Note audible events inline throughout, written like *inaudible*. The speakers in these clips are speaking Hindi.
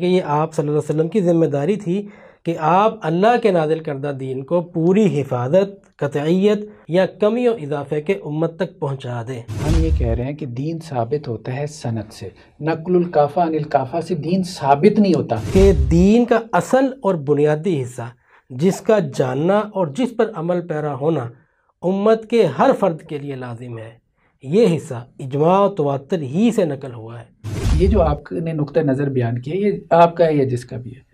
कि ये आप सल्लल्लाहु अलैहि वसल्लम की ज़िम्मेदारी थी कि आप अल्लाह के नाजिल करदा दीन को पूरी हिफाजत कतईत या कमी और इजाफे के उम्मत तक पहुंचा दें हम ये कह रहे हैं कि दीन साबित होता है सनत से नकलकाफ़ा अनिलकाफ़ा से दीन साबित नहीं होता कि दीन का असल और बुनियादी हिस्सा जिसका जानना और जिस पर अमल पैरा होना उम्मत के हर फर्द के लिए लाजिम है ये हिस्सा इजमा तवातर ही से नकल हुआ है ये जो आपने नुक़ नज़र बयान किया ये आपका है या जिसका भी है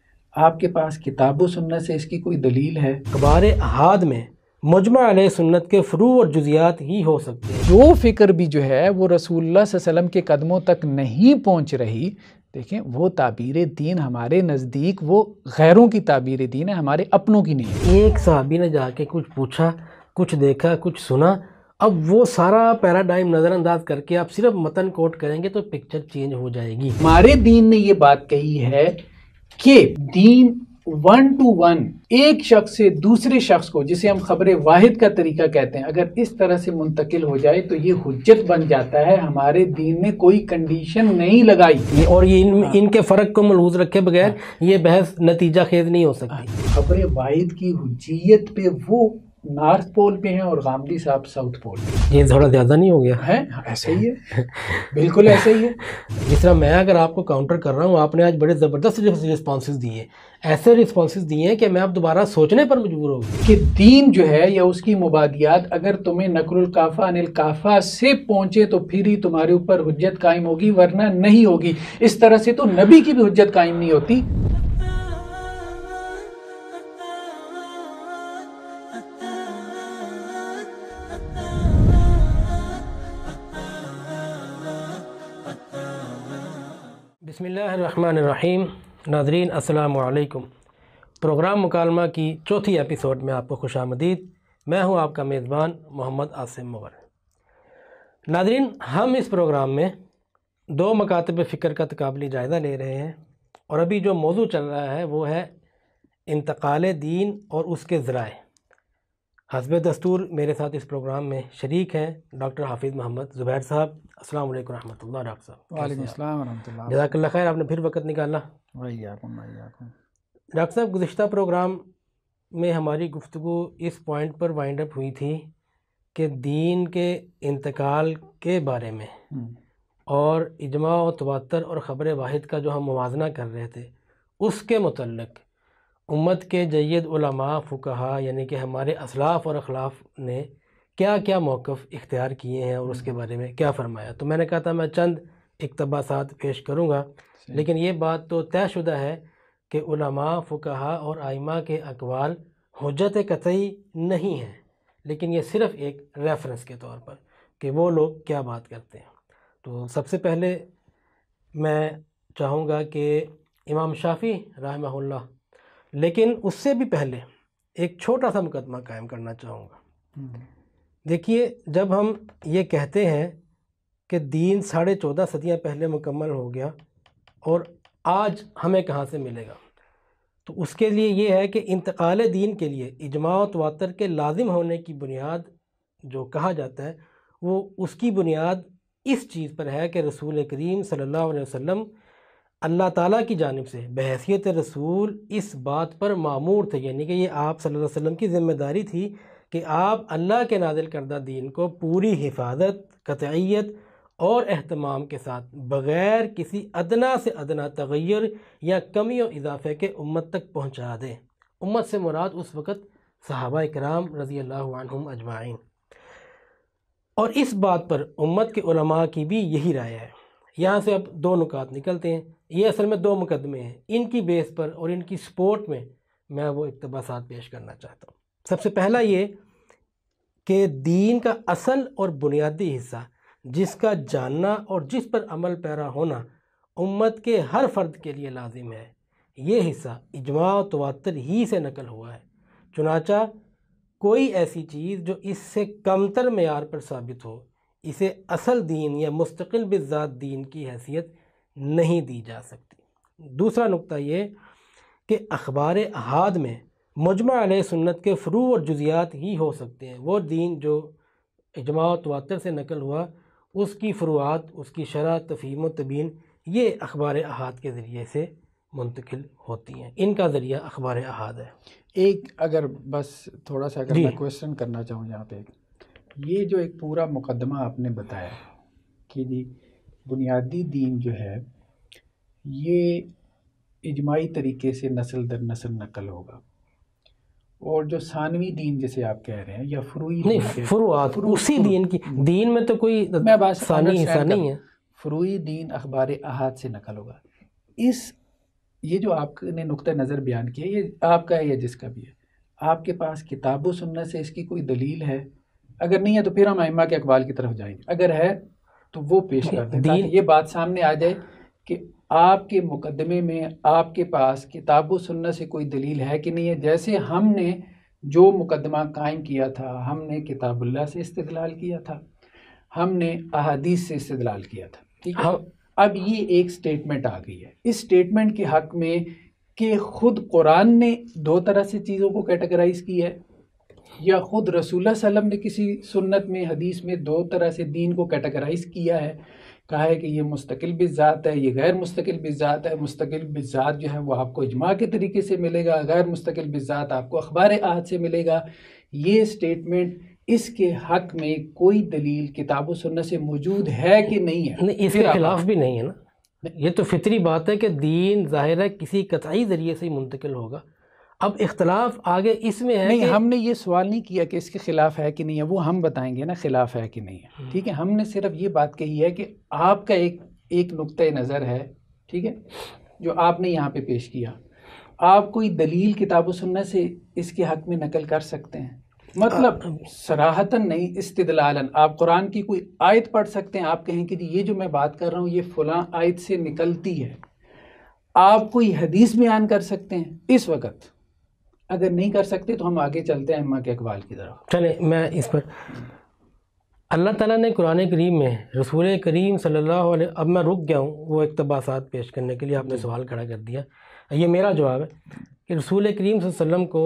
आपके पास किताब सुनने से इसकी कोई दलील है अखबार अहाद में मजमा सुन्नत के फ्रू और जुजियात ही हो सकते हैं जो फ़िक्र भी जो है वो रसूलुल्लाह वसल्लम के कदमों तक नहीं पहुँच रही देखें वो ताबीर दीन हमारे नज़दीक वो गैरों की ताबीर दीन है हमारे अपनों की नहीं एक साहबी ने जाके कुछ पूछा कुछ देखा कुछ सुना अब वो सारा पैराडाइम नज़रअंदाज करके आप सिर्फ मतन कोट करेंगे तो पिक्चर चेंज हो जाएगी हमारे दीन ने ये बात कही है कि दीन वन टू वन एक शख्स से दूसरे शख्स को जिसे हम खबरें वाहिद का तरीका कहते हैं अगर इस तरह से मुंतकिल हो जाए तो ये हुज्जत बन जाता है हमारे दीन ने कोई कंडीशन नहीं लगाई और ये इन, हाँ। इनके फ़र्क को मलूज रखे बगैर हाँ। ये बहस नतीजा खेज नहीं हो सकती हाँ, खबरें वाहिद की हुजियत पे वो नॉर्थ पोल पे हैं और गांधी साहब साउथ पोल पे ये थोड़ा ज़्यादा नहीं हो गया है ऐसे ही है बिल्कुल ऐसे ही है *laughs* जिस तरह मैं अगर आपको काउंटर कर रहा हूँ आपने आज बड़े ज़बरदस्त रिस्पॉन्स दिए ऐसे रिस्पॉन्स दिए हैं कि मैं आप दोबारा सोचने पर मजबूर हो कि दीन जो है या उसकी मुबादियात अगर तुम्हें नकरुल काफा अनिल काफा से पहुंचे तो फिर ही तुम्हारे ऊपर हजत कायम होगी वरना नहीं होगी इस तरह से तो नबी की भी हजत कायम नहीं होती बसमीम नाजरीन असलकुम प्रोग्राम मकालमा की चौथी एपिसोड में आपको खुश आमदीद मैं हूँ आपका मेज़बान मोहम्मद आसिम मवर नाजरीन हम इस प्रोग्राम में दो मकातब फ़िक्र का तकबली जायज़ा ले रहे हैं और अभी जो मौजू चल रहा है वो है इंतकाल दीन और उसके ज़राए हसब दस्तूर मेरे साथ इस प्रोग्राम में शरीक हैं डॉक्टर हाफिज़ मोहम्मद ज़ुबैर साहब असल वरहमल डॉक्टर साहब जजाकल्ला खैर आपने फिर वक्त निकाला डॉक्टर साहब गुज्त प्रोग्राम में हमारी गुफ्तु इस पॉइंट पर वाइंड अप हुई थी कि दीन के इंतकाल के बारे में हम्म। और इजमा व तबातर और ख़बर वाहिद का जो हम मुवजना कर रहे थे उसके मतलब उम्मत के जैद उलमा फ़ुकहा यानी कि हमारे असलाफ़ और अखलाफ ने क्या क्या मौक़ इख्तियार किए हैं और उसके बारे में क्या फ़रमाया तो मैंने कहा था मैं चंद इकतबासात पेश करूँगा लेकिन ये बात तो तयशुदा है कि उलमा फ़ुकहा और आइमा के अकवाल हजत कतई नहीं हैं लेकिन ये सिर्फ़ एक रेफरेंस के तौर पर कि वो लोग क्या बात करते हैं तो सबसे पहले मैं चाहूँगा कि इमाम शाफ़ी रहमहुल्लाह लेकिन उससे भी पहले एक छोटा सा मुकदमा कायम करना चाहूँगा हम्म। देखिए जब हम ये कहते हैं कि दीन साढ़े चौदह सदियाँ पहले मुकम्मल हो गया और आज हमें कहाँ से मिलेगा तो उसके लिए ये है कि इंतकाल दीन के लिए इजमा तवातर के लाजिम होने की बुनियाद जो कहा जाता है वो उसकी बुनियाद इस चीज़ पर है कि रसूल करीम सल्लल्लाहु अलैहि वसल्लम अल्लाह ताला की जानब से बहसीत रसूल इस बात पर मामूर थे यानी कि ये आप सल्लल्लाहु अलैहि वसल्लम की ज़िम्मेदारी थी कि आप अल्लाह के नाजिल करदा दीन को पूरी हिफाजत कतईत और अहतमाम के साथ बग़ैर किसी अदना से अदना तगैर या कमी और इजाफे के उम्मत तक पहुँचा दें उम्मत से मुराद उस वक़्त सहाबा कराम रज़ी अल्लाम अजमाइन और इस बात पर उम्मत के उलमा की भी यही राय है यहाँ से अब दो नुकात निकलते हैं ये असल में दो मुकदमे हैं इनकी बेस पर और इनकी सपोर्ट में मैं वो इकतबासात पेश करना चाहता हूँ सबसे पहला ये कि दीन का असल और बुनियादी हिस्सा जिसका जानना और जिस पर अमल पैरा होना उम्मत के हर फर्द के लिए लाजिम है ये हिस्सा इजमा तवातर ही से नकल हुआ है चुनाचा कोई ऐसी चीज़ जो इससे कमतर मैार पर साबित हो इसे असल दीन या मुस्तकिल बिजात दीन की हैसियत नहीं दी जा सकती दूसरा नुक्ता ये कि अखबार अहाद में मजमा सुन्नत के फ़रू और जुजियात ही हो सकते हैं वो दीन जो इजमा तवातर से नकल हुआ उसकी फ़रूआत उसकी शरह तफहीम तबीन ये अखबार अहाद के ज़रिए से मुंतकिल होती हैं इनका ज़रिया अखबार अहाद है एक अगर बस थोड़ा सा अगर मैं क्वेश्चन करना चाहूँ यहाँ पे ये जो एक पूरा मुकदमा आपने बताया कि जी बुनियादी दीन जो है ये इजमाही तरीके से नस्ल दर नस्ल नकल होगा और जो सानवी दीन जैसे आप कह रहे हैं या फ्रूई नहीं फ्रुआत उसी दीन की दीन में तो कोई मैं बात सानी हिस्सा नहीं है फ्रूई दीन अखबार अहद से नकल होगा इस ये जो आपने नुक़ नज़र बयान किया ये आपका है या जिसका भी है आपके पास किताबों सुनने से इसकी कोई दलील है अगर नहीं है तो फिर हम अइमा के अकबाल की तरफ जाएंगे अगर है तो वो पेश कर दें ये बात सामने आ जाए कि आपके मुकदमे में आपके पास किताब सुनने से कोई दलील है कि नहीं है जैसे हमने जो मुकदमा कायम किया था हमने किताबुल्ला से इस्तलाल किया था हमने अहादीस से इस्तलाल किया था ठीक है हाँ। अब ये एक स्टेटमेंट आ गई है इस स्टेटमेंट के हक में कि खुद कुरान ने दो तरह से चीज़ों को कैटेगराइज किया है या ख़ुद रसूल सलम ने किसी सुन्नत में हदीस में दो तरह से दीन को कैटेगराइज किया है कहा है कि ये मुस्तकिल बिज़ात है ये गैर मुस्तकिल बिज़ात है मुस्तकिल बिज़ात जो है वो आपको इजमा के तरीके से मिलेगा गैर मुस्तकिल बिज़ात आपको अखबार आहद से मिलेगा ये स्टेटमेंट इसके हक में कोई दलील किताब सुनने से मौजूद है कि नहीं है नहीं इसके खिलाफ भी नहीं है ना ये तो फितरी बात है कि दीन ज़ाहिर है किसी कतई ज़रिए से ही मुंतकिल होगा अब इख्तलाफ आगे इसमें है नहीं हमने ये सवाल नहीं किया कि इसके ख़िलाफ़ है कि नहीं है वो हम बताएंगे ना ख़िलाफ़ है कि नहीं है हम्म। ठीक है हमने सिर्फ ये बात कही है कि आपका एक एक नुक़ नज़र है ठीक है जो आपने यहाँ पे पेश किया आप कोई दलील किताब सुनने से इसके हक़ में नकल कर सकते हैं मतलब सराहतन नहीं इस्तलालन आप कुरान की कोई आयत पढ़ सकते हैं आप कहें कि ये जो मैं बात कर रहा हूँ ये फ़लाँ आयत से निकलती है आप कोई हदीस बयान कर सकते हैं इस वक्त अगर नहीं कर सकते तो हम आगे चलते हैं अम्मा के अकबाल की तरफ चले मैं इस पर अल्लाह ताला ने कुरान करीम में रसूल करीम सल्लल्लाहु अलैहि अब मैं रुक गया हूँ वो इकतबासात पेश करने के लिए आपने सवाल खड़ा कर दिया ये मेरा जवाब है कि रसूल करीम वसल्लम को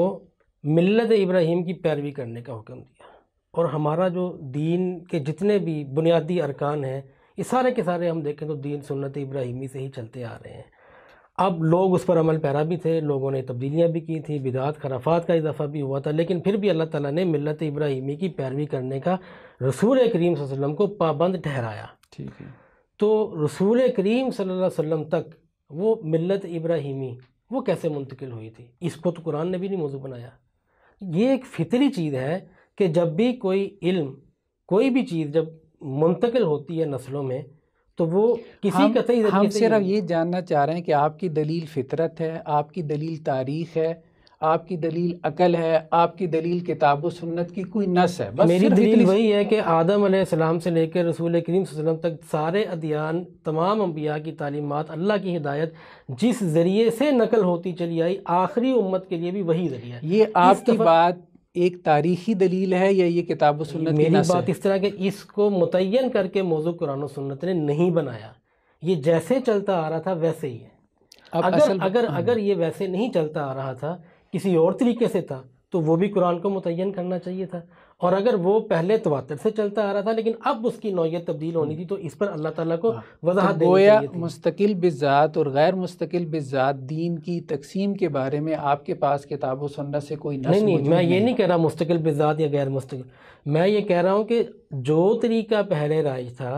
मिलत इब्राहिम की पैरवी करने का हुक्म दिया और हमारा जो दीन के जितने भी बुनियादी अरकान हैं ये सारे के सारे हम देखें तो दीन सुन्नत इब्राहिमी से ही चलते आ रहे हैं अब लोग उस पर अमल पैरा भी थे लोगों ने तब्दीलियाँ भी की थी बिदात खराफात का इजाफा भी हुआ था लेकिन फिर भी अल्लाह ताला ने मिलत इब्राहिमी की पैरवी करने का रसूल करीम वसल्लम को पाबंद ठहराया ठीक है तो रसूल करीम सल्लल्लाहु अलैहि वसल्लम तक वो मिलत इब्राहिमी वो कैसे मुंतकिल हुई थी इसको तो कुरान ने भी नहीं मौजू बनाया ये एक फितरी चीज़ है कि जब भी कोई इल्म कोई भी चीज़ जब मुंतकिल होती है नस्लों में तो वो किसी हम, कतई हम सिर्फ ये जानना चाह रहे हैं कि आपकी दलील फितरत है आपकी दलील तारीख है आपकी दलील अकल है आपकी दलील किताब व सुन्नत की कोई नस है बस मेरी दलील वही है कि आदम सलाम से लेकर रसूल करीम वसल्लम तक सारे अदियान तमाम अम्बिया की तालीमत अल्लाह की हिदायत जिस ज़रिए से नकल होती चली आई आखिरी उम्मत के लिए भी वही ज़रिया ये आपकी बात एक तारीखी दलील है या ये किताब सुन्नत मेरी बात इस तरह के इसको मुतन करके मौजू कुरान सुन्नत ने नहीं बनाया ये जैसे चलता आ रहा था वैसे ही है अब अगर असल अगर हम्म। अगर ये वैसे नहीं चलता आ रहा था किसी और तरीके से था तो वो भी कुरान को मुतन करना चाहिए था और अगर वो पहले तवातर से चलता आ रहा था लेकिन अब उसकी नौीयत तब्दील होनी हम्म। थी तो इस पर अल्लाह ताला को वजाहत हाँ। तो गोया मुस्तकिल बिजात और गैर मुस्तकिल बिजात दीन की तकसीम के बारे में आपके पास किताब सुनना से कोई नहीं नहीं मैं ये नहीं कह रहा मुस्तकिल बिजात या गैर मुस्तकिल मैं ये कह रहा हूँ कि जो तरीका पहले राज था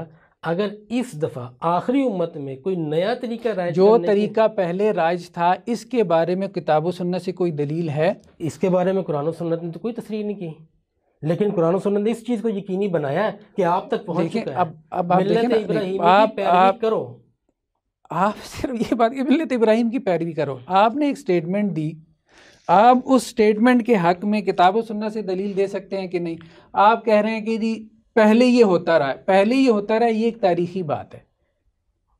अगर इस दफ़ा आखिरी उम्मत में कोई नया तरीका राज जो तरीका पहले राज था इसके बारे में किताबों सुनने से कोई दलील है इसके बारे में कुरान सुनने ने तो कोई तस्वीर नहीं की लेकिन कुरान सुन ने इस चीज़ को यकीनी बनाया है कि आप तक पहुंच चुका अब अब आप इब्राहिम आप, आप करो आप *laughs* सिर्फ ये बात कि मिलत इब्राहिम की पैरवी करो आपने एक स्टेटमेंट दी आप उस स्टेटमेंट के हक में किताब सुनना से दलील दे सकते हैं कि नहीं आप कह रहे हैं कि जी पहले ये होता रहा पहले ये होता रहा ये एक तारीखी बात है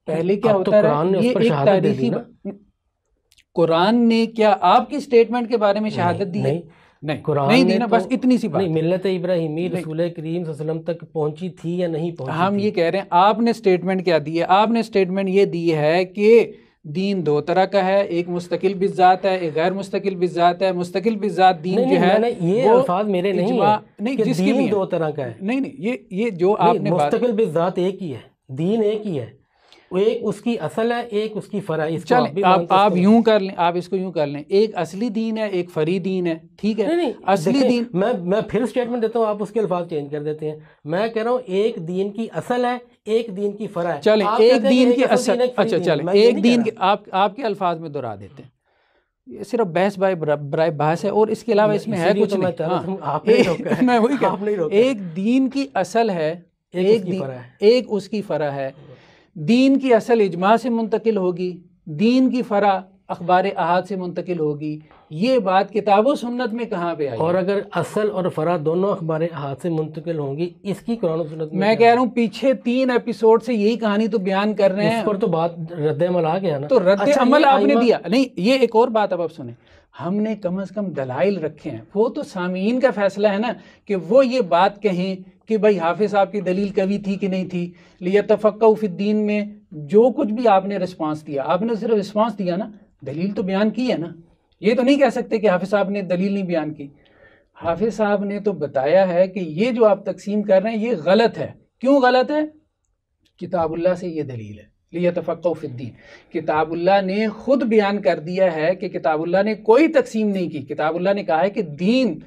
पहले क्या तो होता तो रहा ये एक तारीखी कुरान ने क्या आपकी स्टेटमेंट के बारे में शहादत दी है नहीं नहीं तो, बस इतनी सी बात नहीं मिलत इब्राहिमी रसूल करीम तक पहुंची थी या नहीं पहुंची हम ये कह रहे हैं आपने स्टेटमेंट क्या दी है आपने स्टेटमेंट ये दी है कि दीन दो तरह का है एक मुस्तकिल बिजात है एक गैर मुस्तकिल बिजात है मुस्तकिल बिजात दीन नहीं, जो है ये अल्फाज मेरे नहीं है नहीं जिसकी दो तरह का है नहीं नहीं ये ये जो आपने मुस्तकिल बिजात एक ही है दीन एक ही है एक उसकी असल है एक उसकी फ़राइज चल आप, आप, यूं कर लें आप इसको यूं कर लें एक असली दीन है एक फरी दीन है ठीक है नहीं, नहीं, असली दीन मैं मैं फिर स्टेटमेंट देता हूं आप उसके अल्फाज चेंज कर देते हैं मैं कह रहा हूं एक दीन की असल है एक दीन की फ़रा है चले एक दीन की असल अच्छा चले एक दीन के आपके अल्फाज में दोहरा देते हैं सिर्फ बहस बाय बाय बहस है और इसके अलावा इसमें है कुछ तो नहीं, हाँ। आप नहीं रोक *laughs* एक दीन की असल है एक, एक, उसकी एक उसकी फरा है दीन की असल इजमा से मुंतकिल होगी दीन की फरा अखबार अहद से मुंतकिल होगी ये बात किताब सुन्नत में कहाँ पे आई और अगर असल और फरा दोनों अखबार अहद से मुंतकिल होंगी इसकी कुरान सुन्नत मैं कह रहा हूँ पीछे तीन एपिसोड से यही कहानी तो बयान कर रहे हैं इस पर तो बात रद्द अमल आ गया ना तो रद्द अच्छा, अमल आपने दिया नहीं ये एक और बात अब आप सुने हमने कम से कम दलाइल रखे हैं वो तो सामीन का फैसला है ना कि वो ये बात कहें कि भाई हाफिज साहब की दलील कभी थी कि नहीं थी लिया उफिद्दीन में जो कुछ भी आपने रिस्पांस दिया आपने सिर्फ रिस्पांस दिया ना दलील तो बयान की है ना ये तो नहीं कह सकते कि हाफिज साहब ने दलील नहीं बयान की हाफिज साहब ने तो बताया है कि ये जो आप तकसीम कर रहे हैं ये गलत है क्यों गलत है किताबुल्ला से ये दलील है फ़िद्दीन किताबुल्ला ने ख़ुद बयान कर दिया है कि किताबुल्ला ने कोई तकसीम नहीं की किताबुल्ला ने कहा है कि दीन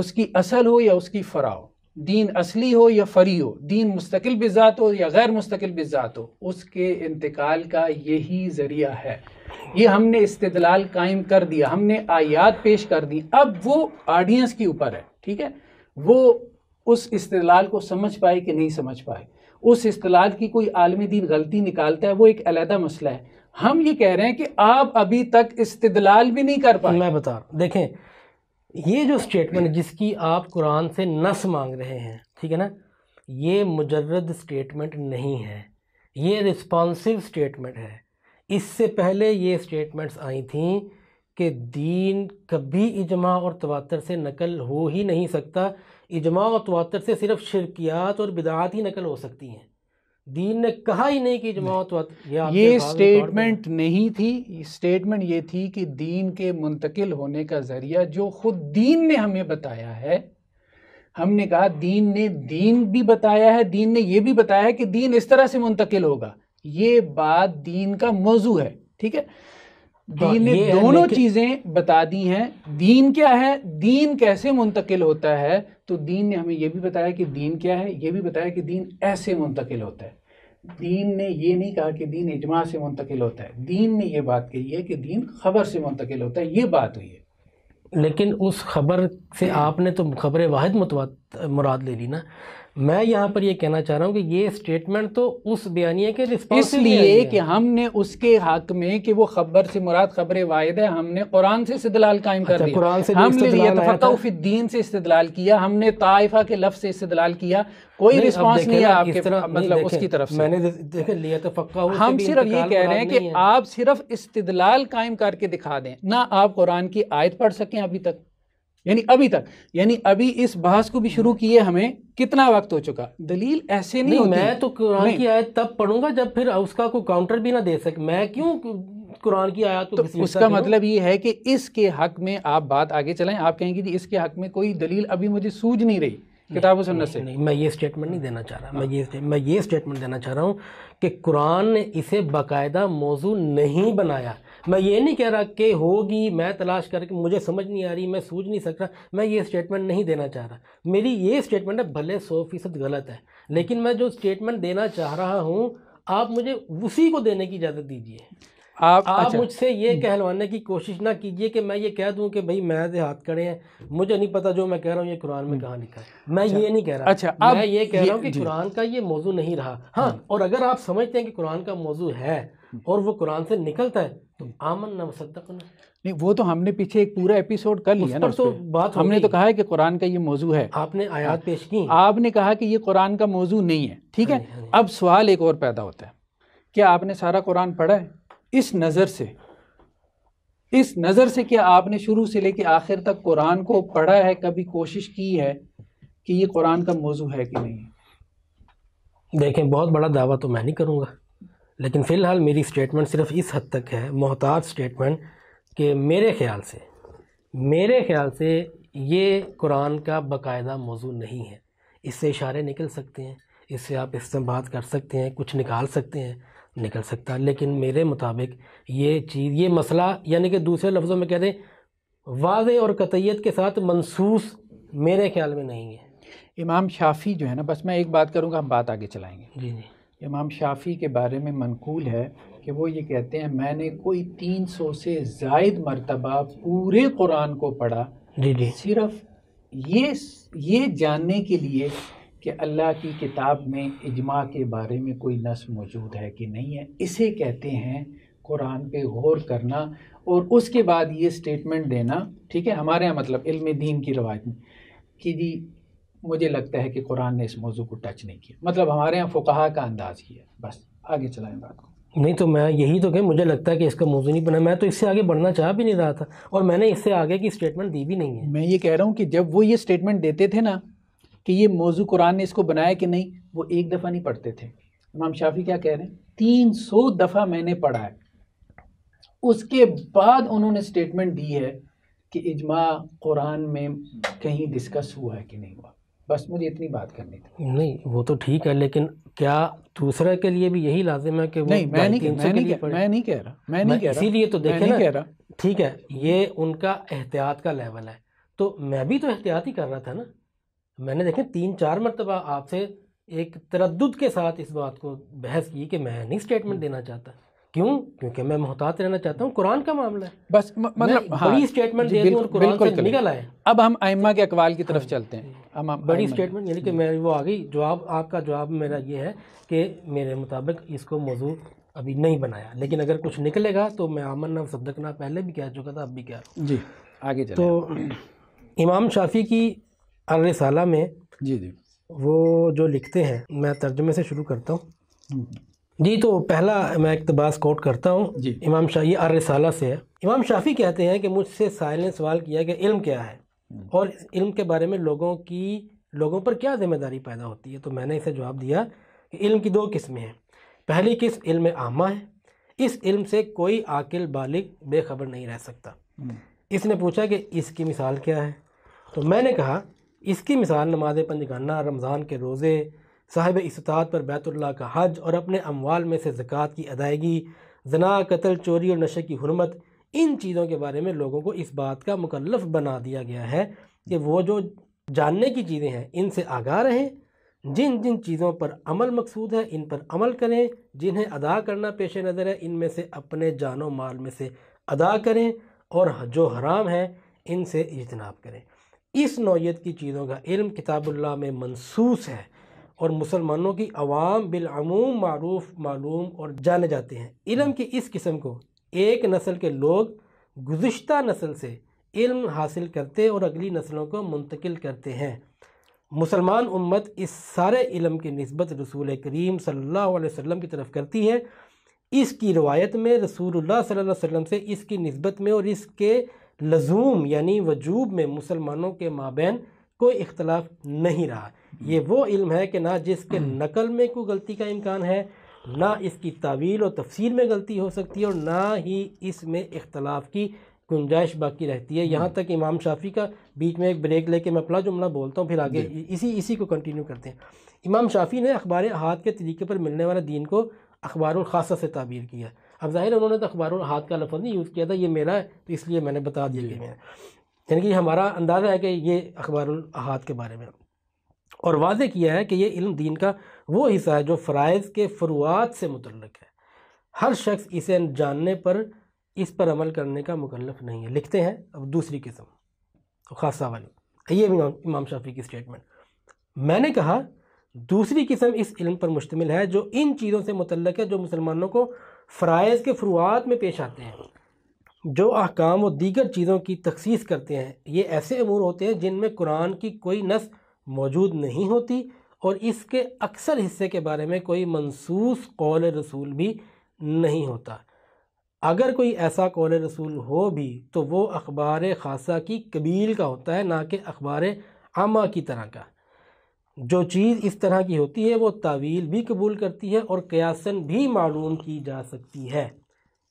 उसकी असल हो या उसकी फ़रा हो दीन असली हो या फरी हो दीन मुस्तकिल बिजात हो या गैर मुस्तकिल बिजात हो उसके इंतकाल का यही ज़रिया है ये हमने इस्तलाल कायम कर दिया हमने आयात पेश कर दी अब वो ऑडियंस के ऊपर है ठीक है वो उस इस्तलाल को समझ पाए कि नहीं समझ पाए उस इस्तलाह की कोई आलमी दीन गलती निकालता है वो एक अलहदा मसला है हम ये कह रहे हैं कि आप अभी तक इस्तलाल भी नहीं कर पाए मैं बता देखें ये जो स्टेटमेंट जिसकी आप कुरान से नस मांग रहे हैं ठीक है ना ये मुजरद स्टेटमेंट नहीं है ये रिस्पॉन्सिव स्टेटमेंट है इससे पहले ये स्टेटमेंट्स आई थी कि दीन कभी इजमा और तवातर से नकल हो ही नहीं सकता इजमा और तवातर से सिर्फ शिरकियात और बिदात ही नकल हो सकती हैं दीन ने कहा ही नहीं कि इजमा तवातर ये स्टेटमेंट नहीं थी स्टेटमेंट ये थी कि दीन के मुंतकिल होने का जरिया जो खुद दीन ने हमें बताया है हमने कहा दीन ने दीन भी बताया है दीन ने यह भी बताया है कि दीन इस तरह से मुंतकिल होगा ये बात दीन का मौजू है ठीक है तो दीन ने दोनों चीज़ें बता दी हैं दीन क्या है दीन कैसे मुंतकिल होता है तो दीन ने हमें यह भी बताया कि दीन क्या है यह भी बताया कि दीन ऐसे मुंतकिल होता है दीन ने ये नहीं कहा कि दीन इजमा से मुंतकिल होता है दीन ने यह बात कही है कि दीन खबर से मुंतकिल होता है ये बात हुई है लेकिन उस खबर से आपने तो खबर वाहिद मुराद ले ली ना मैं यहाँ पर ये कहना चाह रहा हूँ कि ये स्टेटमेंट तो उस बयानिए के इसलिए कि हमने उसके हक में कि वो खबर से मुराद खबर वायद है हमने कुरान से इस्तलाल कायम कर दिया अच्छा, कुरान से हमने दीन से इस्तलाल किया हमने ताइफा के लफ्ज से इस्तलाल किया कोई रिस्पॉन्स नहीं है आपके मतलब उसकी तरफ मैंने देखे लिया तो फक्का हम सिर्फ ये कह रहे हैं कि आप सिर्फ इस्तदलाल कायम करके दिखा दें ना आप कुरान की आयत पढ़ सकें अभी तक यानी अभी तक यानी अभी इस बहस को भी शुरू हाँ। किए हमें कितना वक्त हो चुका दलील ऐसे नहीं, नहीं होती मैं तो कुरान की आयत तब पढ़ूंगा जब फिर उसका कोई काउंटर भी ना दे सके मैं क्यों कुरान की आयत तो, तो उसका मतलब ये है कि इसके हक में आप बात आगे चलाएं आप कहेंगे जी इसके हक में कोई दलील अभी मुझे सूझ नहीं रही किताब सुन्नत से नहीं मैं ये स्टेटमेंट नहीं देना चाह रहा मैं हाँ। ये मैं ये स्टेटमेंट देना चाह रहा हूँ कि कुरान ने इसे बाकायदा मौजू नहीं बनाया मैं ये नहीं कह रहा कि होगी मैं तलाश करके मुझे समझ नहीं आ रही मैं सूझ नहीं सक रहा मैं ये स्टेटमेंट नहीं देना चाह रहा मेरी ये स्टेटमेंट है भले सौ फीसद गलत है लेकिन मैं जो स्टेटमेंट देना चाह रहा हूँ आप मुझे उसी को देने की इजाज़त दीजिए आप, आप अच्छा। मुझसे ये हम्म। कहलवाने की कोशिश ना कीजिए कि मैं ये कह दूं कि भाई मैं हाथ खड़े हैं मुझे नहीं पता जो मैं कह रहा हूँ ये कुरान में हम्म। कहाँ लिखा है मैं अच्छा, ये नहीं कह रहा अच्छा आप, मैं ये कह रहा हूँ कि कुरान का ये मौजू नहीं रहा हाँ हम्म। और अगर आप समझते हैं कि कुरान का मौजू है और वो कुरान से निकलता है तो हम्म। आमन न नहीं वो तो हमने पीछे एक पूरा एपिसोड कर लिया ना तो बात हमने तो कहा है कि कुरान का ये मौजू है आपने आयात हाँ। पेश की आपने कहा कि ये कुरान का मौजू नहीं है ठीक है हाँ हाँ अब सवाल एक और पैदा होता है क्या आपने सारा कुरान पढ़ा है इस नज़र से इस नज़र से क्या आपने शुरू से लेके आखिर तक कुरान को पढ़ा है कभी कोशिश की है कि ये कुरान का मौजू है कि नहीं देखें बहुत बड़ा दावा तो मैं नहीं करूँगा लेकिन फ़िलहाल मेरी स्टेटमेंट सिर्फ इस हद तक है मोहताज स्टेटमेंट कि मेरे ख्याल से मेरे ख्याल से ये कुरान का बाकायदा मौजू नहीं है इससे इशारे निकल सकते हैं इससे आप बात कर सकते हैं कुछ निकाल सकते हैं निकल सकता है लेकिन मेरे मुताबिक ये चीज़ ये मसला यानी कि दूसरे लफ्ज़ों में कह दें वाज और कतयत के साथ मनसूस मेरे ख्याल में नहीं है इमाम शाफ़ी जो है ना बस मैं एक बात करूँगा हम बात आगे चलाएँगे जी जी इमाम शाफ़ी के बारे में मनकूल है कि वो ये कहते हैं मैंने कोई तीन सौ से जायद मरतबा पूरे कुरान को पढ़ा जी जी सिर्फ ये ये जानने के लिए कि अल्लाह की किताब में इजमा के बारे में कोई नस मौजूद है कि नहीं है इसे कहते हैं कुरान पे गौर करना और उसके बाद ये स्टेटमेंट देना ठीक है हमारे यहाँ मतलब इल्म दीन की रवायत में कि जी मुझे लगता है कि कुरान ने इस मौजू को टच नहीं किया मतलब हमारे यहाँ फ़ुकाहा का अंदाज़ ही है बस आगे चलाएं बात को नहीं तो मैं यही तो कह मुझे लगता है कि इसका मौजू नहीं बना मैं तो इससे आगे बढ़ना चाह भी नहीं रहा था और मैंने इससे आगे की स्टेटमेंट दी भी नहीं है मैं ये कह रहा हूँ कि जब वो ये स्टेटमेंट देते थे ना कि ये मौजू कुरान ने इसको बनाया कि नहीं वो एक दफ़ा नहीं पढ़ते थे इमाम शाफी क्या कह रहे हैं तीन सौ दफ़ा मैंने पढ़ा है उसके बाद उन्होंने स्टेटमेंट दी है कि इजमा कुरान में कहीं डिस्कस हुआ है कि नहीं हुआ बस मुझे इतनी बात करनी थी नहीं वो तो ठीक है लेकिन क्या दूसरे के लिए भी यही लाजिम है कि वो नहीं मैं नहीं मैं नहीं, कह, मैं नहीं कह रहा मैं नहीं कह रहा इसीलिए तो देखे नहीं कह रहा ठीक है ये उनका एहतियात का लेवल है तो मैं भी तो एहतियात ही कर रहा था ना मैंने देखे तीन चार मरतबा आपसे एक तरद के साथ इस बात को बहस की कि मैं नहीं स्टेटमेंट देना चाहता क्यों क्योंकि मैं मोहतात रहना चाहता हूँ कुरान का मामला है बस म, मतलब हाँ, बड़ी स्टेटमेंट दे बिल्कुल, और कुरान से निकल आए अब हम आइमा के अकवाल की तरफ हाँ, चलते हैं हम बड़ी स्टेटमेंट यानी कि मैं वो आ गई जवाब आपका जवाब मेरा ये है कि मेरे मुताबिक इसको मौजू अभी नहीं बनाया लेकिन अगर कुछ निकलेगा तो मैं आमन ना सदकना पहले भी कह चुका था अब भी कह जी आगे तो इमाम शाफी की अरसाला में जी जी वो जो लिखते हैं मैं तर्जुमे से शुरू करता हूँ हम्म, हम्म। जी तो पहला मैं इकतबास कोट करता हूँ जी इमाम शाह अर साल से है इमाम शाफी कहते हैं कि मुझसे साहिल ने सवाल किया कि इल्म क्या है और इल्म के बारे में लोगों की लोगों पर क्या जिम्मेदारी पैदा होती है तो मैंने इसे जवाब दिया कि इल्म की दो किस्में हैं पहली किस्म इल्म आमा है इस इल्म से कोई आकिल बालिग बेखबर नहीं रह सकता हम्म। इसने पूछा कि इसकी मिसाल क्या है तो मैंने कहा इसकी मिसाल नमाज पंजगाना रमज़ान के रोज़े साहिब इस्तात पर बैतुल्ला का हज और अपने अमवाल में से ज़क़़त की अदायगी जना कत्ल चोरी और नशे की हरमत इन चीज़ों के बारे में लोगों को इस बात का मुकलफ बना दिया गया है कि वो जो जानने की चीज़ें हैं इनसे आगाह रहें जिन जिन चीज़ों पर अमल मकसूद है इन पर अमल करें जिन्हें अदा करना पेश नज़र है इनमें से अपने जानो माल में से अदा करें और जो हराम है इनसे इजतनाब करें इस नौीयत की चीज़ों का इल्म किताबुल्ला में मनसूस है और मुसलमानों की आवाम बिलूम मरूफ मालूम और जाने जाते हैं इलम की इस किस्म को एक नस्ल के लोग गुज्त नस्ल से इल्म हासिल करते और अगली नस्लों को मुंतकिल करते हैं मुसलमान उम्मत इस सारे इलम की नस्बत रसूल करीम सल्ला वम की तरफ करती है इसकी रवायत में रसूलुल्लाह सल्लल्लाहु अलैहि से इसकी नस्बत में और इसके लजूम यानी वजूब में मुसलमानों के माबेन कोई इख्तलाफ नहीं रहा ये वो इल्म है कि ना जिसके नकल में कोई गलती का इम्कान है ना इसकी तावील और तफसील में गलती हो सकती है और ना ही इसमें इख्तलाफ की गुंजाइश बाकी रहती है यहाँ तक इमाम शाफी का बीच में एक ब्रेक लेके मैं अपना जुमला बोलता हूँ फिर आगे इसी इसी को कंटिन्यू करते हैं इमाम शाफी ने अखबार हाथ के तरीके पर मिलने वाला दीन को अखबार ख़ासा से ताबीर किया अब ज़ाहिर उन्होंने तो अखबार हाथ का लफ्ज नहीं यूज़ किया था ये मेरा है तो इसलिए मैंने बता दिया कि मेरा यानी कि हमारा अंदाज़ा है कि ये अखबार अहाद के बारे में और वाज किया है कि ये इल्म दीन का वो हिस्सा है जो फ़रज़ के फरुआत से मुतलक है हर शख्स इसे जानने पर इस पर अमल करने का मुकलफ नहीं है लिखते हैं अब दूसरी किस्म खासा वाली ये इमाम शाफी की स्टेटमेंट मैंने कहा दूसरी किस्म इस इल्म पर मुश्तमिल है जो इन चीज़ों से मुतलक है जो मुसलमानों को फ़रज़ के फरुआत में पेश आते हैं जो अहकाम और दीगर चीज़ों की तखसीस करते हैं ये ऐसे अमूर होते हैं जिनमें कुरान की कोई नस मौजूद नहीं होती और इसके अक्सर हिस्से के बारे में कोई मनसूस कौल रसूल भी नहीं होता अगर कोई ऐसा कौल रसूल हो भी तो वो अखबार खासा की कबील का होता है ना कि अखबार आमा की तरह का जो चीज़ इस तरह की होती है वो तावील भी कबूल करती है और क्यासन भी मालूम की जा सकती है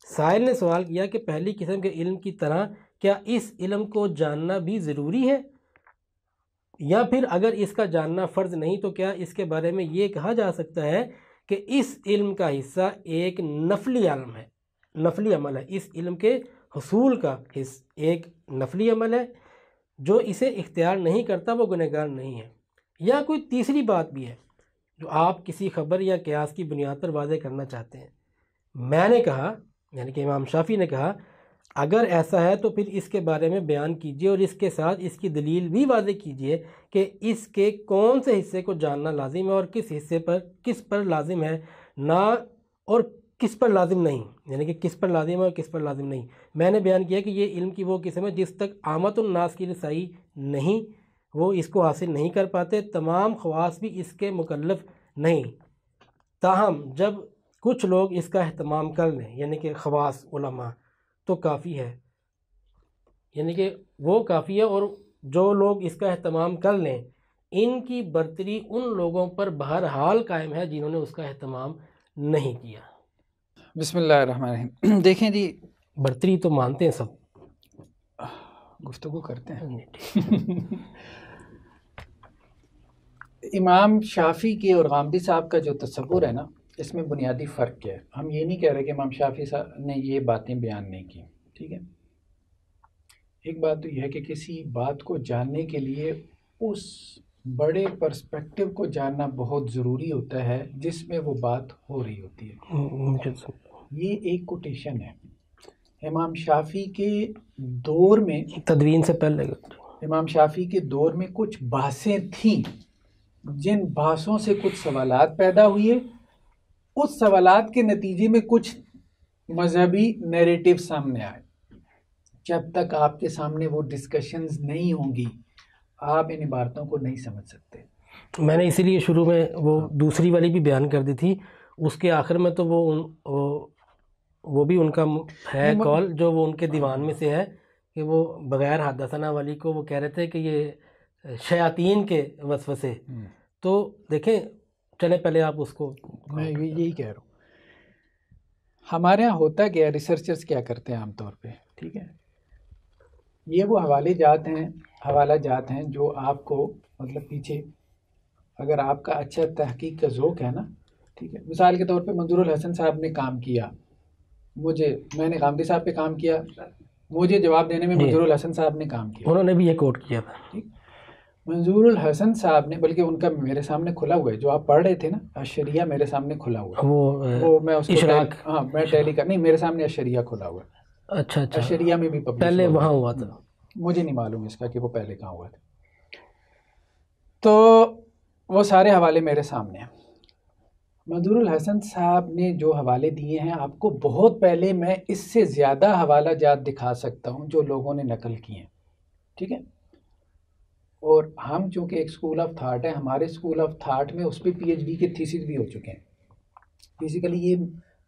साहिल ने सवाल किया कि पहली किस्म के इल्म की तरह क्या इस इल्म को जानना भी ज़रूरी है या फिर अगर इसका जानना फ़र्ज़ नहीं तो क्या इसके बारे में ये कहा जा सकता है कि इस इल्म का हिस्सा एक नफली आलम है नफली अमल है इस इल्म के हसूल का हिस एक नफली अमल है जो इसे इख्तियार नहीं करता वो गुनहगार नहीं है या कोई तीसरी बात भी है जो आप किसी खबर या क्यास की बुनियाद पर वाजे करना चाहते हैं मैंने कहा यानी कि इमाम शाफी ने कहा अगर ऐसा है तो फिर इसके बारे में बयान कीजिए और इसके साथ इसकी दलील भी वाजे कीजिए कि इसके कौन से हिस्से को जानना लाजिम है और किस हिस्से पर किस पर लाजिम है ना और किस पर लाजिम नहीं यानी कि किस पर लाजिम है और किस पर लाजिम नहीं मैंने बयान किया कि ये इल्म की वो किस्म है जिस तक आमतुलनास की रसाई नहीं वो इसको हासिल नहीं कर पाते तमाम खवास भी इसके मुकलफ नहीं ताहम जब कुछ लोग इसका अहतमाम कर लें यानी कि खवास उलमा तो काफ़ी है यानी कि वो काफ़ी है और जो लोग इसका अहतमाम कर लें इनकी बर्तरी उन लोगों पर बहरहाल कायम है जिन्होंने उसका अहतमाम नहीं किया बिसमीम *clears throat* देखें जी बरतरी तो मानते हैं सब गुफ्तु करते हैं *laughs* इमाम शाफी के और गांधी साहब का जो तस्वुर है ना इसमें बुनियादी फ़र्क क्या है हम ये नहीं कह रहे कि इमाम शाफी साहब ने ये बातें बयान नहीं की ठीक है एक बात तो यह है कि किसी बात को जानने के लिए उस बड़े पर्सपेक्टिव को जानना बहुत ज़रूरी होता है जिसमें वो बात हो रही होती है हम्म, ये एक कोटेशन है इमाम शाफी के दौर में तदवीन से पहले इमाम शाफी के दौर में कुछ बासें थीं जिन बासों से कुछ सवालात पैदा हुए उस सवाल के नतीजे में कुछ मजहबी नैरेटिव सामने आए जब तक आपके सामने वो डिस्कशंस नहीं होंगी आप इन इबारतों को नहीं समझ सकते तो मैंने इसीलिए शुरू में वो हाँ। दूसरी वाली भी बयान कर दी थी उसके आखिर में तो वो उन वो, वो भी उनका है कॉल जो वो उनके हाँ। दीवान में से है कि वो बग़ैर हादसना वाली को वो कह रहे थे कि ये शयातीन के वसवसे हम्म। तो देखें चले पहले आप उसको मैं यही कह रहा हूँ हमारे यहाँ होता क्या रिसर्चर्स क्या करते हैं आमतौर पे ठीक है ये वो हवाले जात हैं हवाला जात हैं जो आपको मतलब पीछे अगर आपका अच्छा तहकीक का जोक है ना ठीक है मिसाल के तौर पे मंजूर हसन साहब ने काम किया मुझे मैंने गांधी साहब पे काम किया मुझे जवाब देने में मंजूर हसन साहब ने काम किया उन्होंने भी ये कोट किया था ठीक मंजूर हसन साहब ने बल्कि उनका मेरे सामने खुला हुआ है जो आप पढ़ रहे थे ना अशरिया मेरे सामने खुला हुआ वो वो मैं उसको इशराक हाँ मैं टैली कर नहीं मेरे सामने अशरिया खुला हुआ अच्छा अच्छा अशरिया में भी पहले वहाँ हुआ था हम्म, मुझे नहीं मालूम इसका कि वो पहले कहाँ हुआ था तो वो सारे हवाले मेरे सामने हैं मंजूर हसन साहब ने जो हवाले दिए हैं आपको बहुत पहले मैं इससे ज़्यादा हवाला जात दिखा सकता हूँ जो लोगों ने नकल किए हैं ठीक है और हम चूँकि एक स्कूल ऑफ थाट है हमारे स्कूल ऑफ थाट में उस पर पी के थीसिस भी हो चुके हैं बेसिकली ये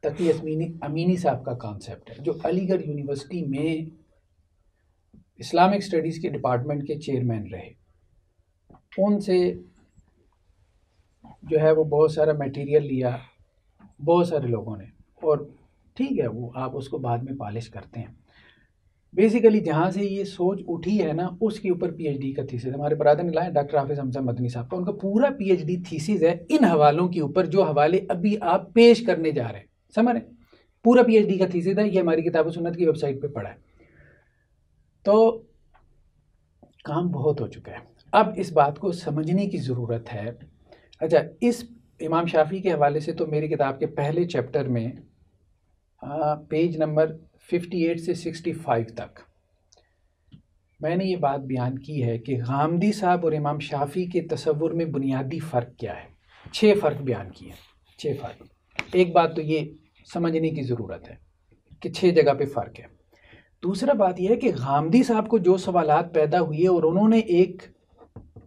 तकी अमीनी अमीनी साहब का कॉन्सेप्ट है जो अलीगढ़ यूनिवर्सिटी में इस्लामिक स्टडीज़ के डिपार्टमेंट के चेयरमैन रहे उनसे जो है वो बहुत सारा मटेरियल लिया बहुत सारे लोगों ने और ठीक है वो आप उसको बाद में पॉलिश करते हैं बेसिकली जहाँ से ये सोच उठी है ना उसके ऊपर पीएचडी का थीसिस हमारे बरादर ने लाए डॉक्टर हाफिज हमजा मदनी साहब का उनका पूरा पीएचडी थीसिस है इन हवालों के ऊपर जो हवाले अभी आप पेश करने जा रहे हैं समझ रहे पूरा पीएचडी का थीसिस है ये हमारी किताब सुन्नत की वेबसाइट पर पढ़ा है तो काम बहुत हो चुका है अब इस बात को समझने की ज़रूरत है अच्छा इस इमाम शाफी के हवाले से तो मेरी किताब के पहले चैप्टर में आ, पेज नंबर 58 से 65 तक मैंने ये बात बयान की है कि गामदी साहब और इमाम शाफी के तस्वुर में बुनियादी फ़र्क क्या है छः फ़र्क बयान किए हैं छः फ़र्क एक बात तो ये समझने की ज़रूरत है कि छः जगह पे फ़र्क है दूसरा बात यह है कि गामदी साहब को जो सवाल पैदा हुए और उन्होंने एक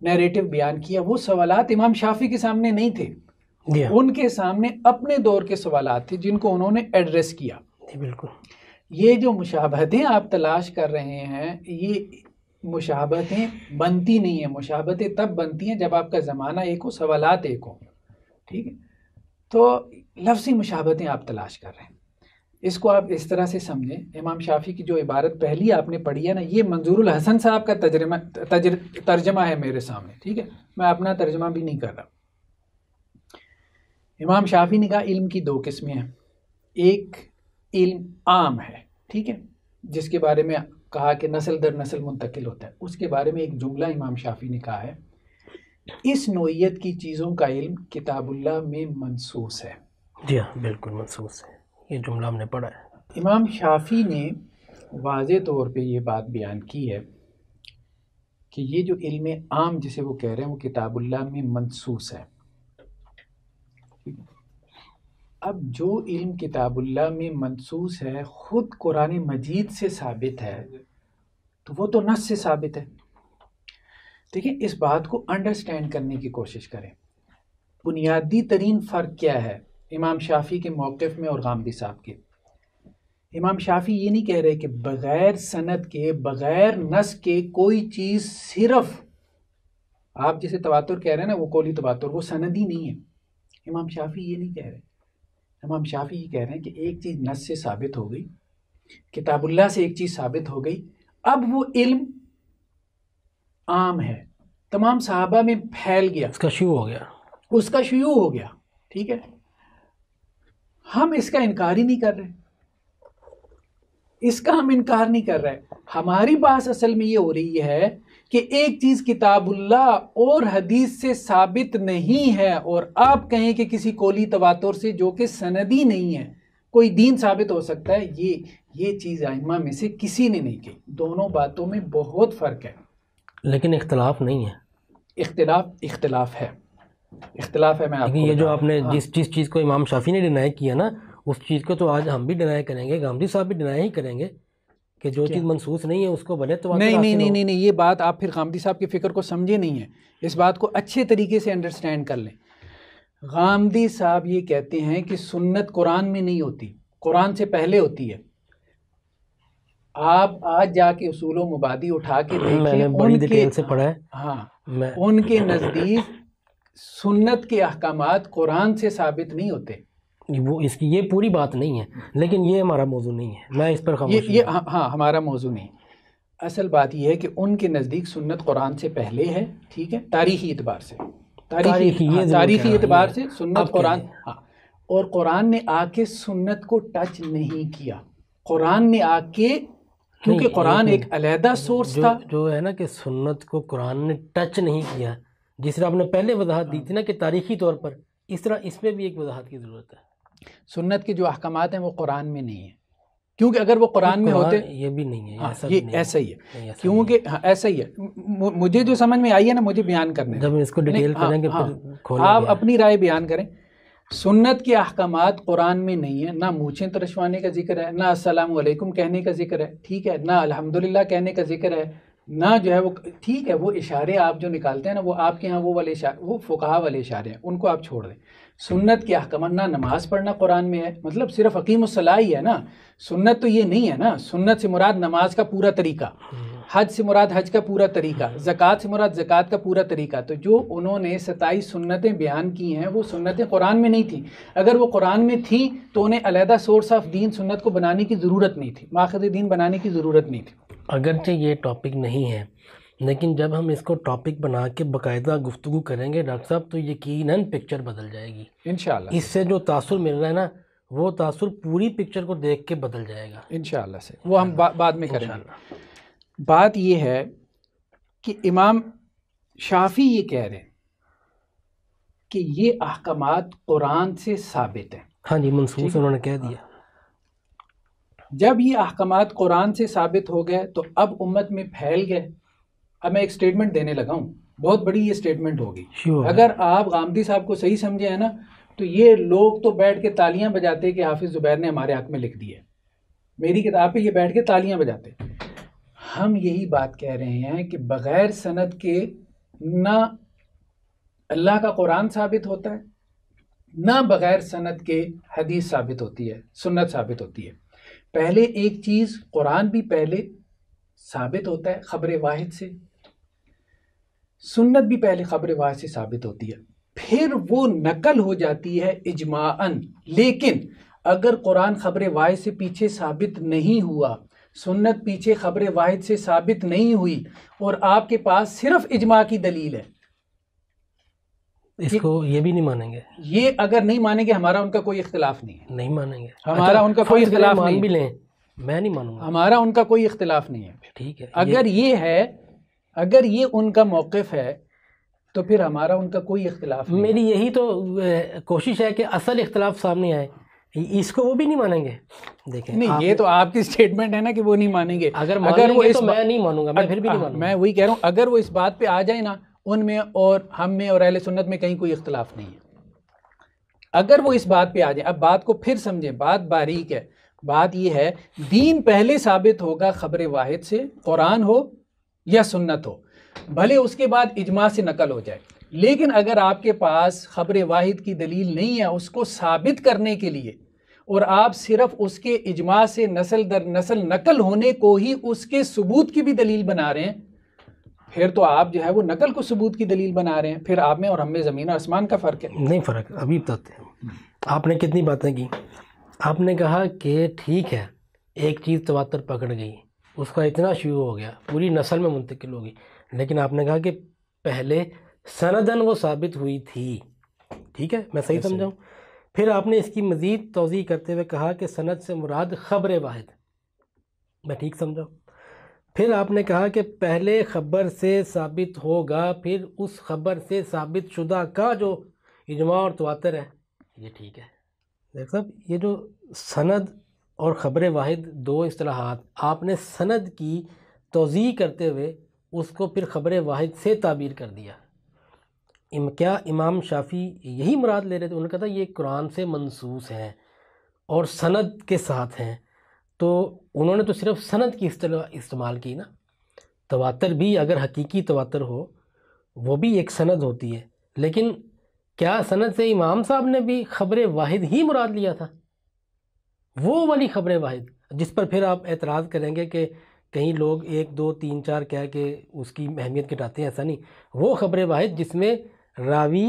नैरेटिव बयान किया वो सवाल इमाम शाफी के सामने नहीं थे हाँ। उनके सामने अपने दौर के सवाल थे जिनको उन्होंने एड्रेस किया बिल्कुल ये जो मुशाबतें आप तलाश कर रहे हैं ये मुशाबतें बनती नहीं है मुशाबतें तब बनती हैं जब आपका ज़माना एक हो सवालत एक हो ठीक है तो लफ्ज़ी मुशाबतें आप तलाश कर रहे हैं इसको आप इस तरह से समझें इमाम शाफी की जो इबारत पहली आपने पढ़ी है ना ये मंजूरुल हसन साहब का तजर्मा तर्जमा है मेरे सामने ठीक है मैं अपना तर्जमा भी नहीं कर रहा इमाम शाफी ने कहा इल्म की दो किस्में हैं एक इल्म आम है ठीक है जिसके बारे में कहा कि नस्ल दर नस्ल मुंतकिल होता है उसके बारे में एक जुमला इमाम शाफी ने कहा है इस नोयत की चीज़ों का इल्म किताबुल्ला में मनसूस है जी हाँ बिल्कुल मनसूस है ये जुमला हमने पढ़ा है इमाम शाफी ने वाज तौर पे ये बात बयान की है कि ये जो इल्म आम जिसे वो कह रहे हैं वो किताबुल्ला में मनसूस है अब जो इल्म किताबुल्ला में मनसूस है ख़ुद कुरान मजीद से साबित है तो वो तो नस से साबित है देखिए इस बात को अंडरस्टैंड करने की कोशिश करें बुनियादी तरीन फ़र्क क्या है इमाम शाफ़ी के मौक़ में और गांधी साहब के इमाम शाफ़ी ये नहीं कह रहे कि बग़ैर सनत के बग़ैर नस के कोई चीज़ सिर्फ आप जिसे तवातुर कह रहे हैं ना वो कोली तवातुर वो सनद ही नहीं है इमाम शाफ़ी ये नहीं कह रहे इमाम शाफी ही कह रहे हैं कि एक चीज़ नस से साबित हो गई किताबुल्ला से एक चीज़ साबित हो गई अब वो इल्म आम है तमाम साहबा में फैल गया उसका शुरू हो गया उसका शुरू हो गया ठीक है हम इसका इनकार ही नहीं कर रहे इसका हम इनकार नहीं कर रहे हमारी बात असल में ये हो रही है कि एक चीज़ किताबुल्ला और हदीस से साबित नहीं है और आप कहें कि किसी कोली तवातुर से जो कि सनदी नहीं है कोई दीन साबित हो सकता है ये ये चीज़ आइमा में से किसी ने नहीं कही दोनों बातों में बहुत फ़र्क है लेकिन इख्तलाफ नहीं है इख्तलाफ इख्तलाफ है इख्तलाफ है मैं आपको ये जो आपने हाँ। जिस जिस चीज़ को इमाम शाफी ने डिनाई किया ना उस चीज़ को तो आज हम भी डिनाई करेंगे गांधी साहब भी डिनाई ही करेंगे कि जो चीज़ मनसूस नहीं है उसको भले तो नहीं नहीं नहीं नहीं ये बात आप फिर गामदी साहब की फ़िक्र को समझे नहीं है इस बात को अच्छे तरीके से अंडरस्टैंड कर लें गामदी साहब ये कहते हैं कि सुन्नत कुरान में नहीं होती कुरान से पहले होती है आप आज जाके उसूलो मुबादी उठा के *clears throat* देखें मैंने बड़ी डिटेल से पढ़ा है हाँ उनके नज़दीक सुन्नत के अहकाम कुरान से साबित नहीं होते वो इसकी ये पूरी बात नहीं है लेकिन ये हमारा मौजू नहीं है मैं इस पर ये, ये हाँ, हाँ, हमारा मौजू नहीं असल बात यह है कि उनके नज़दीक सुन्नत कुरान से पहले है ठीक है तारीखी एतबार से तारीखी हाँ, तारीखी एतबार से सुन्नत कुरान हाँ और कुरान ने आके सुन्नत को टच नहीं किया कुरान ने आके क्योंकि कुरान एक अलहदा सोर्स था जो है ना कि सुन्नत को कुरान ने टच नहीं किया जिस तरह आपने पहले वजाहत दी थी ना कि तारीखी तौर पर इस तरह इसमें भी एक वजाहत की ज़रूरत है सुन्नत के जो अहकाम हैं वो कुरान में नहीं है क्योंकि अगर वो कुरान में होते हाँ, हाँ, ये भी नहीं है ऐसा ये हाँ, ऐसा ही है क्योंकि ऐसा ही है मुझे जो समझ में आई है ना मुझे बयान करने जब इसको डिटेल करेंगे आप अपनी राय बयान करें सुन्नत के अहकाम कुरान में नहीं है ना मूछें तरशवाने का जिक्र है ना असलम कहने का जिक्र है ठीक है ना अलहमदिल्ला कहने का जिक्र है ना जो है वो ठीक है वो इशारे आप जो निकालते हैं ना वो आपके यहाँ वो वाले इशारे वो फुकाह वाले इशारे हैं उनको आप छोड़ दें सुन्नत के अहकम ना नमाज पढ़ना कुरान में है मतलब सिर्फ अकीमसला ही है ना सुन्नत तो ये नहीं है ना सुन्नत से मुराद नमाज का पूरा तरीका हम्म। हज से मुराद हज का पूरा तरीका हम्म। ज़क़़त से मुराद ज़क़़त का पूरा तरीका तो जो उन्होंने सताई सुन्नतें बयान की हैं वो सुन्नतें कुरान में नहीं थी अगर वो कुरान में थी तो उन्हें अलहदा सोर्स ऑफ दीन सुन्नत को बनाने की ज़रूरत नहीं थी माखद दीन बनाने की ज़रूरत नहीं थी अगरचे ये टॉपिक नहीं है लेकिन जब हम इसको टॉपिक बना के बाकायदा गुफ्तु करेंगे डॉक्टर साहब तो यकीन पिक्चर बदल जाएगी इन इससे जो तासर मिल रहा है ना वो तासर पूरी पिक्चर को देख के बदल जाएगा इन से वो हम बा, बाद में करेंगे बात यह है कि इमाम शाफी ये कह रहे हैं कि ये अहकाम कुरान से साबित हैं हाँ जी मनसूस उन्होंने कह दिया जब ये अहकाम कुरान से साबित हो गए तो अब उम्मत में फैल गए अब मैं एक स्टेटमेंट देने लगा हूँ बहुत बड़ी ये स्टेटमेंट होगी sure. अगर आप गांधी साहब को सही समझे है ना तो ये लोग तो बैठ के तालियां बजाते कि हाफिज जुबैर ने हमारे हक में लिख दिया मेरी किताब पे ये बैठ के तालियां बजाते हम यही बात कह रहे हैं कि बग़ैर सनत के ना अल्लाह का कुरान साबित होता है ना बग़ैर सनत के हदीस साबित होती है सुन्नत साबित होती है पहले एक चीज़ कुरान भी पहले साबित होता है ख़बर वाहिद से सुन्नत भी पहले खबर वाज से साबित होती है फिर वो नकल हो जाती है इजमान लेकिन अगर कुरान खबर वाहिद से पीछे साबित नहीं हुआ सुन्नत पीछे खबर वाहिद से साबित नहीं हुई और आपके पास सिर्फ इजमा की दलील है इसको ये, भी नहीं मानेंगे ये अगर नहीं मानेंगे हमारा उनका कोई इख्तलाफ नहीं है नहीं मानेंगे हमारा अच्छा, उनका कोई इख्तलाफ नहीं भी लें मैं नहीं मानूंगा हमारा उनका कोई इख्तलाफ नहीं है ठीक है अगर ये, ये है अगर ये उनका मौक़ है तो फिर हमारा उनका कोई इख्तलाफ मेरी यही तो कोशिश है कि असल इख्तलाफ सामने आए इसको वो भी नहीं मानेंगे देखें नहीं ये तो आपकी स्टेटमेंट है ना कि वो नहीं मानेंगे अगर अगर वो इस तो मैं नहीं मानूंगा मैं फिर भी नहीं मानूंगा मैं वही कह रहा हूँ अगर वो इस बात पे आ जाए ना उनमें और हम में और अहल सुन्नत में कहीं कोई इख्तलाफ नहीं है अगर वो इस बात पे आ जाए अब बात को फिर समझें बात बारीक है बात यह है दीन पहले साबित होगा खबर वाहिद से कुरान हो या सुन्नत हो भले उसके बाद इजमा से नकल हो जाए लेकिन अगर आपके पास ख़बर वाहिद की दलील नहीं है उसको साबित करने के लिए और आप सिर्फ उसके इजमा से नसल दर नस्ल नकल होने को ही उसके सबूत की भी दलील बना रहे हैं फिर तो आप जो है वो नकल को सबूत की दलील बना रहे हैं फिर आप में और हम में ज़मीन और आसमान का फ़र्क है नहीं फ़र्क अभी तक तो आपने कितनी बातें की आपने कहा कि ठीक है एक चीज़ तवातर तो पकड़ गई उसका इतना शुरू हो गया पूरी नस्ल में मुंतकिल होगी लेकिन आपने कहा कि पहले सनदन वो साबित हुई थी ठीक है मैं सही समझाऊँ फिर आपने इसकी मज़ीद तोज़ी करते हुए कहा कि सनद से मुराद ख़बर वाहिद मैं ठीक समझाऊँ फिर आपने कहा कि पहले ख़बर से साबित होगा फिर उस ख़बर से साबित शुदा का जो इजमा और तवातर है ये ठीक है देख साहब ये जो सनद और ख़बर वाहिद दो असलाहत आपने सनद की तोज़ी करते हुए उसको फिर ख़बर वाहिद से ताबीर कर दिया इम क्या इमाम शाफी यही मुराद ले रहे थे उन्होंने कहा था ये कुरान से मनसूस हैं और सनद के साथ हैं तो उन्होंने तो सिर्फ सनद की इस्तेमाल की ना तवातर भी अगर हकीकी तवातर हो वो भी एक सनद होती है लेकिन क्या सनद से इमाम साहब ने भी ख़बर वाहिद ही मुराद लिया था वो वाली खबरें वाहिद जिस पर फिर आप एतराज़ करेंगे कि कहीं लोग एक दो तीन चार कह के उसकी अहमियत घटाते हैं ऐसा नहीं वो खबरें वाहिद जिसमें रावी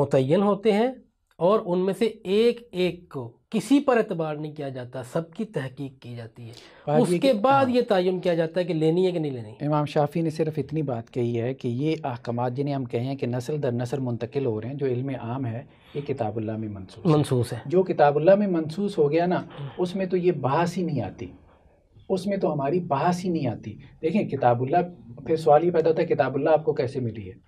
मुतन होते हैं और उनमें से एक एक को किसी पर एतबार नहीं किया जाता सबकी तहकीक की जाती है उसके बाद हाँ। ये तयन किया जाता है कि लेनी है कि नहीं लेनी इमाम शाफी ने सिर्फ इतनी बात कही है कि ये अहकाम जिन्हें हम कहें कि नसल दर नसल मुंतकिल हो रहे हैं जो इल्म आम है ये किताबुल्ला में मनसूस मनसूस है जो किताबुल्लाह में मनसूस हो गया ना हाँ। उसमें तो ये बहस ही नहीं आती उसमें तो हमारी बहस ही नहीं आती देखें किताबुल्लाह फिर सवाल ये पैदा होता है किताबुल्लाह आपको कैसे मिली है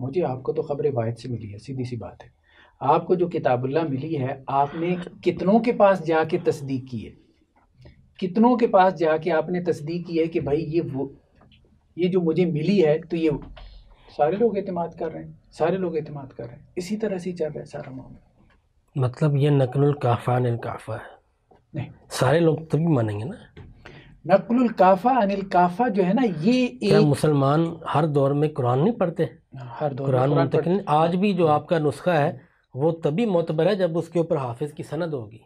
मुझे आपको तो खबर वाहिद से मिली है सीधी सी बात है आपको जो किताबुल्ला मिली है आपने कितनों के पास जाके तस्दीक की है कितनों के पास जाके आपने तस्दीक की है कि भाई ये वो ये जो मुझे मिली है तो ये सारे लोग अहतमाद कर रहे हैं सारे लोग अहतमाद कर रहे हैं इसी तरह से चल रहा है सारा मामला मतलब ये नकलकाफ़ा अनिलकाफ़ा है नहीं सारे लोग तभी तो मानेंगे ना नकलकाफ़ा अनिलकाफ़ा जो है ना ये एक मुसलमान हर दौर में कुरान नहीं पढ़ते हाँ, हर दौर कुरान, कुरान, कुरान आज भी जो आपका नुस्खा है वो तभी मोतबर है जब उसके ऊपर हाफिज़ की सनद होगी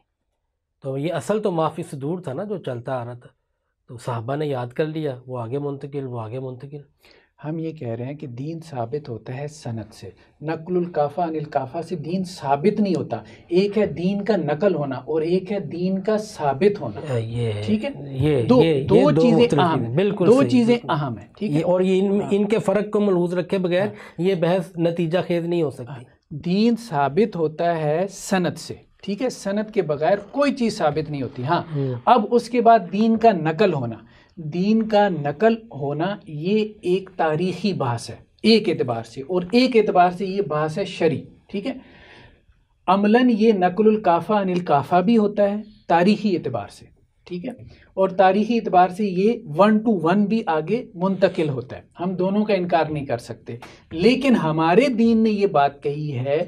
तो ये असल तो माफ़ी से दूर था ना जो चलता आ रहा था तो साहबा ने याद कर लिया वो आगे मुंतकिल वो आगे मुंतकिल हम ये कह रहे हैं कि दीन साबित होता है सनत से नकलकाफ़ा अनिलकाफ़ा से दीन साबित नहीं होता एक है दीन का नकल होना और एक है दीन का साबित होना ये ठीक है ये दो ये, दो, दो चीज़ें अहम बिल्कुल दो चीज़ें अहम है ठीक है और ये इन, हाँ। इनके फ़र्क को मलूज रखे बगैर हाँ। ये बहस नतीजा खेज नहीं हो सकती हाँ। दीन साबित होता है सनत से ठीक है सनत के बगैर कोई चीज़ साबित नहीं होती हाँ हम्म। अब उसके बाद दीन का नकल होना दीन का नकल होना ये एक तारीखी बहस है एक एतबार से और एक एतबार से ये बहस है शरी ठीक है अमलन ये नकल काफ़ा अनिल काफ़ा भी होता है तारीखी एतबार से ठीक है और तारीखी एतबार से ये वन टू वन भी आगे मुंतकिल होता है हम दोनों का इनकार नहीं कर सकते लेकिन हमारे दीन ने ये बात कही है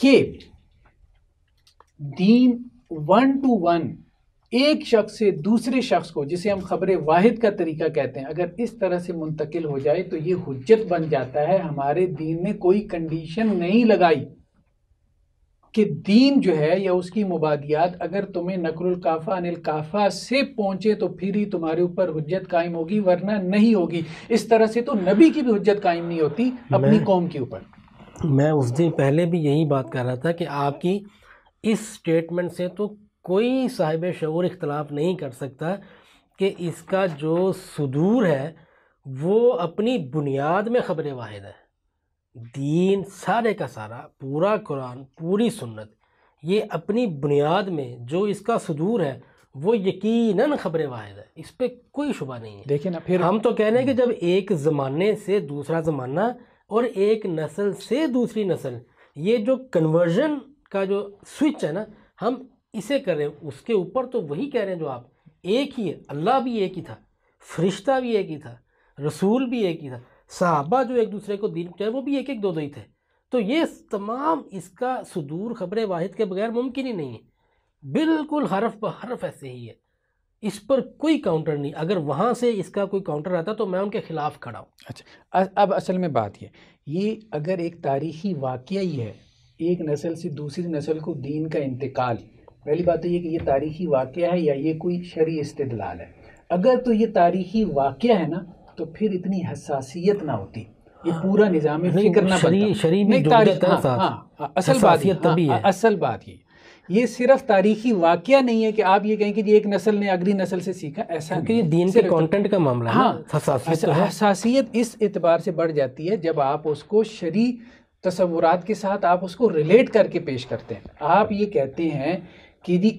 कि दीन वन टू वन एक शख्स से दूसरे शख्स को जिसे हम खबर वाहिद का तरीका कहते हैं अगर इस तरह से मुंतकिल हो जाए तो ये हुज्जत बन जाता है हमारे दीन ने कोई कंडीशन नहीं लगाई कि दीन जो है या उसकी मुबादियात अगर तुम्हें नकरुल काफ़ा अनिल काफ़ा से पहुंचे तो फिर ही तुम्हारे ऊपर हजत कायम होगी वरना नहीं होगी इस तरह से तो नबी की भी हजत कायम नहीं होती अपनी कौम के ऊपर मैं उस दिन पहले भी यही बात कर रहा था कि आपकी इस स्टेटमेंट से तो कोई साहिब शूर इख्तलाफ नहीं कर सकता कि इसका जो सुदूर है वो अपनी बुनियाद में ख़बर वाहिद है दीन सारे का सारा पूरा कुरान पूरी सुन्नत ये अपनी बुनियाद में जो इसका सदूर है वो यकीनन खबरें वाहिद है इस पर कोई शुबा नहीं है देखिए ना फिर हम तो कह रहे हैं कि जब एक ज़माने से दूसरा ज़माना और एक नस्ल से दूसरी नस्ल ये जो कन्वर्जन का जो स्विच है ना हम इसे कर रहे हैं उसके ऊपर तो वही कह रहे हैं जो आप एक ही है अल्लाह भी एक ही था फरिश्ता भी एक ही था रसूल भी एक ही था साहबा जो एक दूसरे को दीन पहुँचाए वो भी एक एक दो दो ही थे तो ये तमाम इसका सुदूर खबर वाहिद के बगैर मुमकिन ही नहीं है बिल्कुल हरफ ब हरफ ऐसे ही है इस पर कोई काउंटर नहीं अगर वहाँ से इसका कोई काउंटर आता तो मैं उनके ख़िलाफ़ खड़ा हूँ अच्छा अब असल में बात यह ये अगर एक तारीखी वाक़ ही है एक नस्ल से दूसरी नस्ल को दीन का इंतकाल पहली बात तो ये कि ये तारीखी वाक़ है या ये कोई शरी इस्तलाल है अगर तो ये तारीखी वाक़ है ना तो फिर इतनी हसासियत ना होती ये हाँ। पूरा निज़ाम फिक्र ना हाँ, हाँ, असल बात ये है असल बात ये ये सिर्फ तारीखी वाकया नहीं है कि आप ये कहें कि एक नस्ल ने अगली नस्ल से सीखा ऐसा क्योंकि ये दीन के कंटेंट का मामला हाँ हसासियत तो इस एतबार से बढ़ जाती है जब आप उसको शरी तस्वुरात के साथ आप उसको रिलेट करके पेश करते हैं आप ये कहते हैं कि जी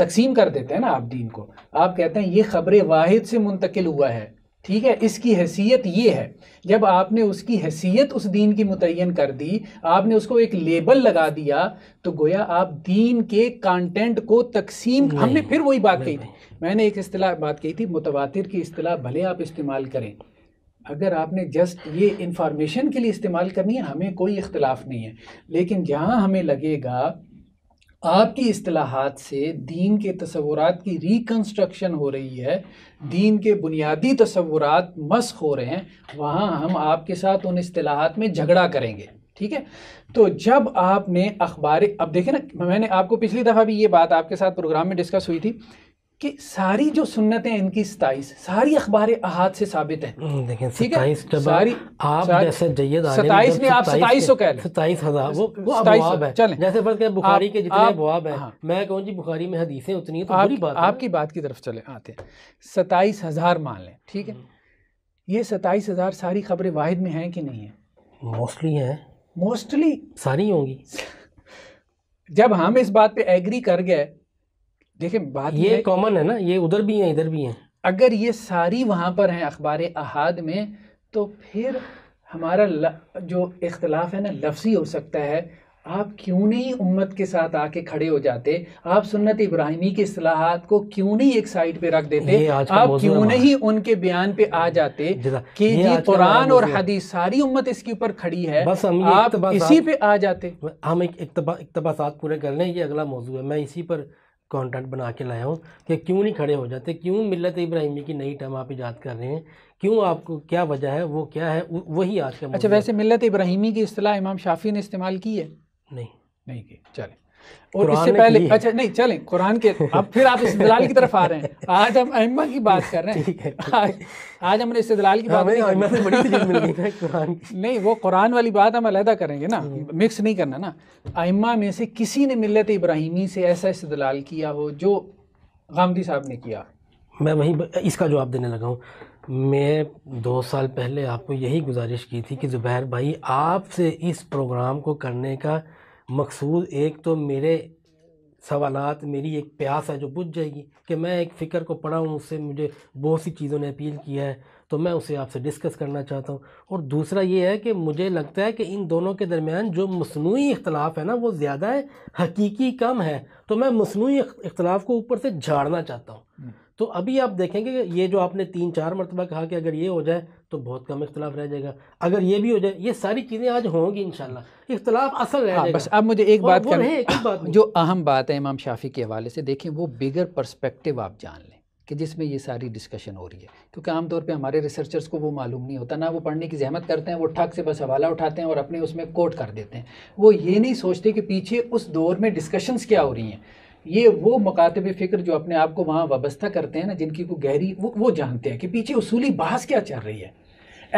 तकसीम कर देते हैं ना आप दीन को आप कहते हैं ये खबरें वाहिद से मुंतकिल हुआ है ठीक है इसकी हैसियत ये है जब आपने उसकी हैसियत उस दीन की मुतन कर दी आपने उसको एक लेबल लगा दिया तो गोया आप दीन के कंटेंट को तकसीम हमने फिर वही बात कही थी मैंने एक अतलाह बात कही थी मुतवातिर की अतलाह भले आप इस्तेमाल करें अगर आपने जस्ट ये इंफॉर्मेशन के लिए इस्तेमाल करनी है हमें कोई इख्तलाफ नहीं है लेकिन जहाँ हमें लगेगा आपकी असलाहत से दीन के तस्वुरात की रिकन्स्ट्रक्शन हो रही है दीन के बुनियादी तस्वुरात मस्क हो रहे हैं वहाँ हम आपके साथ उन असलाहत में झगड़ा करेंगे ठीक है तो जब आपने अखबार अब देखें ना मैंने आपको पिछली दफ़ा भी ये बात आपके साथ प्रोग्राम में डिस्कस हुई थी कि सारी जो सुन्नतें इनकी सताइस सारी अखबार अहाद से साबित है हम्म, देखें ठीक है सारी आप जैसे आप तो कह हजार वो वो है जैसे बुखारी के जितने हाँ। मैं कहूँ जी बुखारी में हदीसें उतनी तो आप, बात आपकी बात की तरफ चले आते हैं सताइस हजार मान लें ठीक है हम्म। ये सताईस हजार सारी खबरें वाहिद में हैं कि नहीं है मोस्टली है मोस्टली सारी होंगी जब हम इस बात पे एग्री कर गए देखिए बात ये कॉमन है ना ये उधर भी है इधर भी है अगर ये सारी वहाँ पर हैं अखबार अहाद में तो फिर हमारा ल, जो इख्तलाफ है ना लफ्जी हो सकता है आप क्यों नहीं उम्मत के साथ आके खड़े हो जाते आप सुन्नत इब्राहिमी की असलाहत को क्यों नहीं एक साइड पे रख देते आप क्यों नहीं उनके बयान पे आ जाते कि ये कुरान और हदीस सारी उम्मत इसके ऊपर खड़ी है बस हम आप इसी पे आ जाते हम एक इकतबासात पूरे कर लें ये अगला मौजू है मैं इसी पर कंटेंट बना के लाया हूँ कि क्यों नहीं खड़े हो जाते क्यों मिलत इब्राहिमी की नई टर्म आप ईजाद कर रहे हैं क्यों आपको क्या वजह है वो क्या है वही आज का अच्छा वैसे मिलत इब्राहिमी की असलाह इमाम शाफी ने इस्तेमाल की है नहीं नहीं की चले और इससे पहले अच्छा नहीं कुरान के अब फिर आप की तरफ आ रहे हैं *laughs* आज हम की बात कर रहे हैं आज की हाँ, बात *laughs* नहीं वो कुरान वाली बात हम अलहदा करेंगे ना हम्म। मिक्स नहीं करना ना में से किसी ने मिलत इब्राहिमी से ऐसा इस्तदलाल किया हो जो गांधी साहब ने किया मैं वहीं इसका जवाब देने लगा हूँ मैं दो साल पहले आपको यही गुजारिश की थी कि ज़ुबैर भाई आपसे इस प्रोग्राम को करने का मकसूद एक तो मेरे सवाल मेरी एक प्यास है जो बुझ जाएगी कि मैं एक फ़िक्र को पढ़ा हूँ उससे मुझे बहुत सी चीज़ों ने अपील किया है तो मैं उसे आपसे डिस्कस करना चाहता हूँ और दूसरा ये है कि मुझे लगता है कि इन दोनों के दरमियान जो मसनू इख्तलाफ है ना वो ज़्यादा है हकीकी कम है तो मैं मसनू इख्तलाफ को ऊपर से झाड़ना चाहता हूँ हम्म। तो अभी आप देखेंगे कि ये जो आपने तीन चार मरतबा कहा कि अगर ये हो जाए तो बहुत कम इख्तलाफ रह जाएगा अगर ये भी हो जाए ये सारी चीज़ें आज होंगी इन इख्तलाफ असल रहेगा हाँ, बस अब मुझे एक बात कर बात जो अहम बात है इमाम शाफी के हवाले से देखें वो बिगर परस्पेक्टिव आप जान लें कि जिसमें ये सारी डिस्कशन हो रही है क्योंकि आमतौर पे हमारे रिसर्चर्स को वो मालूम नहीं होता ना वो पढ़ने की जहमत करते हैं वो ठग से बस हवाला उठाते हैं और अपने उसमें कोट कर देते हैं वो ये नहीं सोचते कि पीछे उस दौर में डिस्कशंस क्या हो रही हैं ये वो मकातब फ़िक्र जो अपने आप को वहाँ वाबस्ता करते हैं ना जिनकी को गहरी वो वो जानते हैं कि पीछे उसूली बहस क्या चल रही है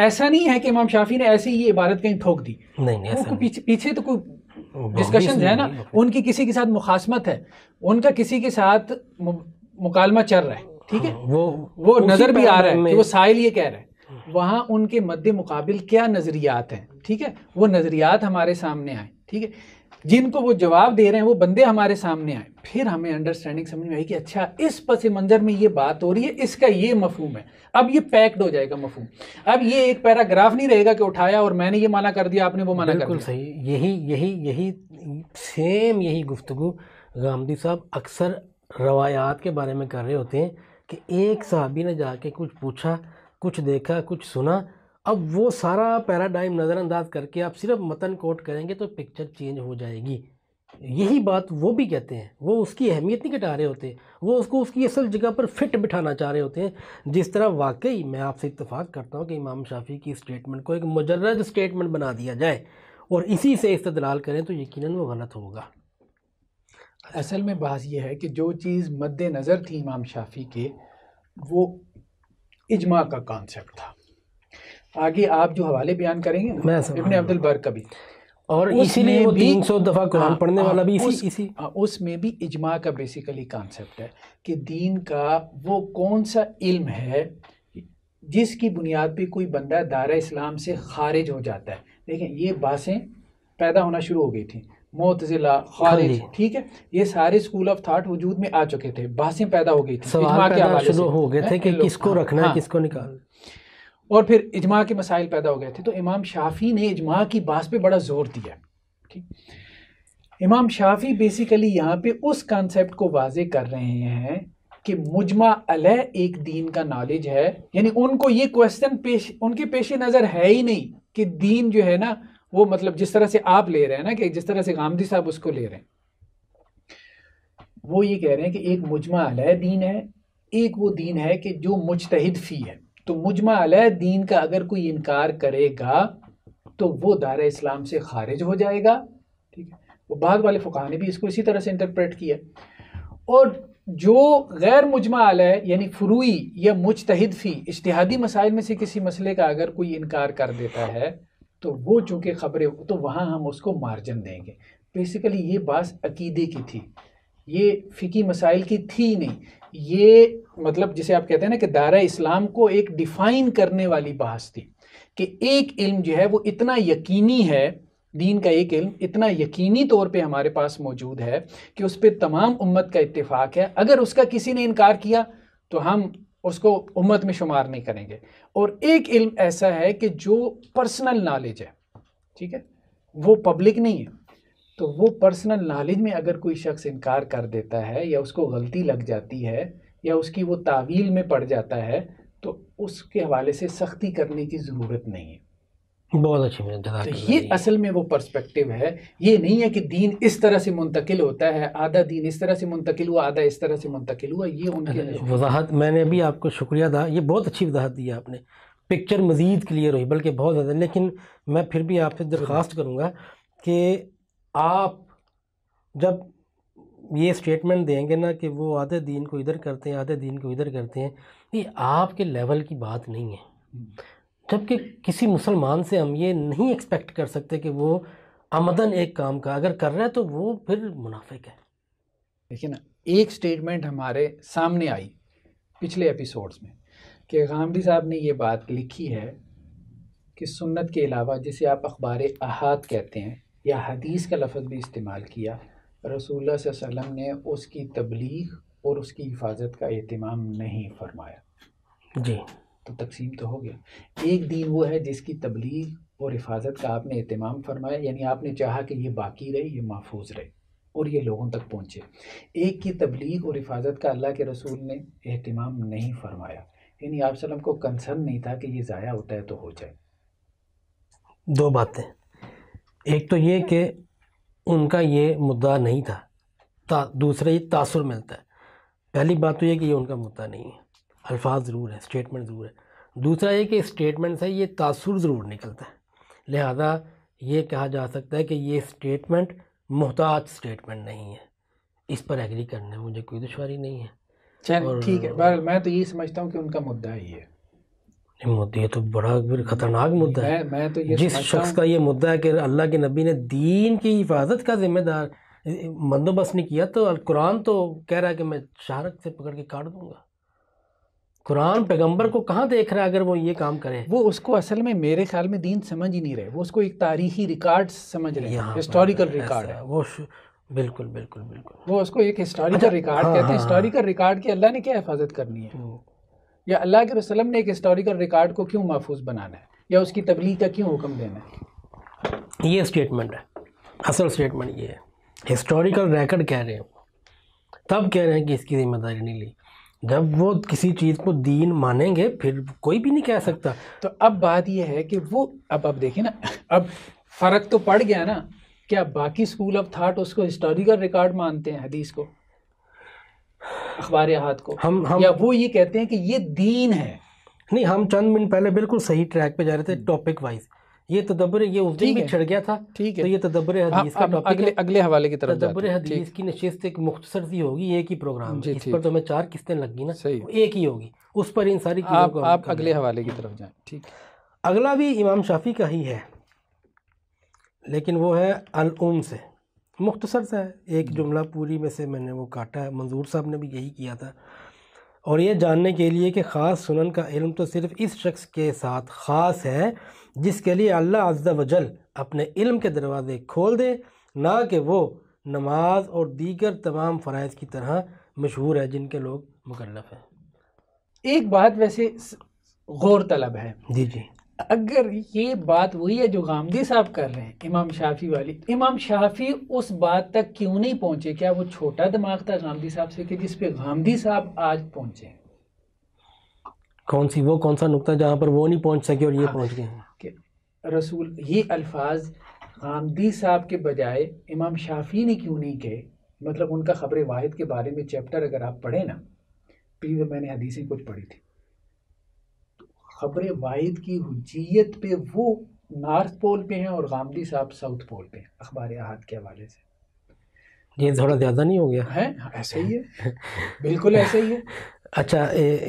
ऐसा नहीं है कि इमाम शाफी ने ऐसे ही ये इबारत कहीं ठोक दी नहीं, नहीं, ऐसा नहीं। पीछे, पीछे तो कोई डिस्कशन है ना उनकी किसी के साथ मुखासमत है उनका किसी के साथ मुकालमा चल रहा है ठीक है वो वो नज़र भी आ रहा है वो साहिल ये कह रहे हैं वहाँ उनके मद्द मुकाबिल क्या नज़रियात हैं ठीक है वो नज़रियात हमारे सामने आए ठीक है जिनको वो जवाब दे रहे हैं वो बंदे हमारे सामने आए फिर हमें अंडरस्टैंडिंग समझ में आई कि अच्छा इस पस मंजर में ये बात हो रही है इसका ये मफहूम है अब ये पैक्ड हो जाएगा मफहूम अब ये एक पैराग्राफ नहीं रहेगा कि उठाया और मैंने ये माना कर दिया आपने वो माना बिल्कुल कर दिया। सही यही यही यही सेम यही गुफ्तु गांधी साहब अक्सर रवायात के बारे में कर रहे होते हैं कि एक साहबी ने जाके कुछ पूछा कुछ देखा कुछ सुना अब वो सारा पैराडाइम नज़रअंदाज करके आप सिर्फ मतन कोट करेंगे तो पिक्चर चेंज हो जाएगी यही बात वो भी कहते हैं वो उसकी अहमियत नहीं घटा रहे होते वो उसको उसकी असल जगह पर फिट बिठाना चाह रहे होते हैं जिस तरह वाकई मैं आपसे इतफाक़ करता हूँ कि इमाम शाफी की स्टेटमेंट को एक मुजरद स्टेटमेंट बना दिया जाए और इसी से इस्तलाल करें तो यक़ीन वो गलत होगा असल में बात यह है कि जो चीज़ नज़र थी इमाम शाफी के वो इजमा का कॉन्सेप्ट था आगे आप जो हवाले बयान करेंगे ना इबन हाँ। अब्दुल बर का भी और इसीलिए वो तीन सौ दफ़ा कुरान हाँ, पढ़ने वाला हाँ, भी इसी उस, इसी उसमें भी इजमा का बेसिकली कॉन्सेप्ट है कि दीन का वो कौन सा इल्म है जिसकी बुनियाद पे कोई बंदा दायरा इस्लाम से खारिज हो जाता है देखें ये बातें पैदा होना शुरू हो गई थी मोतजिला खारिज ठीक है ये सारे स्कूल ऑफ थाट वजूद में आ चुके थे बासें पैदा हो गई थी शुरू हो गए थे कि किसको रखना है किसको निकालना और फिर इजमा के मसाइल पैदा हो गए थे तो इमाम शाफ़ी ने इजमा की बात पे बड़ा ज़ोर दिया ठीक इमाम शाफी बेसिकली यहाँ पे उस कॉन्सेप्ट को वाजे कर रहे हैं कि मुजमा अलह एक दीन का नॉलेज है यानी उनको ये क्वेश्चन पेश उनके पेश नज़र है ही नहीं कि दीन जो है ना वो मतलब जिस तरह से आप ले रहे हैं ना कि जिस तरह से गांधी साहब उसको ले रहे हैं वो ये कह रहे हैं कि एक मुजमा अलह दीन है एक वो दीन है कि जो मुजतहद फ़ी है तो मुजमा अल दीन का अगर कोई इनकार करेगा तो वो दार इस्लाम से खारिज हो जाएगा ठीक है वो बाद वाले फ़ुका ने भी इसको इसी तरह से इंटरप्रेट किया और जो गैर मुजमा अल यानी फ्रूई या मुजतहद फ़ी इश्तहादी मसाइल में से किसी मसले का अगर कोई इनकार कर देता है तो वो चूँकि खबरें तो वहाँ हम उसको मार्जन देंगे बेसिकली ये बात अकीदे की थी ये फ़िकी मसाइल की थी नहीं ये मतलब जिसे आप कहते हैं ना कि दायरा इस्लाम को एक डिफाइन करने वाली बहस थी कि एक इल्म जो है वो इतना यकीनी है दीन का एक इल्म इतना यकीनी तौर पे हमारे पास मौजूद है कि उस पर तमाम उम्मत का इत्तेफाक है अगर उसका किसी ने इनकार किया तो हम उसको उम्मत में शुमार नहीं करेंगे और एक इल्म ऐसा है कि जो पर्सनल नॉलेज है ठीक है वो पब्लिक नहीं है तो वो पर्सनल नॉलेज में अगर कोई शख्स इनकार कर देता है या उसको गलती लग जाती है या उसकी वो तावील में पड़ जाता है तो उसके हवाले से सख्ती करने की ज़रूरत नहीं है बहुत अच्छी तो ये असल में वो पर्सपेक्टिव है ये नहीं है कि दीन इस तरह से मुंतकिल होता है आधा दीन इस तरह से मुंतकिल हुआ आधा इस तरह से मुंतकिल हुआ ये उनके वजाहत मैंने भी आपको शुक्रिया था ये बहुत अच्छी वजाहत दी है आपने पिक्चर मज़ीद क्लियर हुई बल्कि बहुत ज़्यादा लेकिन मैं फिर भी आपसे दरख्वास्त करूँगा कि आप जब ये स्टेटमेंट देंगे ना कि वो आधे दिन को इधर करते हैं आधे दिन को इधर करते हैं ये आपके लेवल की बात नहीं है जबकि किसी मुसलमान से हम ये नहीं एक्सपेक्ट कर सकते कि वो आमदन एक काम का अगर कर रहा है तो वो फिर मुनाफिक है देखिए ना एक स्टेटमेंट हमारे सामने आई पिछले एपिसोड्स में कि गांधी साहब ने ये बात लिखी है कि सुन्नत के अलावा जिसे आप अखबार अहात कहते हैं या हदीस का लफ्ज़ भी इस्तेमाल किया रसूल वसम ने उसकी तबलीग और उसकी हिफाजत का अहतमाम नहीं फरमाया जी तो तकसीम तो हो गया एक दिन वो है जिसकी तबलीग और हिफाजत का आपने अहतमाम फरमाया यानी आपने चाहा कि ये बाकी रहे ये महफूज रहे और ये लोगों तक पहुँचे एक की तबलीग और हिफाजत का अल्लाह के रसूल ने अहतमाम नहीं फरमाया यानी आप सलम को कंसर्न नहीं था कि ये ज़ाया होता है तो हो जाए दो बातें एक तो ये कि उनका ये मुद्दा नहीं था ता, दूसरा ये तासर मिलता है पहली बात तो ये कि ये उनका मुद्दा नहीं है अल्फाज ज़रूर है स्टेटमेंट ज़रूर है दूसरा ये कि स्टेटमेंट से ये तासर ज़रूर निकलता है लिहाजा ये कहा जा सकता है कि ये स्टेटमेंट मोहताज स्टेटमेंट नहीं है इस पर एग्री करने में मुझे कोई दुशारी नहीं है ठीक है मैं तो यही समझता हूँ कि उनका मुद्दा ही है नहीं मुद्दा तो बड़ा फिर खतरनाक मुद्दा है मैं तो ये जिस शख्स का ये मुद्दा है कि अल्लाह के नबी ने दीन की हिफाजत का जिम्मेदार बंदोबस्त नहीं किया तो कुरान तो कह रहा है कि मैं शारक से पकड़ के काट दूंगा कुरान पैगंबर को कहाँ देख रहा है अगर वो ये काम करे वो उसको असल में मेरे ख्याल में दीन समझ ही नहीं रहे वो उसको एक तारीखी रिकॉर्ड समझ रहे हैं हिस्टोरिकल रिकॉर्ड है वो बिल्कुल बिल्कुल बिल्कुल वो उसको एक हिस्टोरिकल अच्छा, रिकॉर्ड हाँ, कहते हैं हाँ, हाँ। हिस्टोरिकल रिकॉर्ड की अल्लाह ने क्या हिफाजत करनी है या अल्लाह के वसलम ने एक हिस्टोरिकल रिकॉर्ड को क्यों महफूज बनाना है या उसकी तबलीग का क्यों हुक्म देना है ये स्टेटमेंट है असल स्टेटमेंट ये है हिस्टोरिकल रिकॉर्ड कह रहे हैं तब कह रहे हैं कि इसकी जिम्मेदारी नहीं ली जब वो किसी चीज़ को दीन मानेंगे फिर कोई भी नहीं कह सकता तो अब बात यह है कि वो अब अब देखें ना अब फ़र्क तो पड़ गया ना क्या बाकी स्कूल ऑफ थाट उसको हिस्टोरिकल रिकॉर्ड मानते हैं हदीस को अखबार हाथ को हम हम या वो ये कहते हैं कि ये दीन है नहीं हम चंद मिनट पहले बिल्कुल सही ट्रैक पे जा रहे थे टॉपिक हम्म। वाइज ये तदब्बर ये उस दिन भी छिड़ गया था ठीक है तो ये तदब्बर हदीस का टॉपिक अगले अगले हवाले की तरफ तदब्बर हदीस की नशिस्त एक मुख्तसर सी होगी एक ही प्रोग्राम इस पर तो हमें चार किस्तें लगी ना सही एक ही होगी उस पर इन सारी आप, आप अगले हवाले की तरफ जाए ठीक अगला भी इमाम शाफी का ही है लेकिन वो है अल से मुख्तसर सा है एक जुमला पूरी में से मैंने वो काटा है मंजूर साहब ने भी यही किया था और ये जानने के लिए कि ख़ास सुनन का इल्म तो सिर्फ़ इस शख्स के साथ ख़ास है जिसके लिए अल्लाह अज्जा वजल अपने इल्म के दरवाज़े खोल दे ना कि वो नमाज और दीगर तमाम फ़रज़ की तरह मशहूर है जिनके लोग मुकलफ हैं एक बात वैसे गौरतलब है जी जी अगर ये बात वही है जो गामदी साहब कर रहे हैं इमाम शाफी वाली इमाम शाफी उस बात तक क्यों नहीं पहुंचे क्या वो छोटा दिमाग था गामदी साहब से कि जिस पे गामदी साहब आज पहुंचे कौन सी वो कौन सा नुकता जहां पर वो नहीं पहुंच सके और ये हाँ, पहुंच गए रसूल ये अल्फाज गामदी साहब के बजाय इमाम शाफी ने क्यों नहीं कहे मतलब उनका खबर वाहिद के बारे में चैप्टर अगर आप पढ़े ना प्लीज़ तो तो मैंने हदीसें कुछ पढ़ी थी खबर वाहिद की हजियत पे वो नॉर्थ पोल पे हैं और गांधी साहब साउथ पोल पे हैं अखबार हाथ के हवाले से ये थोड़ा ज़्यादा नहीं हो गया है ऐसे ही है बिल्कुल ऐसे ही है *laughs* अच्छा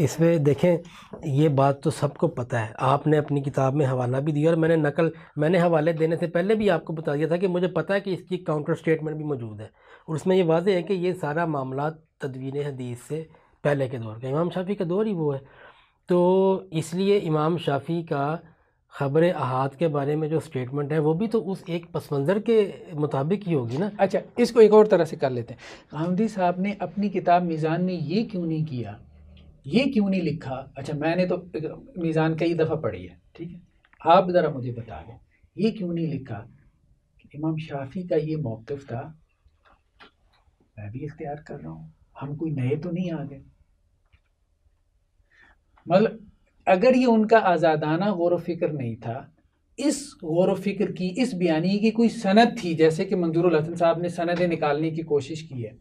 इसमें देखें ये बात तो सबको पता है आपने अपनी किताब में हवाला भी दिया और मैंने नकल मैंने हवाले देने से पहले भी आपको बता दिया था कि मुझे पता है कि इसकी काउंटर स्टेटमेंट भी मौजूद है और उसमें ये वाजह है कि ये सारा मामला तदवीन हदीस से पहले के दौर का इमाम शाफी का दौर ही वो है तो इसलिए इमाम शाफ़ी का ख़बर अहाद के बारे में जो स्टेटमेंट है वो भी तो उस एक पस मंज़र के मुताबिक ही होगी ना अच्छा इसको एक और तरह से कर लेते हैं गांधी साहब ने अपनी किताब मीज़ान में ये क्यों नहीं किया ये क्यों नहीं लिखा अच्छा मैंने तो मीज़ान कई दफ़ा पढ़ी है ठीक है आप ज़रा मुझे बता दें ये क्यों नहीं लिखा इमाम शाफी का ये मौक़ था मैं भी इख्तियार कर रहा हूँ हम कोई नए तो नहीं आ गए मतलब अगर ये उनका आज़ादाना गौर फिक्र नहीं था इस गौर फिक्र की इस बयानी की कोई सनद थी जैसे कि मंजूर हसन साहब ने सनदें निकालने की कोशिश की है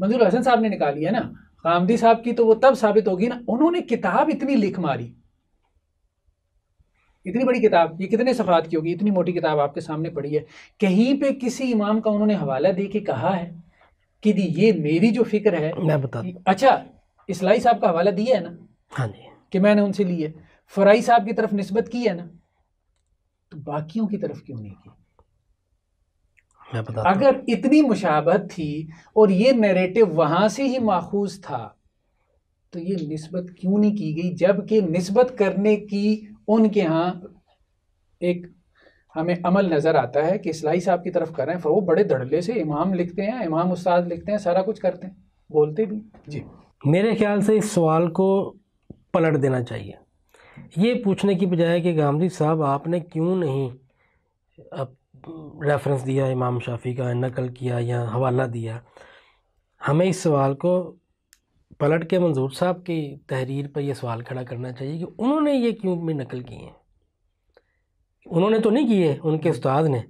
मंजूर हसन साहब ने निकाली है ना गांधी साहब की तो वो तब साबित होगी ना उन्होंने किताब इतनी लिख मारी इतनी बड़ी किताब ये कितने सफात की होगी इतनी मोटी किताब आपके सामने पड़ी है कहीं पे किसी इमाम का उन्होंने हवाला दे के कहा है कि दी ये मेरी जो फिक्र है मैं बता अच्छा इसलाई साहब का हवाला दिया है ना हाँ जी कि मैंने उनसे लिए फराई साहब की तरफ नस्बत की है ना तो बाकियों की तरफ क्यों नहीं की मैं बता अगर इतनी मुशाबत थी और ये नरेटिव वहां से ही माखूज था तो ये नस्बत क्यों नहीं की गई जबकि नस्बत करने की उनके यहाँ एक हमें अमल नज़र आता है कि इसलाई साहब की तरफ करें फिर वो बड़े धड़ले से इमाम लिखते हैं इमाम उस्ताद लिखते हैं सारा कुछ करते हैं बोलते भी जी मेरे ख्याल से इस सवाल को पलट देना चाहिए ये पूछने की बजाय कि गांधी साहब आपने क्यों नहीं रेफरेंस दिया इमाम शाफी का नकल किया या हवाला दिया हमें इस सवाल को पलट के मंजूर साहब की तहरीर पर यह सवाल खड़ा करना चाहिए कि उन्होंने ये क्यों भी नकल किए हैं उन्होंने तो नहीं किए उनके उस्ताद ने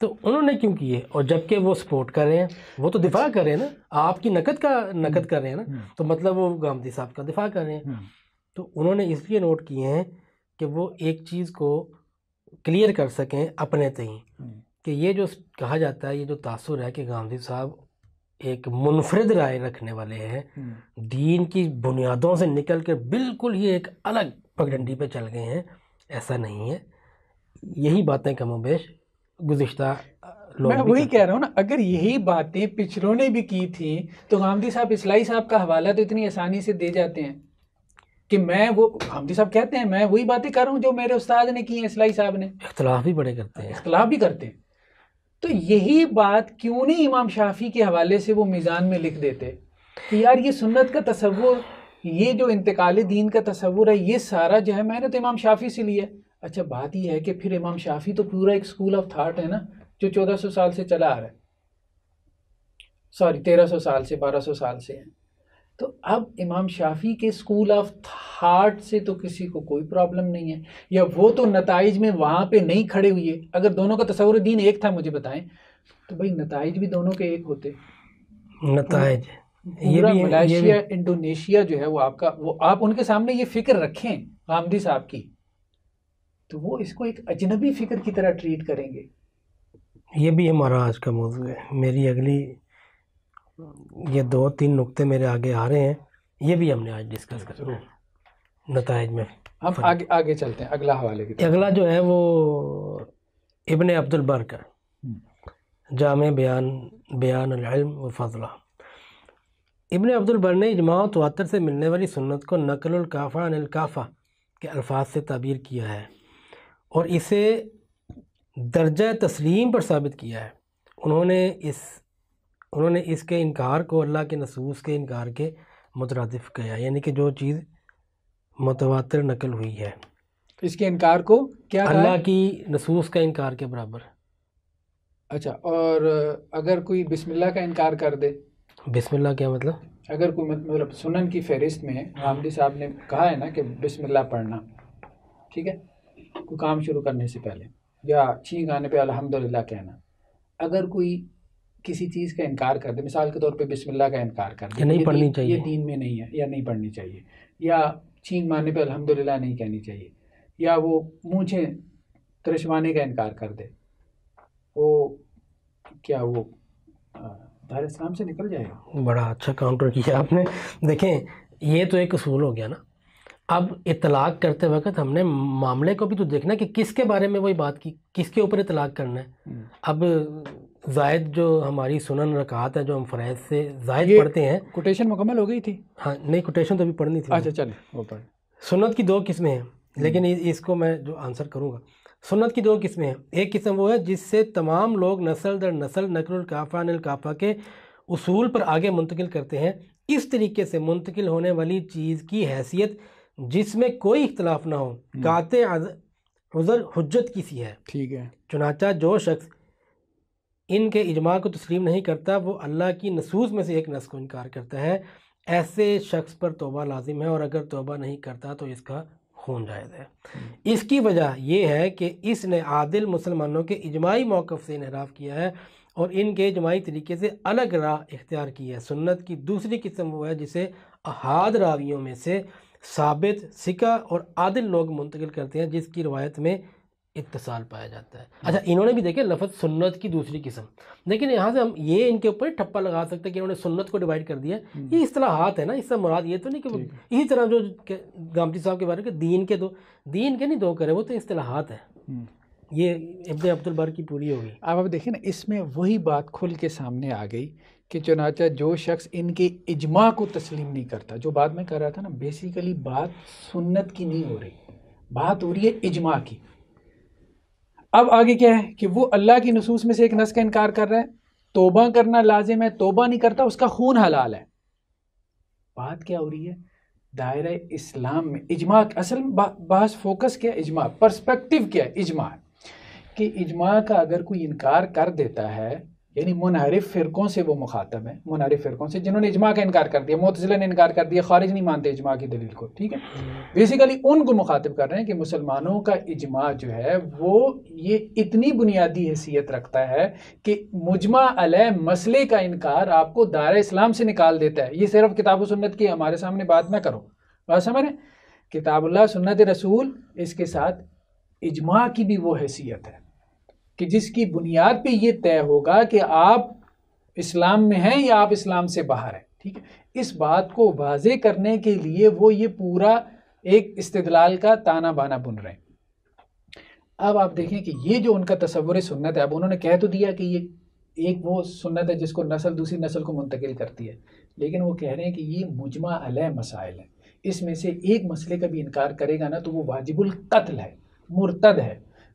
तो उन्होंने क्यों किए और जबकि वो सपोर्ट कर रहे हैं वो तो दिफा अच्छा। कर रहे हैं ना आपकी नकद का नकद कर रहे हैं ना हम्म, हम्म। तो मतलब वो गांधी साहब का दिफा कर रहे हैं हम्म। तो उन्होंने इसलिए नोट किए हैं कि वो एक चीज़ को क्लियर कर सकें अपने तय कि ये जो कहा जाता है ये जो तासुर है कि गांधी साहब एक मुनफरद राय रखने वाले हैं दीन की बुनियादों से निकल कर बिल्कुल ही एक अलग पगडंडी पर चल गए हैं ऐसा नहीं है यही बातें कमोबेश गुजशत मैं वही कह रहा हूँ ना अगर यही बातें पिछलों ने भी की थी तो गांधी साहब इसलाई साहब का हवाला तो इतनी आसानी से दे जाते हैं कि मैं वो गांधी साहब कहते हैं मैं वही बातें कर रहा हूँ जो मेरे उस्ताद ने की हैं इसलाई साहब ने इख्तलाफ भी बड़े करते हैं इख्तलाफ भी करते हैं तो यही बात क्यों नहीं इमाम शाफी के हवाले से वो मीज़ान में लिख देते कि यार ये सुन्नत का तस्वुर ये जो इंतकाल दीन का तस्वुर है ये सारा जो है मैंने तो इमाम शाफी से लिया अच्छा बात यह है कि फिर इमाम शाफी तो पूरा एक स्कूल ऑफ थाट है ना जो चौदह सौ साल से चला आ रहा है सॉरी तेरह सौ साल से बारह सौ साल से है तो अब इमाम शाफी के स्कूल ऑफ थाट से तो किसी को कोई प्रॉब्लम नहीं है या वो तो नतज में वहाँ पे नहीं खड़े हुए अगर दोनों का तस्वर दीन एक था मुझे बताएं तो भाई नतज भी दोनों के एक होते नतज ये भी मलेशिया इंडोनेशिया जो है वो आपका वो आप उनके सामने ये फिक्र रखें गांधी साहब की तो वो इसको एक अजनबी फ़िक्र की तरह ट्रीट करेंगे ये भी हमारा आज का मौजू है मेरी अगली ये दो तीन नुक्ते मेरे आगे आ रहे हैं ये भी हमने आज डिस्कस कर नतज में अब आगे आगे चलते हैं अगला हवाले की अगला जो है वो इबन अब्दुल बर का हम्म। जाम बयान बयान अलम व फजला इबन अब्दुल बर ने इजमा तवातर से मिलने वाली सुन्नत को नकल काफ़ा अनिल काफ़ा के अल्फाज से ताबीर किया है और इसे दर्जा तस्लीम पर साबित किया है उन्होंने इस उन्होंने इसके इनकार को अल्लाह के नसूस के इनकार के मुतरदफ किया यानी कि जो चीज़ मतवातर नकल हुई है इसके इनकार को क्या अल्लाह की नसूस का इनकार के बराबर अच्छा और अगर कोई बिस्मिल्लाह का इनकार कर दे बिस्मिल्लाह क्या मतलब अगर कोई मतलब सुनन की फहरिस्त में हामदी साहब ने कहा है ना कि बिस्मिल्लाह पढ़ना ठीक है को काम शुरू करने से पहले या छींक आने पे अल्हम्दुलिल्लाह कहना अगर कोई किसी चीज़ का इनकार कर दे मिसाल के तौर पे बिस्मिल्लाह का इनकार कर दे नहीं पढ़नी चाहिए ये दीन में नहीं है या नहीं पढ़नी चाहिए या छींक मारने पे अल्हम्दुलिल्लाह नहीं कहनी चाहिए या वो मुझे तरशवाने का इनकार कर दे वो क्या वो दार से निकल जाएगा बड़ा अच्छा काउंटर किया आपने देखें ये तो एक असूल हो गया ना अब इतलाक करते वक्त हमने मामले को भी तो देखना कि किसके बारे में वही बात की किसके ऊपर इतलाक करना है हम्म। अब जायद जो हमारी सुनन रकात है जो हम फ़रैज से जायद पढ़ते हैं कोटेशन मुकम्मल हो गई थी हाँ नहीं कोटेशन तो अभी पढ़नी थी अच्छा चलिए सुनत की दो किस्में हैं हम्म। लेकिन इसको मैं जो आंसर करूँगा सुनत की दो किस्में हैं एक किस्म वो है जिससे तमाम लोग नसल दर नसल नकलकाफा नलकाफ़ा के उसूल पर आगे मुंतकिल करते हैं इस तरीके से मुंतकिल होने वाली चीज़ की हैसियत जिसमें कोई इख्तलाफ ना हो हम्म। काते उजर हजत किसी है ठीक है चुनाचा जो शख्स इनके इजमा को तस्लीम नहीं करता वो अल्लाह की नसूस में से एक नस को इनकार करता है ऐसे शख्स पर तोबा लाजिम है और अगर तोबा नहीं करता तो इसका खून जायज़ है हम्म। इसकी वजह यह है कि इसने आदिल मुसलमानों के इजमाही मौक़ से इनहराफ किया है और इनके इजमाही तरीके से अलग राह इख्तियार की है सुन्नत की दूसरी किस्म वो है जिसे अहाद रावियों में से साबित सिका और आदिल लोग मुंतकिल करते हैं जिसकी रवायत में इतसाल पाया जाता है हम्म। अच्छा इन्होंने भी देखे लफ सुन्नत की दूसरी किस्म लेकिन यहाँ से हम ये इनके ऊपर ठप्पा लगा सकते हैं कि इन्होंने सुन्नत को डिवाइड कर दिया हम्म। ये इस तरह हाथ है ना इससे मुराद ये तो नहीं कि इसी तरह जो गामची साहब के बारे में दीन के दो दीन के नहीं दो करे वो तो इतलाहत है हम्म। ये इब्न अब्दुल बर की पूरी होगी अब आप देखिए ना इसमें वही बात खुल के सामने आ गई कि चुनाचा जो शख्स इनके इजमा को तस्लीम नहीं करता जो बात में कर रहा था ना बेसिकली बात सुन्नत की नहीं हो रही बात हो रही है इजमा की अब आगे क्या है कि वो अल्लाह की नसूस में से एक नस का इनकार कर रहा है तोबा करना लाजिम है तोबा नहीं करता उसका खून हलाल है बात क्या हो रही है दायरा इस्लाम में इजमा असल में बहस फोकस क्या है इजमा परस्पेक्टिव क्या है इजमा कि इजमा का अगर कोई इनकार कर देता है यानी मुनारफ फ़िरक़ों से वो मुखातब है मुनारफ फ़िरक़ों से जिन्होंने इजमा का इनकार कर दिया मोतजिला ने इनकार कर दिया खारिज नहीं मानते इजमा की दलील को ठीक है बेसिकली उनको मुखातब कर रहे हैं कि मुसलमानों का इजमा जो है वो ये इतनी बुनियादी हैसियत रखता है कि मुजमा अल मसले का इनकार आपको दायरा इस्लाम से निकाल देता है ये सिर्फ किताब सुन्नत की हमारे सामने बात ना करो बात समझ रहे किताबुल्ला सुन्नत रसूल इसके साथ इजमा की भी वो हैसियत है कि जिसकी बुनियाद पे ये तय होगा कि आप इस्लाम में हैं या आप इस्लाम से बाहर हैं ठीक है इस बात को वाजे करने के लिए वो ये पूरा एक इस्तलाल का ताना बाना बुन रहे हैं अब आप देखें कि ये जो उनका तस्वुर सुन्नत है अब उन्होंने कह तो दिया कि ये एक वो सुन्नत है जिसको नस्ल दूसरी नस्ल को मुंतकिल करती है लेकिन वो कह रहे हैं कि ये मुजमा अल मसाइल है इसमें से एक मसले का भी इनकार करेगा ना तो वो वाजिबुल कत्ल है मुर्तद है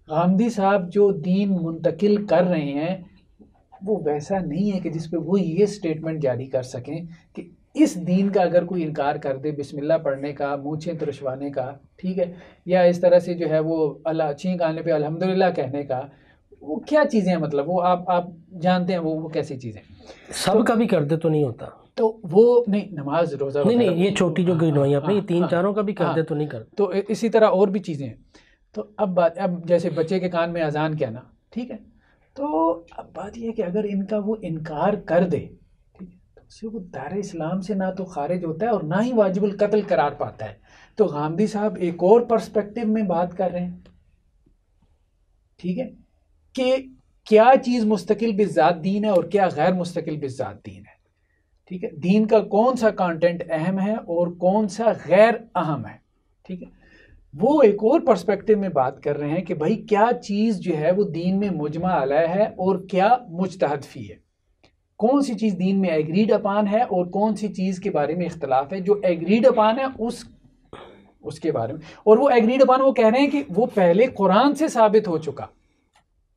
गांधी साहब जो दीन मुंतकिल कर रहे हैं वो वैसा नहीं है कि जिस पे वो ये स्टेटमेंट जारी कर सकें कि इस दीन का अगर कोई इनकार कर दे बिस्मिल्लाह पढ़ने का मूछे तुरशवाने का ठीक है या इस तरह से जो है वो अल्लाह छींक आने पे अल्हम्दुलिल्लाह कहने का वो क्या चीज़ें हैं मतलब वो आप आप जानते हैं वो वो कैसी चीज़ें सब तो, का भी कर दे तो नहीं होता तो वो नहीं नमाज रोज़ा नहीं नहीं ये छोटी जो हाँ, गिनवाइयाँ अपनी हाँ, तीन हाँ, चारों का भी कर दे तो नहीं कर तो इसी तरह और भी चीज़ें हैं तो अब बात अब जैसे बच्चे के कान में अजान ना ठीक है तो अब बात यह है कि अगर इनका वो इनकार कर दे ठीक है तो उसे वो दार इस्लाम से ना तो खारिज होता है और ना ही वाजिबुल कत्ल करार पाता है तो गांधी साहब एक और पर्सपेक्टिव में बात कर रहे हैं ठीक है कि क्या चीज़ मुस्तकिल बिजात दीन है और क्या गैर मुस्तकिल बिजात दीन है ठीक है दीन का कौन सा कंटेंट अहम है और कौन सा गैर अहम है ठीक है वो एक और पर्सपेक्टिव में बात कर रहे हैं कि भाई क्या चीज़ जो है वो दीन में मुजमा आला है और क्या मुजतहद है कौन सी चीज़ दीन में एग्रीड अपान है और कौन सी चीज़ के बारे में इख्तलाफ है जो एग्रीड अपान है उस उसके बारे में और वो एग्रीड अपान वो कह रहे हैं कि वो पहले कुरान से साबित हो चुका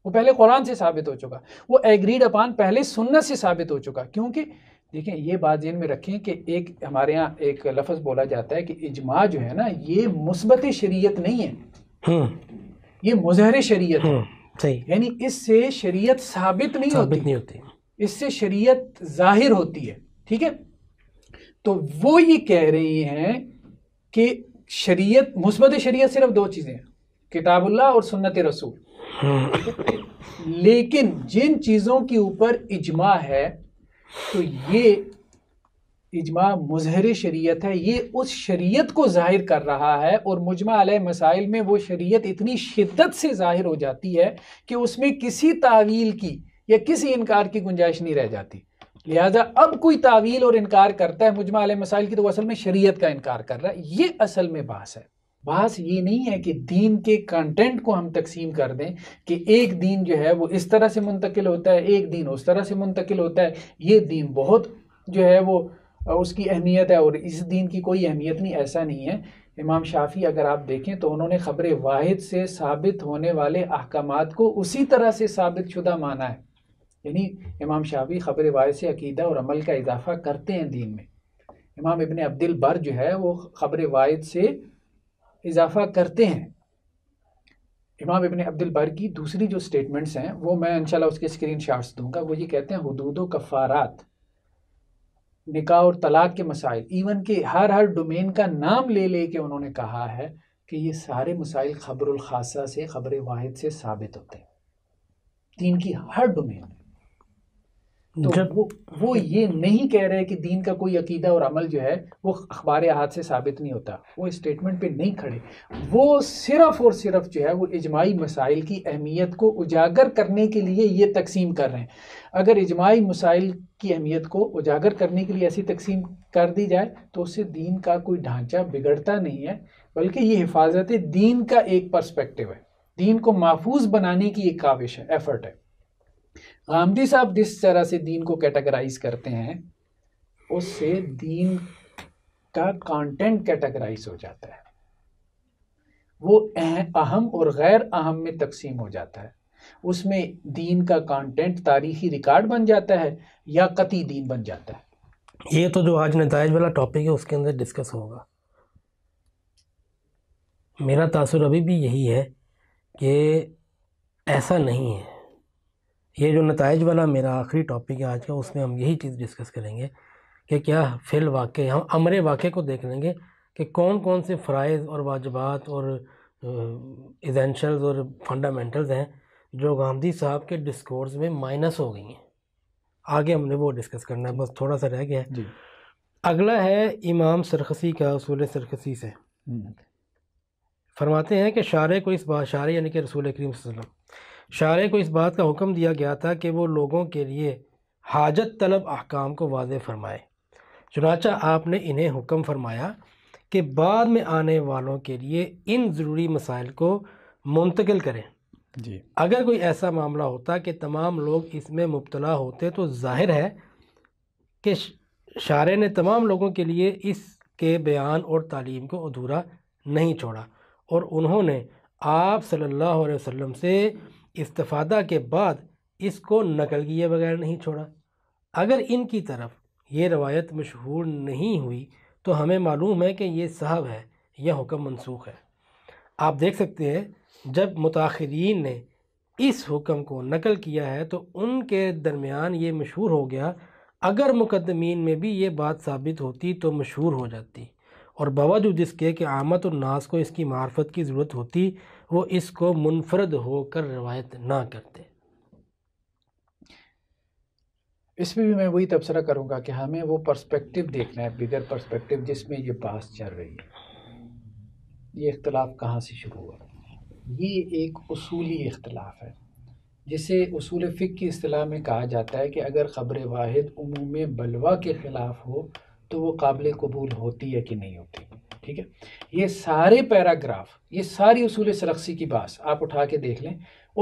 वो पहले कुरान से साबित हो चुका वो एग्रीड अपान पहले सुन्नत से साबित हो चुका क्योंकि देखें ये बात जेन में रखें कि एक हमारे यहाँ एक लफ्ज़ बोला जाता है कि इजमा जो है ना ये मुस्बत शरीयत नहीं है हम्म। ये मुजहर शरीयत है हम्म, सही यानी इससे शरीयत साबित नहीं साबित होती नहीं होती इससे शरीयत जाहिर होती है ठीक है तो वो ये कह रही हैं कि शरीयत मुस्बत शरीयत सिर्फ दो चीज़ें हैं किताबुल्ला और सुन्नत रसूल हम्म। लेकिन जिन चीज़ों के ऊपर इजमा है तो ये इजमा मुजहर शरीयत है ये उस शरीयत को जाहिर कर रहा है और मुजमा अल मसाइल में वो शरीयत इतनी शिद्दत से जाहिर हो जाती है कि उसमें किसी तावील की या किसी इनकार की गुंजाइश नहीं रह जाती लिहाजा अब कोई तावील और इनकार करता है मुजमा अल मसाइल की तो असल में शरीयत का इनकार कर रहा है ये असल में बास है बस ये नहीं है कि दीन के कंटेंट को हम तकसीम कर दें कि एक दीन जो है वो इस तरह से मुंतकिल होता है एक दीन उस तरह से मुंतकिल होता है ये दीन बहुत जो है वो उसकी अहमियत है और इस दीन की कोई अहमियत नहीं ऐसा नहीं है इमाम शाफी अगर आप देखें तो उन्होंने ख़बर वाहिद से साबित होने वाले अहकाम को उसी तरह से साबित शुदा माना है यानी इमाम शाफी ख़बर वाहिद से अकीदा और अमल का इजाफा करते हैं दीन में इमाम इबन अब्दुल बर जो है वो ख़बर वाहिद से इजाफा करते हैं इमाम इबन अब्दुल की दूसरी जो स्टेटमेंट्स हैं वो मैं इनशाला उसके स्क्रीन शार्ट्स दूंगा वो ये कहते हैं हदूद कफ़ारात निका और तलाक के मसाइल इवन के हर हर डोमेन का नाम ले ले के उन्होंने कहा है कि ये सारे मसाइल खासा से खबर वाहिद से साबित होते हैं दीन की हर डोमेन में तो जब वो वो ये नहीं कह रहे कि दीन का कोई अकीदा और अमल जो है वो अखबार हाथ से साबित नहीं होता वो स्टेटमेंट पे नहीं खड़े वो सिर्फ और सिर्फ जो है वो इजमाही मसाइल की अहमियत को उजागर करने के लिए ये तकसीम कर रहे हैं अगर इजमाही मसाइल की अहमियत को उजागर करने के लिए ऐसी तकसीम कर दी जाए तो उससे दीन का कोई ढांचा बिगड़ता नहीं है बल्कि ये हिफाजत दीन का एक परस्पेक्टिव है दीन को महफूज बनाने की एक काविश है एफर्ट है गामदी साहब जिस तरह से दीन को कैटेगराइज करते हैं उससे दीन का कंटेंट कैटेगराइज हो जाता है वो अहम और गैर अहम में तकसीम हो जाता है उसमें दीन का कंटेंट तारीखी रिकॉर्ड बन जाता है या कति दीन बन जाता है ये तो जो आज नतज वाला टॉपिक है उसके अंदर डिस्कस होगा मेरा तासुर अभी भी यही है कि ऐसा नहीं है ये जो नतज वाला मेरा आखिरी टॉपिक है आज का उसमें हम यही चीज़ डिस्कस करेंगे कि क्या फ़िल वाक़ हम अमर वाक़े को देख लेंगे कि कौन कौन से फ़रज़ और वाजबात और इजेंशल्स और फंडामेंटल्स हैं जो गांधी साहब के डिस्कोर्स में माइनस हो गई हैं आगे हमने वो डिस्कस करना है बस थोड़ा सा रह गया है अगला है इमाम सरखसी का असूल सरखसी से हम्म। फरमाते हैं कि शारे को इस बात शार यानी कि रसूल करीम शारे को इस बात का हुक्म दिया गया था कि वो लोगों के लिए हाजत तलब अहकाम को वाज फरमाए चुनाचा आपने इन्हें हुक्म फरमाया कि बाद में आने वालों के लिए इन ज़रूरी मसाइल को मुंतकिल करें जी अगर कोई ऐसा मामला होता कि तमाम लोग इसमें मुबतला होते तो जाहिर है कि शारे ने तमाम लोगों के लिए इसके बयान और तालीम को अधूरा नहीं छोड़ा और उन्होंने आप सल्लल्लाहु अलैहि वसल्लम से इस्तफादा के बाद इसको नकल किए बगैर नहीं छोड़ा अगर इनकी तरफ ये रवायत मशहूर नहीं हुई तो हमें मालूम है कि ये साहब है यह हुक्म मनसूख है आप देख सकते हैं जब मुताखरीन ने इस हुक्म को नकल किया है तो उनके दरमियान ये मशहूर हो गया अगर मुकदमीन में भी ये बात साबित होती तो मशहूर हो जाती और बावजूद इसके कि आमद और नास को इसकी मार्फत की ज़रूरत होती वो इसको मुनफरद होकर रवायत ना करते इसमें भी मैं वही तबसरा करूँगा कि हमें वो पर्सपेक्टिव देखना है बिगर पर्सपेक्टिव जिसमें ये बहस चल रही है ये इख्तलाफ कहाँ से शुरू हुआ ये एक असूली इख्तलाफ है जिसे असूल फ़िक की असलाह में कहा जाता है कि अगर ख़बर वाहिद उमूम बलवा के ख़िलाफ़ हो तो वो काबिल कबूल होती है कि नहीं होती ठीक है ये सारे पैराग्राफ ये सारी उसूल सरक्सी की बात आप उठा के देख लें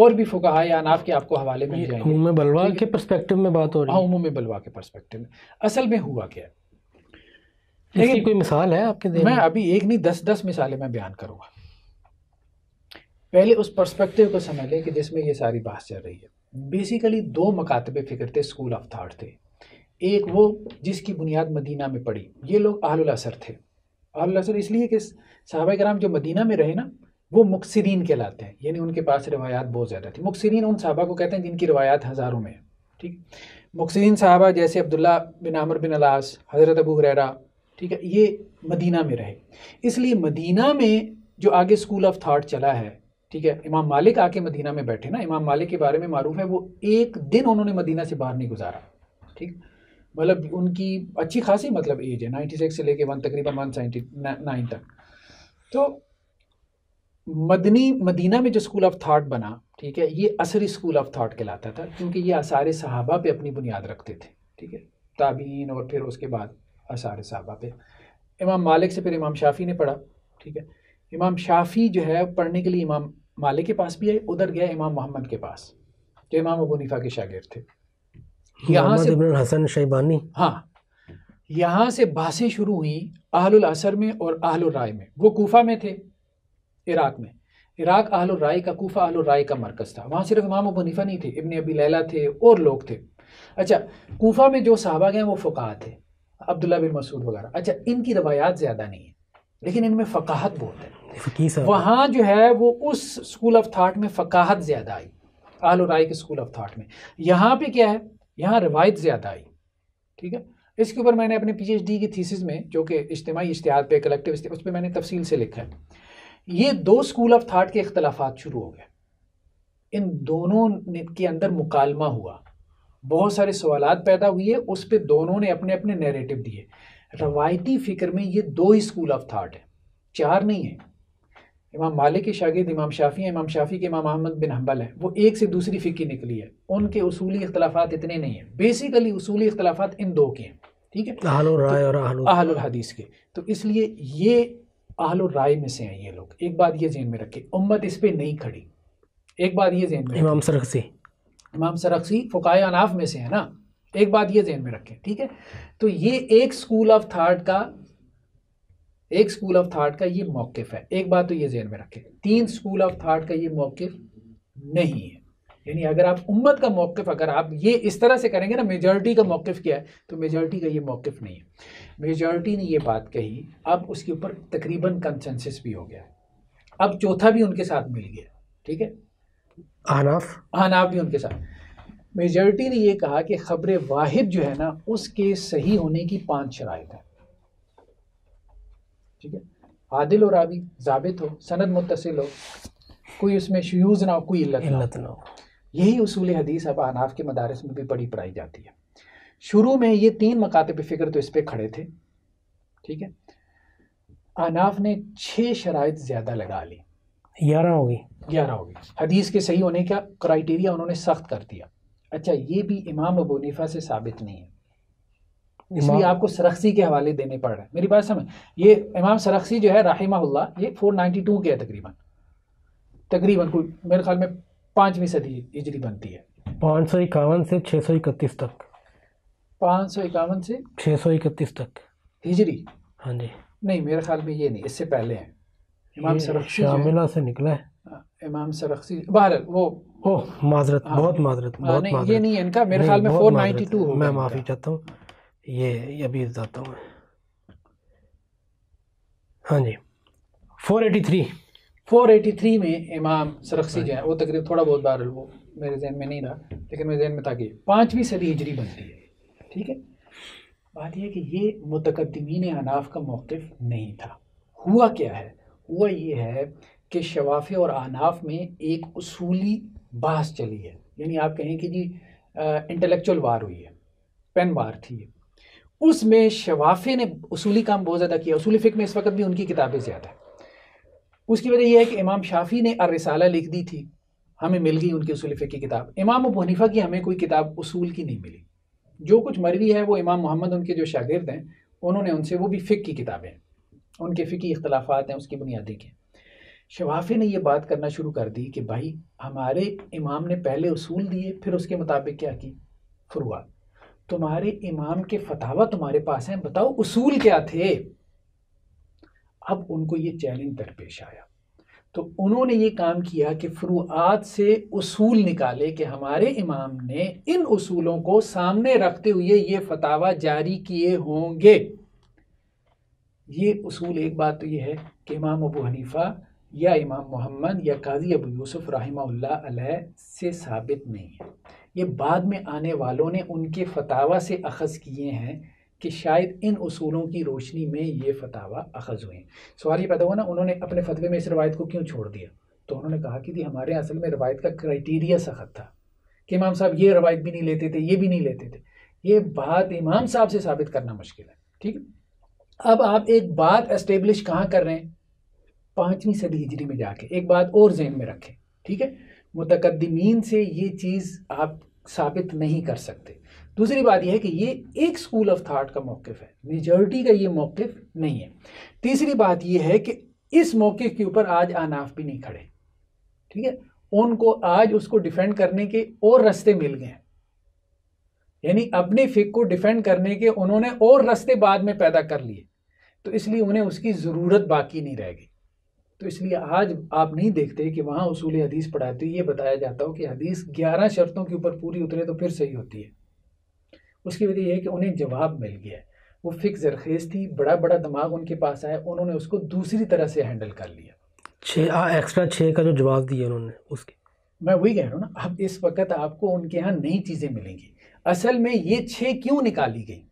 और भी फुकाहा या अनाफ के आपको हवाले मिल जाएंगे बलवा के परस्पेक्टिव में बात हो रही है हाँ, उमूम बलवा के परस्पेक्टिव में असल में हुआ क्या लेकिन कोई मिसाल है आपके दिल मैं अभी एक नहीं दस दस मिसालें मैं बयान करूंगा पहले उस पर्सपेक्टिव को समझ लें कि जिसमें ये सारी बात चल रही है बेसिकली दो मकातब फिक्र थे स्कूल ऑफ थाट थे एक वो जिसकी बुनियाद मदीना में पड़ी ये लोग आहल असर थे और लहसुल इसलिए कि साहबा कराम जो मदीना में रहे ना वो मुखसरीन कहलाते हैं यानी उनके पास रवायात बहुत ज़्यादा थी मुखसरीन उन साहबा को कहते हैं जिनकी रवायात हज़ारों में ठीक मुखसरीन साहबा जैसे अब्दुल्ला बिन आमर बिन अलास हज़रत अबू हरेरा ठीक है ये मदीना में रहे इसलिए मदीना में जो आगे स्कूल ऑफ थाट चला है ठीक है इमाम मालिक आके मदीना में बैठे ना इमाम मालिक के बारे में मारूफ है वो एक दिन उन्होंने मदीना से बाहर नहीं गुजारा ठीक मतलब उनकी अच्छी खासी मतलब एज है नाइन्टी सिक्स से लेके वन तकरीबन वन सेवेंटी नाइन तक तो मदनी मदीना में जो स्कूल ऑफ थाट बना ठीक है ये असरी स्कूल ऑफ थाट कहलाता था क्योंकि ये आसार सहाबा पे अपनी बुनियाद रखते थे ठीक है ताबीन और फिर उसके बाद आसार सहाबा पे इमाम मालिक से फिर इमाम शाफ़ी ने पढ़ा ठीक है इमाम शाफ़ी जो है पढ़ने के लिए इमाम मालिक के पास भी आए उधर गया इमाम मोहम्मद के पास जो इमाम अबू के शागिर थे यहाँ से हसन शैबानी हाँ यहाँ से बासें शुरू हुई आहलुल असर में और आहलुल राय में वो कोफा में थे इराक में इराक आहल राय का कोफा आहल राय का मरकज़ था वहाँ सिर्फ इमाम बनीफा नहीं थे इबन अबी लैला थे और लोग थे अच्छा कोफा में जो साहबा गए वो फ़ुका थे अब्दुल्ला बिन मसूद वगैरह अच्छा इनकी रवायात ज़्यादा नहीं है लेकिन इनमें फ़काहत बहुत है वहाँ जो है वो उस स्कूल ऑफ थाट में फ़काहत ज़्यादा आई आहल राय के स्कूल ऑफ थाट में यहाँ पे क्या है यहाँ रिवायत ज़्यादा आई ठीक है इसके ऊपर मैंने अपने पीएचडी की थीसिस में जो कि इज्तमी इश्तिहार पे कलेक्टिव उस पर मैंने तफसील से लिखा है ये दो स्कूल ऑफ थाट के अख्तिलाफ़ शुरू हो गए इन दोनों ने के अंदर मुकालमा हुआ बहुत सारे सवाल पैदा हुए उस पर दोनों ने अपने अपने नेरेटिव दिए रवायती फ़िक्र में ये दो ही स्कूल ऑफ थाट है चार नहीं है इमाम मालिक के शागिद इमाम शाफ़ी हैं इमाम शाफ़ी के इमाम अहमद बिन हम्बल हैं वो एक से दूसरी फ़िक्की निकली है उनके उसूली अख्तलाफात इतने नहीं हैं बेसिकली उसूली इख्तलाफात इन दो के हैं ठीक है राय तो हदीस के तो इसलिए ये आहल राय में से हैं ये लोग एक बात ये जहन में रखे उम्मत इस पर नहीं खड़ी एक बात ये जहन में इमाम सरकसी इमाम सरक्सी फ़ुकाय अनाफ में से है ना एक बात ये जहन में रखें ठीक है तो ये एक स्कूल ऑफ थाट का एक स्कूल ऑफ थाट का ये मौकफ है एक बात तो ये जहन में रखें तीन स्कूल ऑफ थाट का ये मौकफ नहीं है यानी अगर आप उम्मत का मौकफ अगर आप ये इस तरह से करेंगे ना मेजॉरिटी का मौकफ क्या है तो मेजॉरिटी का ये मौकफ नहीं है मेजॉरिटी ने ये बात कही अब उसके ऊपर तकरीबन कंसेंसस भी हो गया अब चौथा भी उनके साथ मिल गया ठीक है अनाफ हनाफ भी उनके साथ मेजॉरिटी ने ये कहा कि खबर वाहिद जो है ना उसके सही होने की पाँच शराइ है ठीक है आदिल और रावी जाबित हो सनद मुतसिल हो कोई उसमें शयूज़ ना हो कोई इल्लत इल्लत ना हो यही उसूल हदीस अब अनाफ के मदारस में भी बड़ी पढ़ाई जाती है शुरू में ये तीन मकातब फ़िक्र तो इस पर खड़े थे ठीक है अनाफ ने छः शराइ ज़्यादा लगा ली ग्यारह हो गई ग्यारह हो गई हदीस के सही होने का क्राइटेरिया उन्होंने सख्त कर दिया अच्छा ये भी इमाम अबूनीफा से साबित नहीं है इसलिए आपको सरखसी के हवाले देने पड़ रहे हैं मेरी बात समझ ये इमाम सरखसी जो है राहिमा ये फोर नाइन्टी टू के है तकरीबन तकरीबन कोई मेरे ख्याल में पाँचवीं सदी हिजरी बनती है पाँच सौ इक्यावन से छः सौ इकतीस तक पाँच सौ इक्यावन से छः सौ इकतीस तक हिजरी हाँ जी नहीं मेरे ख्याल में ये नहीं इससे पहले है इमाम सरखसी शामिला से निकला है हाँ, इमाम सरखसी बहर वो ओह माजरत हाँ, बहुत माजरत हाँ, बहुत नहीं ये नहीं है इनका मेरे ख्याल में फोर नाइन्टी टू मैं माफ़ी चाहता हूँ ये अभी बताता हूँ हाँ जी 483 483 में इमाम सरक्सी हाँ। जो है वो तकरीब थोड़ा बहुत बार वो मेरे जहन में नहीं रहा लेकिन मेरे जहन में था कि पाँचवीं सदी हिजरी बन रही है ठीक है बात यह कि ये मतकदमीन अनाफ का मौक़ नहीं था हुआ क्या है हुआ ये है कि शवाफ़ और अनाफ में एक असूली बहस चली है यानी आप कहें कि जी इंटेलेक्चुअल वार हुई है पेन वार थी उसमें शवाफ़े ने उसूली काम बहुत ज़्यादा किया उसूली फ़िक में इस वक्त भी उनकी किताबें ज़्यादा हैं उसकी वजह यह है कि इमाम शाफ़ी ने अरसाला लिख दी थी हमें मिल गई उनकी उसूली फ़िक की किताब इमाम हनीफा की हमें कोई किताब उसूल की नहीं मिली जो कुछ मरवी है वो इमाम मोहम्मद उनके जो शागिर्द हैं उन्होंने उनसे वो भी फ़िक की किताबें हैं उनके फ़िकी इख्तलाफ़ हैं उसकी बुनियादी के शवाफ़े ने यह बात करना शुरू कर दी कि भाई हमारे इमाम ने पहले उसूल दिए फिर उसके मुताबिक क्या की फुरुआत तुम्हारे इमाम के फतावा तुम्हारे पास हैं बताओ उसूल क्या थे अब उनको ये चैलेंज दरपेश आया तो उन्होंने ये काम किया कि फ्रूआत से उसूल निकाले कि हमारे इमाम ने इन उसूलों को सामने रखते हुए ये फतावा जारी किए होंगे ये उसूल एक बात तो ये है कि इमाम अबू हनीफ़ा या इमाम मोहम्मद या काजी अबू यूसुफ रही से साबित नहीं है ये बाद में आने वालों ने उनके फतावा से अखज़ किए हैं कि शायद इन असूलों की रोशनी में ये फतावा अखज़ हुए सवाल ये पैदा हुआ ना उन्होंने अपने फतवे में इस रवायत को क्यों छोड़ दिया तो उन्होंने कहा कि हमारे असल में रवायत का क्राइटेरिया सख्त था कि इमाम साहब ये रवायत भी नहीं लेते थे ये भी नहीं लेते थे ये बात इमाम साहब से साबित करना मुश्किल है ठीक है अब आप एक बात एस्टेब्लिश कहाँ कर रहे हैं पाँचवीं सदी हिजरी में जाके एक बात और जहन में रखें ठीक है मुतकदमीन से ये चीज़ आप साबित नहीं कर सकते दूसरी बात यह है कि ये एक स्कूल ऑफ थाट का मौक़ है मेजोरिटी का ये मौक़ नहीं है तीसरी बात यह है कि इस मौक़े के ऊपर आज आनाफ भी नहीं खड़े ठीक है उनको आज उसको डिफेंड करने के और रास्ते मिल गए हैं यानी अपने फिक को डिफेंड करने के उन्होंने और रास्ते बाद में पैदा कर लिए तो इसलिए उन्हें उसकी ज़रूरत बाकी नहीं रह गई तो इसलिए आज आप नहीं देखते कि वहाँ उसूल हदीस पढ़ाते तो ये बताया जाता हो कि हदीस ग्यारह शर्तों के ऊपर पूरी उतरे तो फिर सही होती है उसकी वजह यह है कि उन्हें जवाब मिल गया वो फिक्स जरखेज थी बड़ा बड़ा दिमाग उनके पास आया उन्होंने उसको दूसरी तरह से हैंडल कर लिया छः एक्स्ट्रा छः का जो जवाब दिया उन्होंने उसके मैं वही कह रहा हूँ ना अब इस वक्त आपको उनके यहाँ नई चीज़ें मिलेंगी असल में ये छः क्यों निकाली गई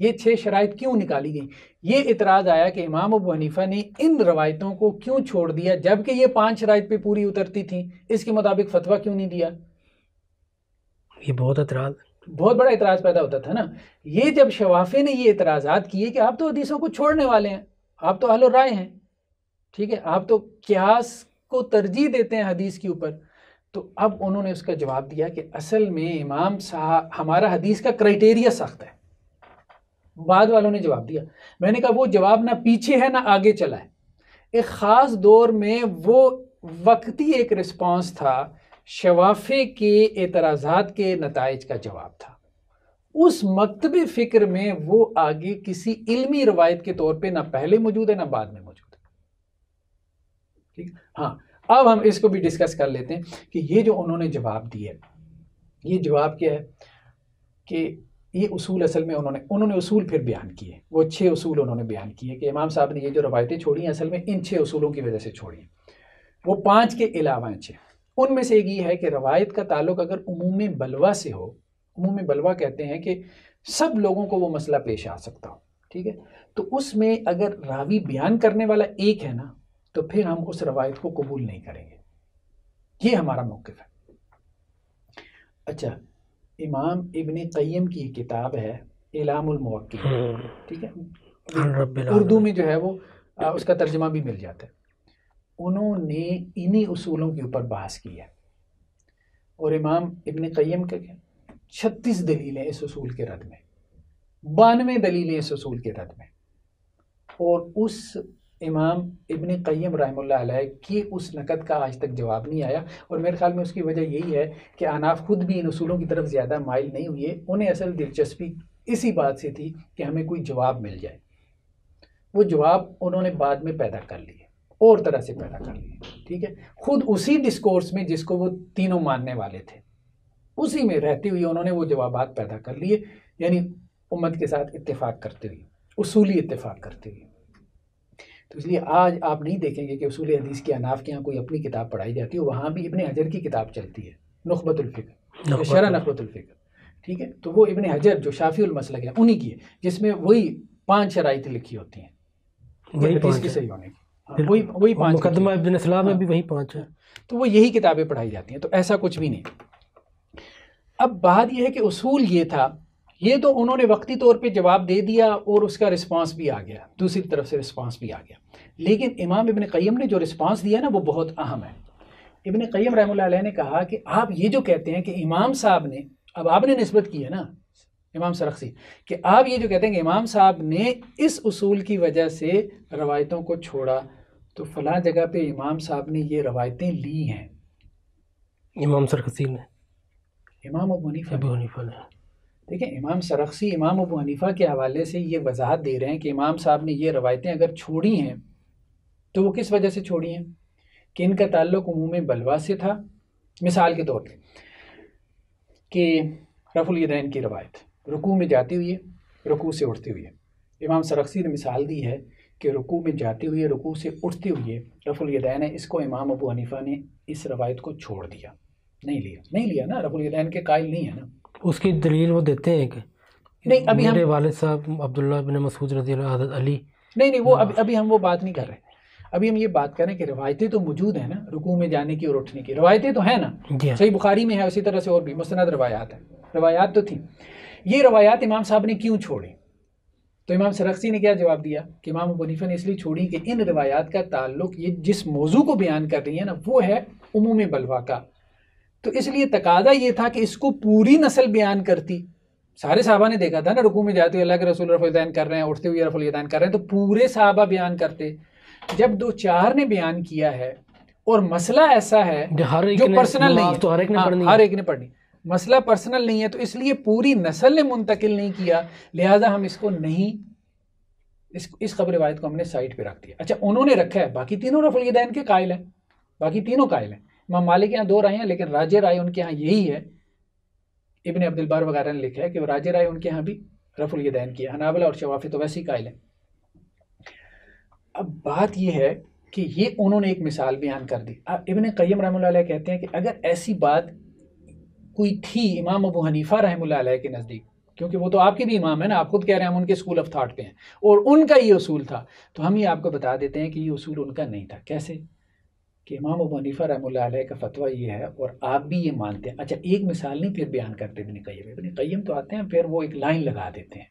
ये छह शराइ क्यों निकाली गई ये इतराज़ आया कि इमाम अबू हनीफा ने इन रवायतों को क्यों छोड़ दिया जबकि ये पांच शराइ पे पूरी उतरती थी इसके मुताबिक फतवा क्यों नहीं दिया ये बहुत इतराज़ बहुत बड़ा इतराज़ पैदा होता था ना ये जब शवाफे ने ये इतराज़ात किए कि आप तो हदीसों को छोड़ने वाले हैं आप तो हलो राय हैं ठीक है आप तो क्यास को तरजीह देते हैं हदीस के ऊपर तो अब उन्होंने उसका जवाब दिया कि असल में इमाम साहब हमारा हदीस का क्राइटेरिया सख्त है बाद वालों ने जवाब दिया मैंने कहा वो जवाब ना पीछे है ना आगे चला है एक ख़ास दौर में वो वक्ती एक रिस्पांस था शवाफे के एतराज़ात के नतज का जवाब था उस मकतब फ़िक्र में वो आगे किसी इल्मी रवायत के तौर पे ना पहले मौजूद है ना बाद में मौजूद है ठीक हाँ अब हम इसको भी डिस्कस कर लेते हैं कि ये जो उन्होंने जवाब दिया ये जवाब क्या है कि ये उसूल असल में उन्होंने उन्होंने उसूल फिर बयान किए वो छः उसूल उन्होंने बयान किए कि इमाम साहब ने ये जो रवायतें छोड़ी हैं असल में इन छः उसूलों की वजह से छोड़ी हैं वो पाँच के अलावा हैं छः उनमें से एक ये है कि रवायत का ताल्लुक अगर उमूम बलवा से हो उमूम बलवा कहते हैं कि सब लोगों को वो मसला पेश आ सकता हो ठीक है तो उसमें अगर रावी बयान करने वाला एक है ना तो फिर हम उस रवायत को कबूल नहीं करेंगे ये हमारा मौक़ है अच्छा इमाम इबन कैम की किताब है इलामी हम्म। ठीक है उर्दू में जो है वो आ, उसका तर्जमा भी मिल जाता है उन्होंने इन्हीं उसूलों के ऊपर बहस की है और इमाम इबन कैम का छत्तीस दलीलें इस उसूल के रद में बानवे दलीलें इस उसूल के रद में और उस इमाम इबन क़य्यम रहमल्ला की उस नकद का आज तक जवाब नहीं आया और मेरे ख्याल में उसकी वजह यही है कि अनाफ खुद भी इन असूलों की तरफ ज़्यादा माइल नहीं हुए उन्हें असल दिलचस्पी इसी बात से थी कि हमें कोई जवाब मिल जाए वो जवाब उन्होंने बाद में पैदा कर लिए और तरह से पैदा कर लिए ठीक है खुद उसी डिस्कोर्स में जिसको वो तीनों मानने वाले थे उसी में रहते हुए उन्होंने वो जवाब पैदा कर लिए यानी उम्मत के साथ इतफाक़ करते हुए उसूली इतफाक़ करते हुए तो इसलिए आज आप नहीं देखेंगे कि उसूल हदीस के अनाफ के यहाँ कोई अपनी किताब पढ़ाई जाती है वहाँ भी इबन हजर की किताब चलती है नुबतुल्फिक्र शरा नखबतुल्फ़िक्र ठीक है तो वो इबन हजर जो शाफी उमसल है उन्हीं की है जिसमें वही पाँच शराइत लिखी होती हैं हाँ, वही वही पाँच मुकदमा इबन में हाँ। भी वही पाँच है तो वो यही किताबें पढ़ाई जाती हैं तो ऐसा कुछ भी नहीं अब बात यह है कि उसूल ये था ये तो उन्होंने वक्ती तौर पे जवाब दे दिया और उसका रिस्पांस भी आ गया दूसरी तरफ से रिस्पांस भी आ गया लेकिन इमाम इबन क़यम ने जो रिस्पांस दिया ना वो बहुत अहम है इबन क़यम रहम ने कहा कि आप ये जो कहते हैं कि इमाम साहब ने अब आपने नस्बत की है ना इमाम सरखसी कि आप ये जो कहते हैं कि इमाम साहब ने इस असूल की वजह से रवायतों को छोड़ा तो फला जगह पे इमाम साहब ने ये रवायतें ली हैं इमाम सरखसी ने इमाम अब हनीफा ने देखिए इमाम सरखसी इमाम अबू हनीफा के हवाले से ये वजाहत दे रहे हैं कि इमाम साहब ने ये रवायतें अगर छोड़ी हैं तो वो किस वजह से छोड़ी हैं कि इनका ताल्लुक उमूमी बलवा से था मिसाल के तौर पर कि यदैन की रवायत रुकू में जाती हुई रुकू से उठते हुई इमाम सरक्सी ने मिसाल दी है कि रुकू में जाते हुए रुकू से उठते हुए यदैन है इसको इमाम अबू हनीफा ने इस रवायत को छोड़ दिया नहीं लिया नहीं लिया ना यदैन के कायल नहीं है ना उसकी दलील वो देते हैं कि नहीं अभी मेरे हम... वाले साहब अब्दुल्ला बिन मसूद रजी अली नहीं नहीं वो अभी अभी हम वो बात नहीं कर रहे अभी हम ये बात करें कि रवायतें तो मौजूद है ना रुकू में जाने की और उठने की रवायतें तो है ना हाँ। सही बुखारी में है उसी तरह से और भी मुस्ंद रवायात है रवायात तो थी ये रवायात इमाम साहब ने क्यों छोड़ी तो इमाम सरक्सी ने क्या जवाब दिया कि इमाम अबूनीफा ने इसलिए छोड़ी कि इन रवायात का ताल्लुक ये जिस मौजू को बयान कर रही है ना वो है उमूम बलवा का तो इसलिए तकादा ये था कि इसको पूरी नस्ल बयान करती सारे साहबा ने देखा था ना रुकू में जाते हुए अल्लाह के रसूल रफुल्दैन कर रहे हैं उठते हुए रफुल्दैन कर रहे हैं तो पूरे साहबा बयान करते जब दो चार ने बयान किया है और मसला ऐसा है हर एक जो पर्सनल नहीं है तो हर एक ने हाँ, पढ़नी हर एक ने पढ़नी मसला पर्सनल नहीं है तो इसलिए पूरी नस्ल ने मुंतकिल नहीं किया लिहाजा हम इसको नहीं इस इस खबर वायद को हमने साइड पे रख दिया अच्छा उन्होंने रखा है बाकी तीनों रफुलदैन के कायल हैं बाकी तीनों कायल हैं इमाम मालिक यहाँ दो राय हैं लेकिन राजे राय उनके यहाँ यही है इबन अब्दुल बार वगैरह ने लिखा है कि राजे राय उनके यहाँ भी रफुल रफुलदैन की हनाबला और शवाफी तो वैसे ही कायल हैं अब बात यह है कि ये उन्होंने एक मिसाल बयान कर दी अब इबन कैम रहमल कहते हैं कि अगर ऐसी बात कोई थी इमाम अबू हनीफ़ा रहम के नज़दीक क्योंकि वो तो आपके भी इमाम है ना आप खुद कह रहे हैं हम उनके स्कूल ऑफ थाट पे हैं और उनका ये असूल था तो हम ये आपको बता देते हैं कि ये असूल उनका नहीं था कैसे कि इमाम अबू हनीफ़ा रहम का फतवा ये है और आप भी ये मानते हैं अच्छा एक मिसाल नहीं फिर बयान करते इबन कैम इबन कैम तो आते हैं फिर वो एक लाइन लगा देते हैं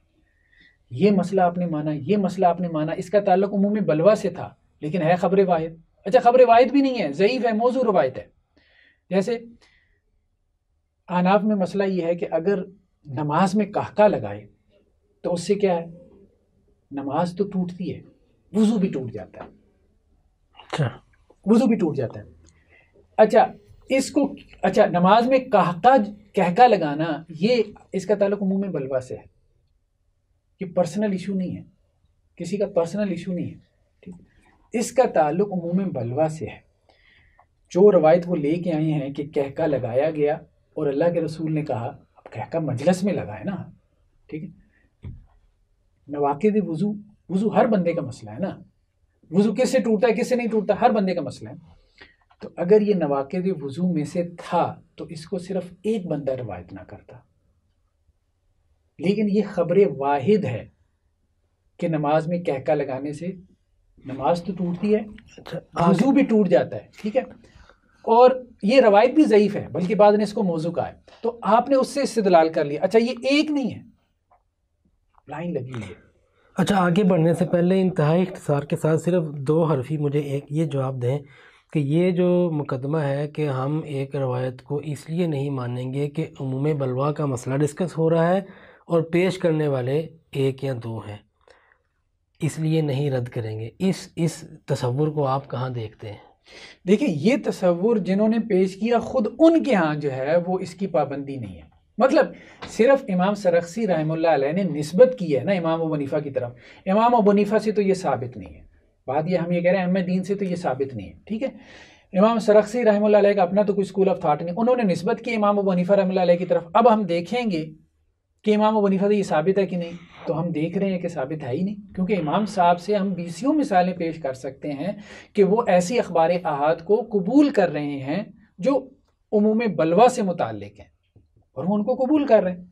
ये मसला आपने माना ये मसला आपने माना इसका ताल्लुक उमूमी बलवा से था लेकिन है खबर वाहिद अच्छा खबर वाहिद भी नहीं है ज़यीफ़ है मौजू रवायत है जैसे आनाफ में मसला ये है कि अगर नमाज में कहका लगाए तो उससे क्या है नमाज तो टूटती है वज़ू भी टूट जाता है अच्छा वज़ू भी टूट जाता है अच्छा इसको अच्छा नमाज में कहका कहका लगाना ये इसका ताल्लुक उमूमी बलवा से है ये पर्सनल इशू नहीं है किसी का पर्सनल इशू नहीं है ठीक इसका ताल्लुक उमूम बलवा से है जो रवायत वो लेके आए हैं कि कहका लगाया गया और अल्लाह के रसूल ने कहा अब कहका मजलस में लगा है ना ठीक है नवाकद वज़ू वज़ू हर बंदे का मसला है ना वज़ू किससे टूटता है किससे नहीं टूटता हर बंदे का मसला है तो अगर ये नवाक़ वज़ू में से था तो इसको सिर्फ एक बंदा रवायत ना करता लेकिन ये खबर वाहिद है कि नमाज में कहका लगाने से नमाज तो टूटती है आजू अच्छा, भी टूट जाता है ठीक है और ये रवायत भी ज़यीफ़ है बल्कि बाद ने इसको मौजू कहा है तो आपने उससे इस्तलाल कर लिया अच्छा ये एक नहीं है लाइन लगी हुई है अच्छा आगे बढ़ने से पहले इंतहाई इख्तसार के साथ सिर्फ दो हरफी मुझे एक ये जवाब दें कि ये जो मुकदमा है कि हम एक रवायत को इसलिए नहीं मानेंगे कि उमूम बलवा का मसला डिस्कस हो रहा है और पेश करने वाले एक या दो हैं इसलिए नहीं रद्द करेंगे इस इस तस्वुर को आप कहाँ देखते हैं देखिए ये तस्वुर जिन्होंने पेश किया ख़ुद उनके यहाँ जो है वो इसकी पाबंदी नहीं है मतलब सिर्फ इमाम सरखसी रहमल्ला ने नस्बत की है ना इमाम वनीफ़ा की तरफ इमाम वनीफ़ा से तो ये साबित नहीं है बात ये हम ये कह रहे हैं अहम दीन से तो ये साबित नहीं है ठीक है इमाम सरखसी रहमल्ला का अपना तो कोई स्कूल ऑफ थाट नहीं उन्होंने नस्बत की इमाम वनीफ़ा रहमल्ला की तरफ अब हम देखेंगे कि इमाम अबू हनीफा से ये साबित है कि नहीं तो हम देख रहे हैं कि साबित है ही नहीं क्योंकि इमाम साहब से हम बीसियों मिसालें पेश कर सकते हैं कि वो ऐसी अखबार अहद को कबूल कर रहे हैं जो उमूम बलवा से मुतक हैं और वो उनको कबूल कर रहे हैं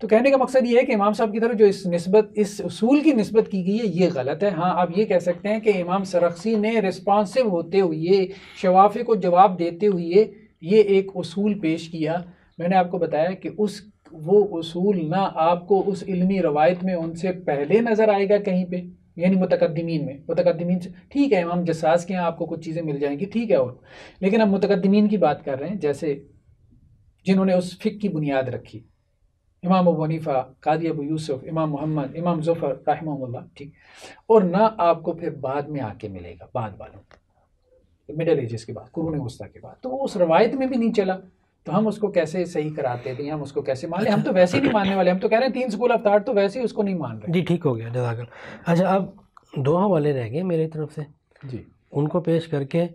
तो कहने का मकसद ये है कि इमाम साहब की तरफ जो इस नस्बत इस असूल की नस्बत की गई है ये गलत है हाँ आप ये कह सकते हैं कि इमाम सरक्सी ने रिस्पॉन्सिव होते हुए शवाफ़े को जवाब देते हुए ये एक असूल पेश किया मैंने आपको बताया कि उस वो उसूल ना आपको उस इल्मी रवायत में उनसे पहले नज़र आएगा कहीं पे यानी मुतकदमीन में मुतकदमीन से ठीक है इमाम जसास के यहाँ आपको कुछ चीज़ें मिल जाएंगी ठीक है और लेकिन हम मुतकदमीन की बात कर रहे हैं जैसे जिन्होंने उस फ़िक की बुनियाद रखी इमाम अबू वनीफा कादी अबू यूसुफ इमाम मोहम्मद इमाम ज़फ़र रहमल्ला ठीक और ना आपको फिर बाद में आके मिलेगा बाद वालों मिडल एजेस के बाद कुरून वस्ता के बाद तो वो उस रवायत में भी नहीं चला तो हम उसको कैसे सही कराते थे हम उसको कैसे मान ले हम तो अच्छा। वैसे ही नहीं मानने वाले हम तो कह रहे हैं तीन स्कूल ऑफ थाट तो वैसे ही उसको नहीं मान रहे जी ठीक हो गया जजाकल अच्छा अब दो हवाले रह गए मेरी तरफ से जी उनको पेश करके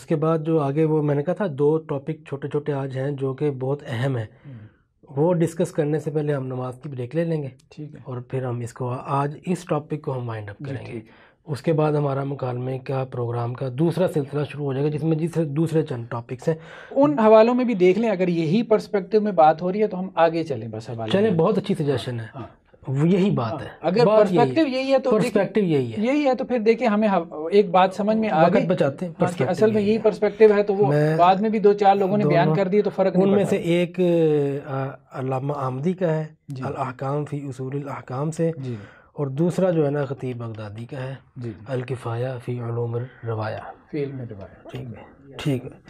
उसके बाद जो आगे वो मैंने कहा था दो टॉपिक छोटे छोटे आज हैं जो कि बहुत अहम हैं हम्म। वो डिस्कस करने से पहले हम नमाज की ब्रेक ले लेंगे ठीक है और फिर हम इसको आज इस टॉपिक को हम वाइंड अप करेंगे उसके बाद हमारा मुकालमे का प्रोग्राम का दूसरा सिलसिला शुरू हो जाएगा जिसमें जिस दूसरे चंद टॉपिक्स हैं उन हवालों में भी देख लें अगर यही पर्सपेक्टिव में बात हो रही है तो हम आगे चलें बस हवाले चलें बहुत अच्छी सजेशन है हाँ। यही बात हाँ। है अगर पर्सपेक्टिव यही, है तो पर्सपेक्टिव यही है यही है तो फिर देखें हमें एक बात समझ में आ गई बचाते हैं हाँ, असल में यही पर्सपेक्टिव है तो वो बाद में भी दो चार लोगों ने बयान कर दिया तो फर्क उनमें से एक अलामा आमदी का है अल अहकाम फी उसूल अहकाम से और दूसरा जो है ना ख़तीब बगदादी का है अलकफाया फ़ी ूम रवाया फ़ील में रवाया ठीक है ठीक है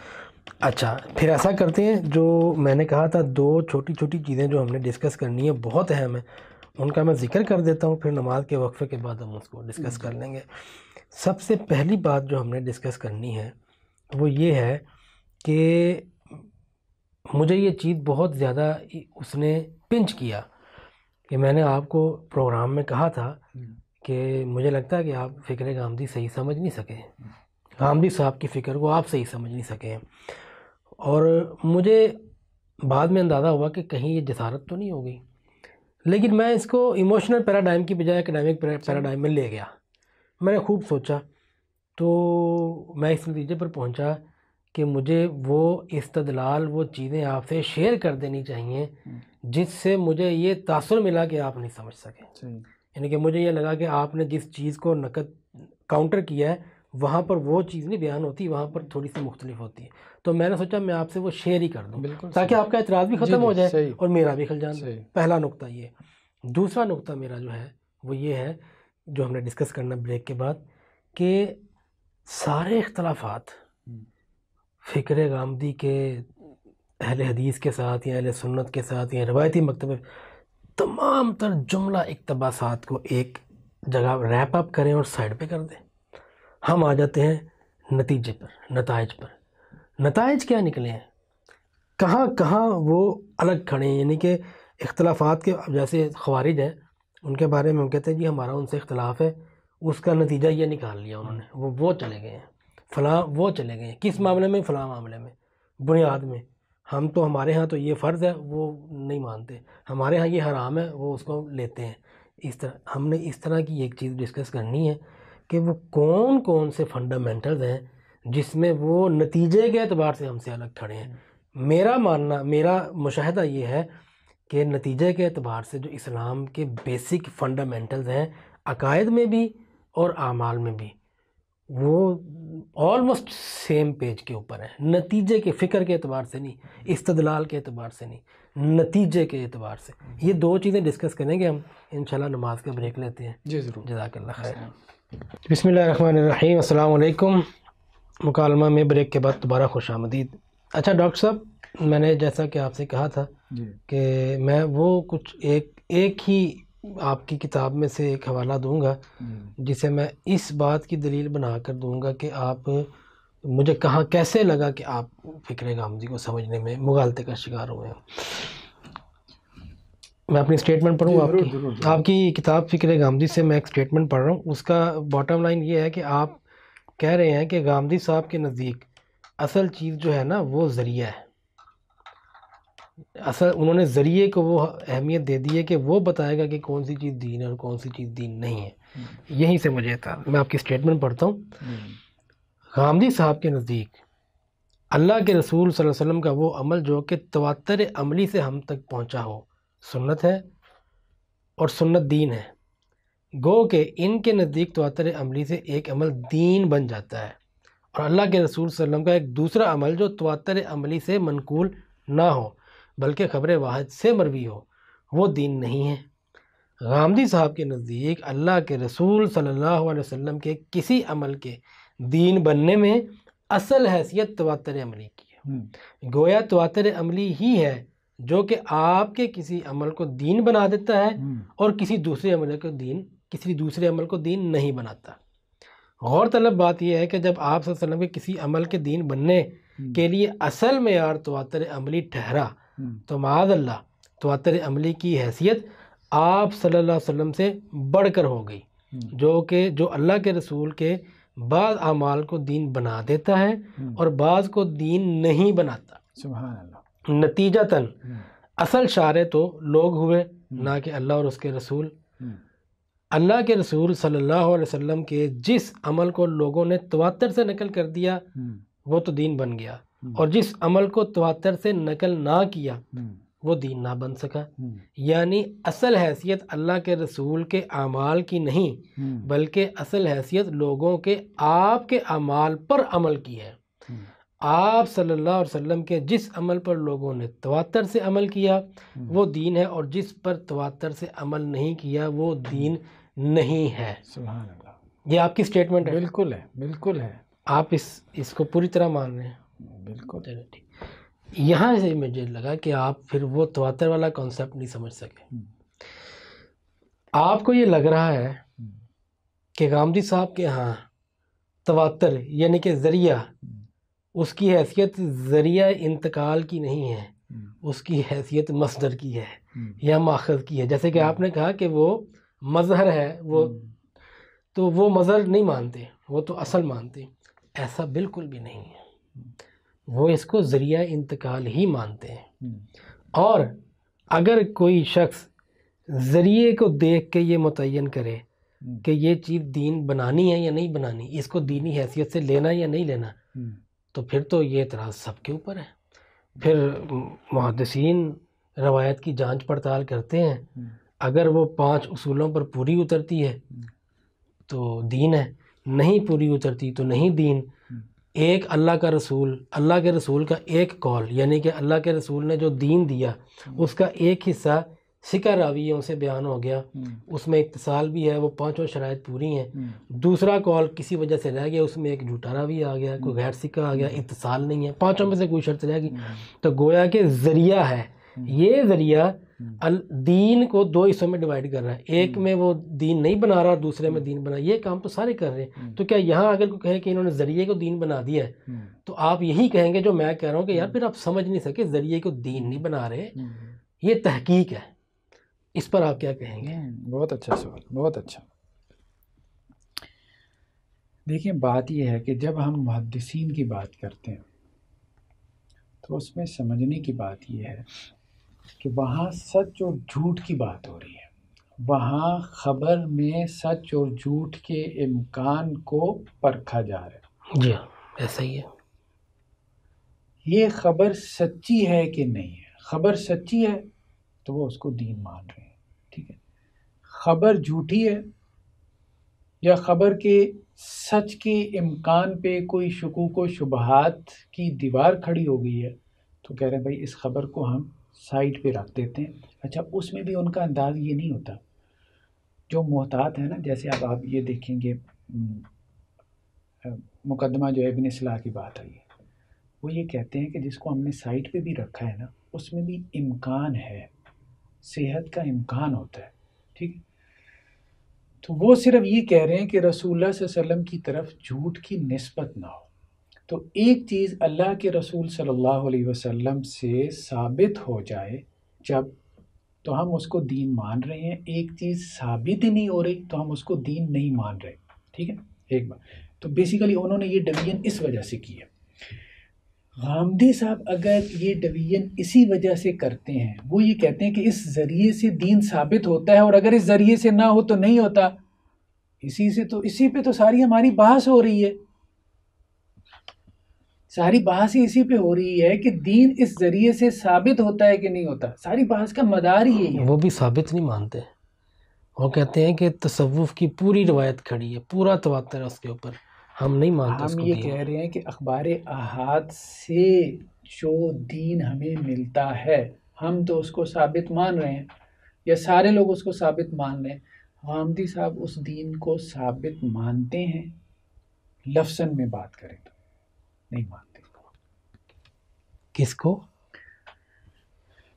अच्छा फिर ऐसा करते हैं जो मैंने कहा था दो छोटी छोटी चीज़ें जो हमने डिस्कस करनी है बहुत अहम है उनका मैं ज़िक्र कर देता हूँ फिर नमाज के वक्फ़े के बाद हम उसको डिस्कस कर लेंगे सबसे पहली बात जो हमने डिस्कस करनी है वो ये है कि मुझे ये चीज़ बहुत ज़्यादा उसने पिंच किया कि मैंने आपको प्रोग्राम में कहा था हम्म। कि मुझे लगता है कि आप फ़िक्र गामदी सही समझ नहीं सके हम्म। गांधी साहब की फ़िक्र को आप सही समझ नहीं सके और मुझे बाद में अंदाज़ा हुआ कि कहीं ये जसारत तो नहीं होगी लेकिन मैं इसको इमोशनल पैराडाइम की बजाय एकेडमिक पैराडाइम में ले गया मैंने खूब सोचा तो मैं इस नतीजे पर पहुंचा कि मुझे वो इस्तदलाल वो चीज़ें आपसे शेयर कर देनी चाहिए हम्म। जिससे मुझे ये तासर मिला कि आप नहीं समझ सके यानी कि मुझे ये लगा कि आपने जिस चीज़ को नकद काउंटर किया है वहाँ पर वो चीज़ नहीं बयान होती वहाँ पर थोड़ी सी मुख्तलिफ होती है तो मैंने सोचा मैं आपसे वो शेयर ही कर दूँ ताकि आपका एतराज़ भी ख़त्म हो जाए और मेरा भी खल जान पहला नुकता ये दूसरा नुकता मेरा जो है वो ये है जो हमने डिस्कस करना ब्रेक के बाद कि सारे इख्तलाफात हम्म। फ़िक्र गांधी के अहल हदीस के साथ या अहल सुन्नत के साथ या रवायती मकतब तमाम तर जुमला इकतबासात को एक जगह रैप अप करें और साइड पे कर दें हम आ जाते हैं नतीजे पर नतज पर नतज क्या निकले हैं कहाँ कहाँ वो अलग खड़े हैं यानी कि इख्तलाफात के अब जैसे खवारिज हैं उनके बारे में हम कहते हैं जी हमारा उनसे इख्तलाफ है उसका नतीजा ये निकाल लिया उन्होंने वो वो चले गए हैं फलाँ वो चले गए हैं किस मामले में फ़लाँ मामले में बुनियाद में हम तो हमारे यहाँ तो ये फ़र्ज़ है वो नहीं मानते हमारे यहाँ ये हराम है वो उसको लेते हैं इस तरह हमने इस तरह की एक चीज़ डिस्कस करनी है कि वो कौन कौन से फंडामेंटल्स हैं जिसमें वो नतीजे के अतबार से हमसे अलग खड़े हैं मेरा मानना मेरा मुशाह ये है कि नतीजे के अतबार से जो इस्लाम के बेसिक फंडामेंटल्स हैं अकायद में भी और आमाल में भी वो ऑलमोस्ट सेम पेज के ऊपर है नतीजे के फ़िक्र के अतबार से नहीं इस्तदलाल के अतबार से नहीं नतीजे के अतबार से ये दो चीज़ें डिस्कस करेंगे हम इनशाला नमाज का ब्रेक लेते हैं जी ज़रूर जजाक खैर बसमीम अल्लाम में ब्रेक के बाद दोबारा खुश आमदीद अच्छा डॉक्टर साहब मैंने जैसा कि आपसे कहा था कि मैं वो कुछ एक एक ही आपकी किताब में से एक हवाला दूंगा हम्म। जिसे मैं इस बात की दलील बना कर दूंगा कि आप मुझे कहाँ कैसे लगा कि आप फ़िक्र गामजी को समझने में मुगालते का शिकार हुए हैं मैं अपनी स्टेटमेंट पढ़ूँगा आपकी दुरुण, दुरुण, आपकी किताब फ़िक्र गामदी से मैं एक स्टेटमेंट पढ़ रहा हूँ उसका बॉटम लाइन ये है कि आप कह रहे हैं कि गांधी साहब के नज़दीक असल चीज़ जो है ना वो ज़रिया है असल उन्होंने ज़रिए को वो अहमियत दे दी है कि वो बताएगा कि कौन सी चीज़ दीन है और कौन सी चीज़ दीन नहीं है हम्म। यहीं से मुझे था मैं आपकी स्टेटमेंट पढ़ता हूँ हम्म। गांधी साहब के नज़दीक अल्लाह के रसूल वसल्लम का वो अमल जो कि तवातर अमली से हम तक पहुँचा हो सुन्नत है और सुन्नत दीन है गो के इनके नज़दीक तवातर अमली से एक अमल दीन बन जाता है और अल्लाह के रसूल वसम का एक दूसरा अमल जो तवातर अमली से मनकूल ना हो बल्कि खबर वाहद से मरवी हो वो दीन नहीं है गांधी साहब के नज़दीक अल्लाह के रसूल सल्लल्लाहु अलैहि वसल्लम के किसी अमल के दीन बनने में असल हैसियत तवातर अमली की है हम्म। गोया तवातर अमली ही है जो कि आपके किसी अमल को दीन बना देता है हम्म। और किसी दूसरे अमल को दीन किसी दूसरे अमल को दीन नहीं बनाता गौर तलब बात यह है कि जब आप वसल्लम के किसी अमल के दीन बनने हम्म। के लिए असल में तवातर अमली ठहरा हम्म। तो माजल्ला तो अतर अमली की हैसियत आप सल्लल्लाहु अलैहि वसल्लम से बढ़कर हो गई हम्म। जो कि जो अल्लाह के रसूल के बाद अमाल को दीन बना देता है हम्म। और बाज़ को दीन नहीं बनाता नतीजा तन असल शारे तो लोग हुए ना कि अल्लाह और उसके रसूल अल्लाह के रसूल सल्लल्लाहु अलैहि वसल्लम के जिस अमल को लोगों ने तवातर से नकल कर दिया वो तो दीन बन गया हम्म। और जिस अमल को तवातर से नकल ना किया हम्म। वो दीन ना बन सका हम्म। यानी असल हैसियत अल्लाह के रसूल के अमाल की नहीं बल्कि असल हैसियत लोगों के आपके अमाल पर अमल की है आप सल्लल्लाहु अलैहि वसल्लम के जिस अमल पर लोगों ने तवातर से अमल किया वो दीन है और जिस पर तवातर से अमल नहीं किया वो दीन नहीं है ये आपकी स्टेटमेंट है बिल्कुल है बिल्कुल है आप इस इसको पूरी तरह मान रहे हैं बिल्कुल यहाँ से मुझे लगा कि आप फिर वो तवातर वाला कॉन्सेप्ट नहीं समझ सके हम्म। आपको ये लग रहा है हम्म। कि गांधी साहब के यहाँ तवातर यानी कि ज़रिया हम्म। उसकी हैसियत ज़रिया इंतकाल की नहीं है उसकी हैसियत मसदर की है या माखज की है जैसे कि आपने कहा कि वो मज़हर है वो तो वो मज़हर नहीं मानते वो तो असल मानते ऐसा बिल्कुल भी नहीं है वो इसको ज़रिया इंतकाल ही मानते हैं हम्म। और अगर कोई शख्स ज़रिए को देख के ये मुतन करे हम्म। कि ये चीज़ दीन बनानी है या नहीं बनानी इसको दीनी हैसियत से लेना या नहीं लेना हम्म। तो फिर तो ये एतराज़ सबके ऊपर है फिर मुहदसिन रवायत की जांच पड़ताल करते हैं अगर वो पांच उसूलों पर पूरी उतरती है तो दीन है नहीं पूरी उतरती तो नहीं दीन एक अल्लाह का रसूल अल्लाह के रसूल का एक कॉल यानी कि अल्लाह के रसूल ने जो दीन दिया हम्म। उसका एक हिस्सा शिकर रावियों से बयान हो गया हम्म। उसमें इकतसाल भी है वो पांचों शरात पूरी हैं हम्म। दूसरा कॉल किसी वजह से रह गया उसमें एक जुटारा भी आ गया कोई गैर सिक्का आ गया इतसाल नहीं है पांचों में से कोई शर्त रह गई तो गोया के ज़रिया है ये ज़रिया हम्म। दीन को दो हिस्सों में डिवाइड कर रहा है एक हम्म। में वो दीन नहीं बना रहा दूसरे में हम्म। दीन बना ये काम तो सारे कर रहे हैं तो क्या यहाँ अगर को कहे कि इन्होंने जरिए को दीन बना दिया है तो आप यही कहेंगे जो मैं कह रहा हूँ कि यार फिर आप समझ नहीं सके जरिए को दीन नहीं बना रहे ये तहकीक है इस पर आप क्या कहेंगे बहुत अच्छा सवाल बहुत अच्छा देखिए बात यह है कि जब हम मुहदसिन की बात करते हैं तो उसमें समझने की बात यह है कि वहाँ सच और झूठ की बात हो रही है वहाँ खबर में सच और झूठ के इम्कान को परखा जा रहा है जी हाँ ऐसा ही है ये खबर सच्ची है कि नहीं है खबर सच्ची है तो वो उसको दीन मान रहे हैं ठीक है खबर झूठी है या खबर के सच के इम्कान पे कोई शकूक व शुबहत की दीवार खड़ी हो गई है तो कह रहे हैं भाई इस खबर को हम साइड पे रख देते हैं अच्छा उसमें भी उनका अंदाज़ ये नहीं होता जो मोहतात है ना जैसे अब आप ये देखेंगे हम्म, मुकदमा जो इबन सलाह की बात आई है वो ये कहते हैं कि जिसको हमने साइट पे भी रखा है ना उसमें भी इम्कान है सेहत का इम्कान होता है ठीक तो वो सिर्फ ये कह रहे हैं कि रसूल वसम की तरफ झूठ की नस्बत ना हो तो एक चीज़ अल्लाह के रसूल सल्लल्लाहु अलैहि वसल्लम से साबित हो जाए जब तो हम उसको दीन मान रहे हैं एक चीज़ साबित ही नहीं हो रही तो हम उसको दीन नहीं मान रहे ठीक है एक बार तो बेसिकली उन्होंने ये डिवीजन इस वजह से किया गांधी साहब अगर ये डिवीजन इसी वजह से करते हैं वो ये कहते हैं कि इस ज़रिए से दीन साबित होता है और अगर इस ज़रिए से ना हो तो नहीं होता इसी से तो इसी पे तो सारी हमारी बहस हो रही है सारी बहस ही इसी पे हो रही है कि दीन इस जरिए से साबित होता है कि नहीं होता सारी बहस का मदार ही यही है वो भी साबित नहीं मानते वो कहते हैं कि तसवुफ़ की पूरी रवायत खड़ी है पूरा तवातर है उसके ऊपर हम नहीं मानते हम ये कह रहे हैं कि अखबार अहाद से जो दीन हमें मिलता है हम तो उसको साबित मान रहे हैं या सारे लोग उसको साबित मान रहे हैं हामदी साहब उस दीन को साबित मानते हैं लफ्सन में बात करें तो नहीं मानते किसको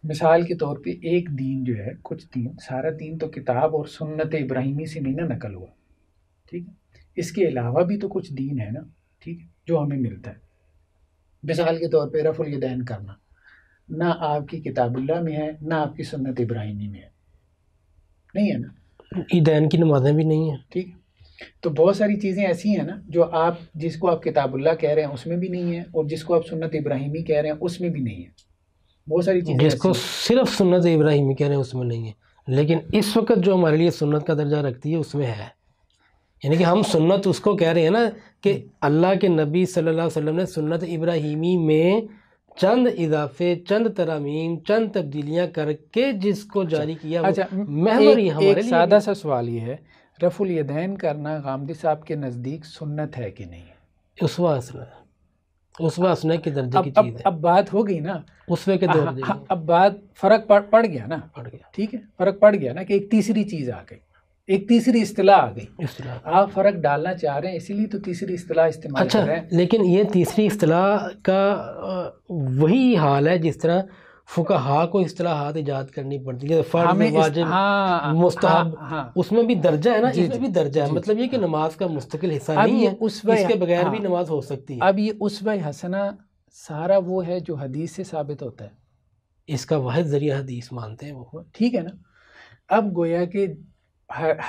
मिसाल के तौर पे एक दीन जो है कुछ दीन सारा दीन तो किताब और सुन्नत इब्राहिमी से नहीं ना नकल हुआ ठीक है इसके अलावा भी तो कुछ दीन है ना ठीक है जो हमें मिलता है मिसाल के तौर पे रफुल यदैन करना ना आपकी किताबुल्ला में है ना आपकी सुन्नत इब्राहिमी में है नहीं है ना ईदैन की नमाजें भी नहीं है ठीक है तो बहुत सारी चीज़ें ऐसी हैं ना जो आप जिसको आप किताबुल्ला कह रहे हैं उसमें भी नहीं है और जिसको आप सुन्नत इब्राहिमी कह रहे हैं उसमें भी नहीं है बहुत सारी चीज़ें जिसको सिर्फ सुन्नत इब्राहिमी कह रहे हैं उसमें नहीं है लेकिन इस वक्त जो हमारे लिए सुन्नत का दर्जा रखती है उसमें है यानी कि हम सुन्नत उसको कह रहे हैं ना कि अल्लाह के नबी सल्लल्लाहु अलैहि वसल्लम ने सुन्नत इब्राहिमी में चंद इजाफे चंद तरामीम चंद तब्दीलियां करके जिसको जारी किया अच्छा, एक, हमारे एक सादा सा सवाल ये है रफ़ुल यदैन करना गामदी साहब के नज़दीक सुन्नत है कि नहीं उसवा हसना उसवा के दर्जे अब, की चीज़ है अब बात हो गई ना उसवे के दर्जे अब बात फ़र्क पड़ पड़ गया ना पड़ गया ठीक है फ़र्क पड़ गया ना कि एक तीसरी चीज़ आ गई एक तीसरी इस्तलाह आ गई आप फ़र्क डालना चाह रहे हैं इसीलिए तो तीसरी इस्तलाह इस्तेमाल अच्छा, कर रहे हैं लेकिन ये तीसरी इस्तलाह का वही हाल है जिस तरह फुकाहा को असलाहत ईजाद करनी पड़ती है फर्ज वाजिब हाँ, मुस्तहब हाँ, हाँ, उसमें भी दर्जा है ना इसमें भी दर्जा है मतलब ये कि नमाज का मुस्तकिल हिस्सा नहीं है उसमें इसके बगैर भी नमाज हो सकती है अब ये उस हसना सारा वो है जो हदीस से साबित होता है इसका वह ज़रिया हदीस मानते हैं वो ठीक है ना अब गोया कि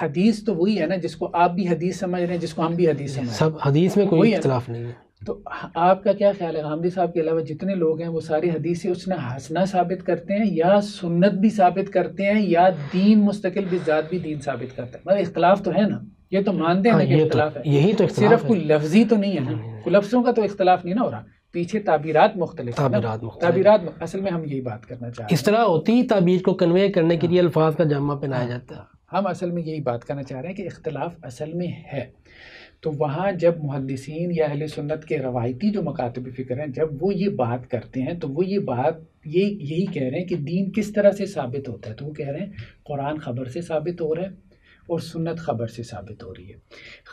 हदीस तो वही है ना जिसको आप भी हदीस समझ रहे हैं जिसको हम भी हदीस समझ रहे हैं सब हदीस में कोई इख्तलाफ नहीं है तो आपका क्या ख्याल है गामदी साहब के अलावा जितने लोग हैं वो सारी हदीसी उसने हंसना साबित करते हैं या सुन्नत भी साबित करते हैं या दीन मुस्तकिल ज़ात भी दीन साबित करते हैं मतलब इख्तलाफ तो है ना ये तो मानते हैं हाँ, ना तो इख्तलाफ है यही तो सिर्फ कोई लफ्जी तो नहीं है ना हाँ, हाँ। लफ्जों का तो इख्तलाफ नहीं ना हो रहा पीछे ताबीरात मुख्तलिफ ताबीरात ताबीरात असल में हम यही बात करना चाहते हैं इस तरह होती ताबीर को कन्वे करने के लिए अल्फाज का जामा पहनाया जाता है हम असल में यही बात करना चाह रहे हैं कि इख्तलाफ असल में है तो वहाँ जब मुहदसिन या अहल सुन्नत के रवायती जो मकातब फ़िक्र हैं जब वो ये बात करते हैं तो वो ये बात ये यही कह रहे हैं कि दीन किस तरह से साबित होता है तो वो कह रहे हैं कुरान ख़बर से साबित हो रहा है और सुन्नत ख़बर से साबित हो रही है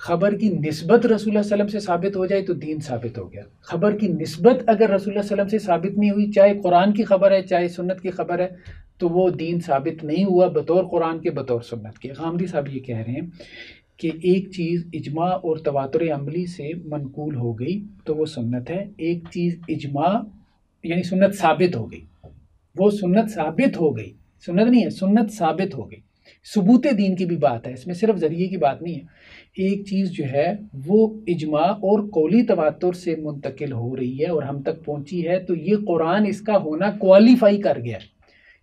ख़बर की नस्बत रसूल वसम से साबित हो जाए तो दीन साबित हो गया ख़बर की नस्बत अगर रसूल वसम से साबित नहीं हुई चाहे कुरान की ख़बर है चाहे सुन्नत की ख़बर है तो वो दीन साबित नहीं हुआ बतौर कुरान के बतौर सुन्नत के गांधी साहब ये कह रहे हैं कि एक चीज़ इजमा और तवातर अमली से मनकूल हो गई तो वो सुन्नत है एक चीज़ इजमा यानी सुन्नत साबित हो गई वो सुन्नत साबित हो गई सुन्नत नहीं है सुन्नत साबित हो गई सबूत दीन की भी बात है इसमें सिर्फ ज़रिए की बात नहीं है एक चीज़ जो है वो इजमा और कौली तवातर से मुंतकिल हो रही है और हम तक पहुंची है तो ये कुरान इसका होना क्वालिफाई कर गया है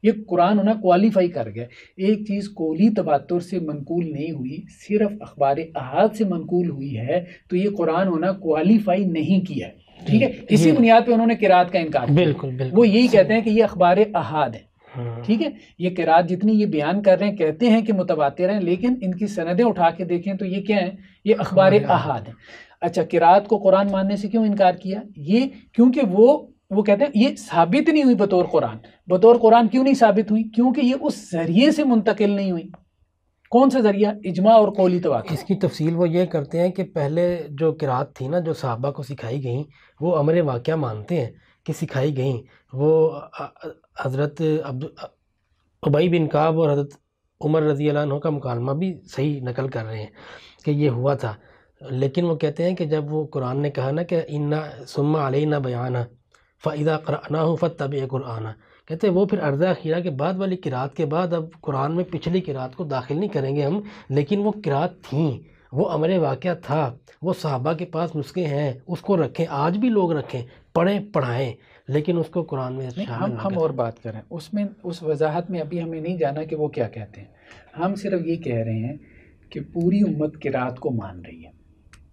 ये कुरान उन्हें क्वालिफाई कर गया एक चीज़ कोली तबातुर से मनकूल नहीं हुई सिर्फ अखबार अहाद से मनकूल हुई है तो ये कुरान उन्हें क्वालिफाई नहीं किया है ठीक है हम्म, इसी हम्म। बुनियाद पे उन्होंने किरात का इनकार बिल्कुल, बिल्कुल वो यही कहते हैं कि ये अखबार अहाद है हाँ। ठीक है ये किरात जितनी ये बयान कर रहे हैं कहते हैं कि मुतवातिर हैं लेकिन इनकी सनदें उठा के देखें तो ये क्या है ये अखबार हाँ, अहाद है अच्छा किरात को कुरान मानने से क्यों इनकार किया ये क्योंकि वो वो कहते हैं ये साबित नहीं हुई बतौर कुरान बतौर कुरान क्यों नहीं साबित हुई क्योंकि ये उस जरिए से मुंतकिल नहीं हुई कौन सा जरिया इजमा और कौली तो इसकी तफसील वो ये करते हैं कि पहले जो किरात थी ना जो सहाबा को सिखाई गई वो अमर वाक़ मानते हैं कि सिखाई गई वो हज़रत उबई बिन काब और हज़रत उमर रजी अल्लाह का मुकालमा भी सही नकल कर रहे हैं कि ये हुआ था लेकिन वो कहते हैं कि जब वो कुरान ने कहा ना कि इन्ना सुम्मा अलैना बयान फ़ायदा कराना हो तब कुराना कहते हैं वो फिर अर्ज़ अखीरा के बाद वाली किरात के बाद अब कुरान में पिछली किरात को दाखिल नहीं करेंगे हम लेकिन वो किरात थी वो अमर वाक़ था वो साहबा के पास नुस्खे हैं उसको रखें आज भी लोग रखें पढ़ें पढ़ाएँ लेकिन उसको कुरान में हम हम और बात करें उसमें उस वजाहत में अभी हमें नहीं जाना कि वो क्या कहते हैं हम सिर्फ ये कह रहे हैं कि पूरी उम्मत किरात को मान रही है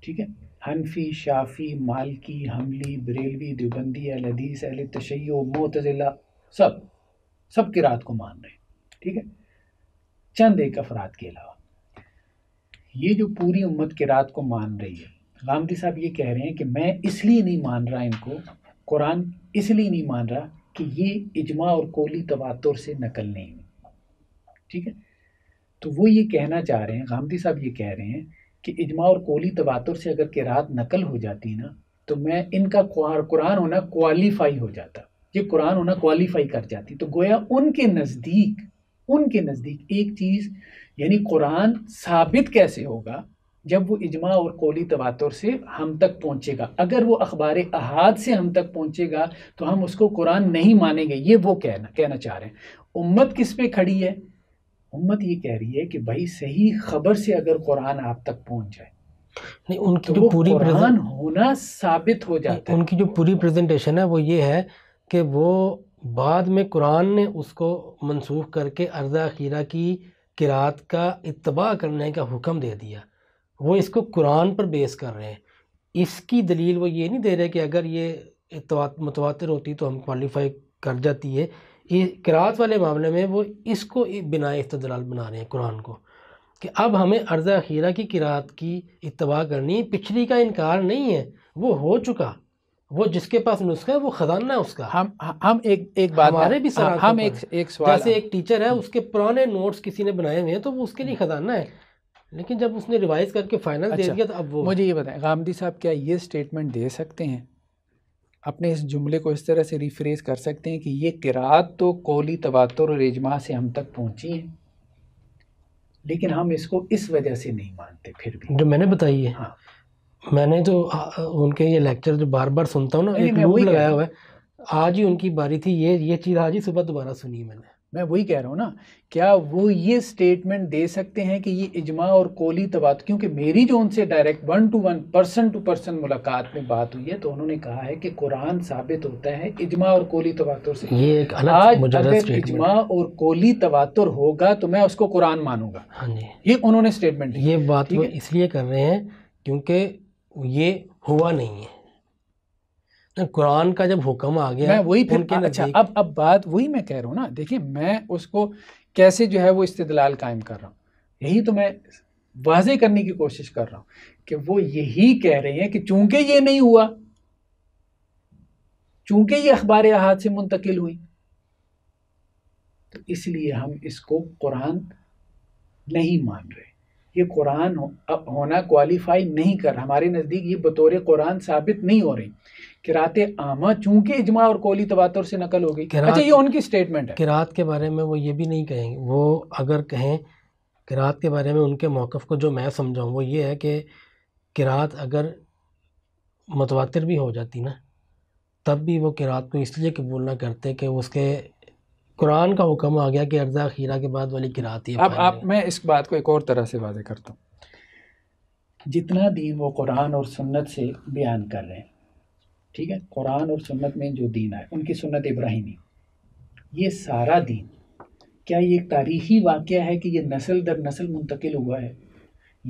ठीक है हनफी शाफी मालकी हमली बरेलवी दुबंदी अहल हदीस अहल तशैय मोतजिला सब सब की रात को मान रहे हैं ठीक है चंद एक अफराद के अलावा ये जो पूरी उम्मत की रात को मान रही है गांधी साहब ये कह रहे हैं कि मैं इसलिए नहीं मान रहा इनको कुरान इसलिए नहीं मान रहा कि ये इजमा और कोली तवातुर से नकल नहीं ठीक है तो वो ये कहना चाह रहे हैं गांधी साहब ये कह रहे हैं कि इजमा और कोली तबातुर तो से अगर किरात नकल हो जाती ना तो मैं इनका कुरान होना क्वालिफाई हो जाता ये कुरान होना क्वालिफाई कर जाती तो गोया उनके नज़दीक उनके नज़दीक एक चीज़ यानी कुरान साबित कैसे होगा जब वो इजमा और कोली तवातुर तो से हम तक पहुँचेगा अगर वो अखबार अहाद से हम तक पहुँचेगा तो हम उसको कुरान नहीं मानेंगे ये वो कहना कहना चाह रहे हैं उम्मत किस पे खड़ी है उम्मत ये कह रही है कि भाई सही खबर से अगर कुरान आप तक पहुंच जाए नहीं उनकी तो जो पूरी कुरान होना साबित हो जाता है उनकी जो पूरी प्रेजेंटेशन है वो ये है कि वो बाद में कुरान ने उसको मनसूख करके अर्जा खीरा की किरात का इतबा करने का हुक्म दे दिया वो इसको कुरान पर बेस कर रहे हैं इसकी दलील वो ये नहीं दे रहे कि अगर ये मुतवा होती तो हम क्वालिफाई कर जाती है ये किरात वाले मामले में वो इसको बिना इस्तदलाल बना रहे हैं कुरान को कि अब हमें अर्ज़ अखीरा की किरात की इतवा करनी पिछली का इनकार नहीं है वो हो चुका वो जिसके पास नुस्खा है वो खजाना है उसका हम हम एक एक बात हमारे भी सवाल हम एक एक सवाल जैसे एक टीचर है उसके पुराने नोट्स किसी ने बनाए हुए हैं तो वो उसके लिए खजाना है लेकिन जब उसने रिवाइज करके फाइनल अच्छा, दे दिया तो अब वो मुझे ये बताएं गांधी साहब क्या ये स्टेटमेंट दे सकते हैं अपने इस जुमले को इस तरह से रिफ्रेज कर सकते हैं कि ये किरात तो कौली तबातर और इजमा से हम तक पहुँची है लेकिन हम इसको इस वजह से नहीं मानते फिर भी जो मैंने बताई है हाँ। मैंने जो उनके ये लेक्चर जो बार बार सुनता हूँ ना एक लूप लगाया हुआ है आज ही उनकी बारी थी ये ये चीज़ आज ही सुबह दोबारा सुनी मैंने मैं वही कह रहा हूँ ना क्या वो ये स्टेटमेंट दे सकते हैं कि ये इजमा और कोली तबाद क्योंकि मेरी जो उनसे direct one to one person to person मुलाकात में बात हुई है तो उन्होंने कहा है कि कुरान साबित होता है इजमा और कोली तबातुर से ये एक अलग आज अगर इजमा और कोली तबातुर होगा तो मैं उसको कुरान मानूंगा हाँ जी ये उन्होंने स्टेटमेंट ये बात इसलिए कर रहे हैं क्योंकि ये हुआ नहीं है कुरान का जब हुक्म आ गया मैं वही फिर अच्छा अब अब बात वही मैं कह रहा हूँ ना देखिए मैं उसको कैसे जो है वो इस्तदलाल कायम कर रहा हूँ यही तो मैं वाजे करने की कोशिश कर रहा हूँ कि वो यही कह रहे हैं कि चूंकि ये नहीं हुआ चूंकि ये अखबार हाथ से मुंतकिल हुई तो इसलिए हम इसको कुरान नहीं मान रहे ये कुरान हो, होना क्वालिफाई नहीं कर हमारे नज़दीक ये बतौर कुरान साबित नहीं हो रही किराते आमा चूंकि इजमा और कोली तबातर तो से नकल हो गई अच्छा ये उनकी स्टेटमेंट है किरात के बारे में वो ये भी नहीं कहेंगे वो अगर कहें किरात के बारे में उनके मौक़ को जो मैं समझाऊँ वो ये है कि किरात अगर मतवातर भी हो जाती ना तब भी वो किरात को इसलिए कबूल ना करते कि उसके कुरान का हुक्म आ गया कि अर्जा खीरा के बाद वाली किरात ही अब आप मैं इस बात को एक और तरह से वादे करता हूँ जितना दीन वो कुरान और सुन्नत से बयान कर रहे हैं ठीक है कुरान और सुन्नत में जो दीन आए उनकी सुन्नत इब्राहिमी ये सारा दीन क्या ये एक तारीखी वाक़ है कि ये नस्ल दर नस्ल मुंतकिल हुआ है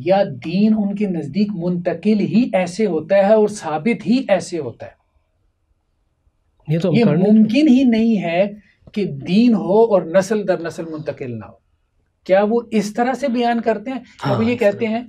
या दीन उनके नज़दीक मुंतकिल ही ऐसे होता है और साबित ही ऐसे होता है ये तो ये मुमकिन ही नहीं है कि दीन हो और नस्ल दर नस्ल मुंतकिल ना हो क्या वो इस तरह से बयान करते हैं हाँ, वो ये हाँ, कहते हैं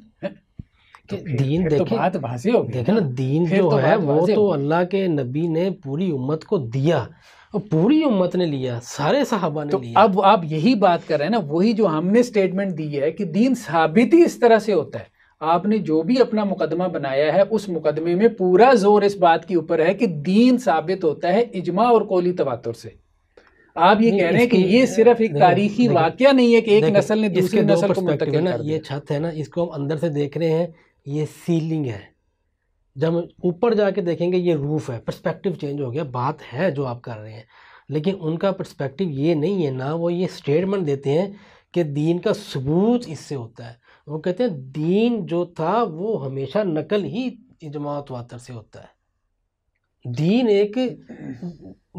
तो दीन तो देखे तो बात भाषी होगी देखे ना दीन जो तो है वो तो अल्लाह के नबी ने पूरी उम्मत को दिया और पूरी उम्मत ने लिया सारे साहबा ने तो लिया अब आप यही बात कर रहे हैं ना वही जो हमने स्टेटमेंट दी है कि दीन साबित ही इस तरह से होता है आपने जो भी अपना मुकदमा बनाया है उस मुकदमे में पूरा जोर इस बात के ऊपर है कि दीन साबित होता है इजमा और कोली तबातुर से आप ये कह रहे हैं कि ये सिर्फ एक तारीखी वाक्य नहीं है कि एक नस्ल ने दूसरी नस्ल को ये छत है ना इसको हम अंदर से देख रहे हैं ये सीलिंग है जब ऊपर जाके देखेंगे ये रूफ़ है पर्सपेक्टिव चेंज हो गया बात है जो आप कर रहे हैं लेकिन उनका पर्सपेक्टिव ये नहीं है ना वो ये स्टेटमेंट देते हैं कि दीन का सबूत इससे होता है वो कहते हैं दीन जो था वो हमेशा नकल ही इजमात वातर से होता है दीन एक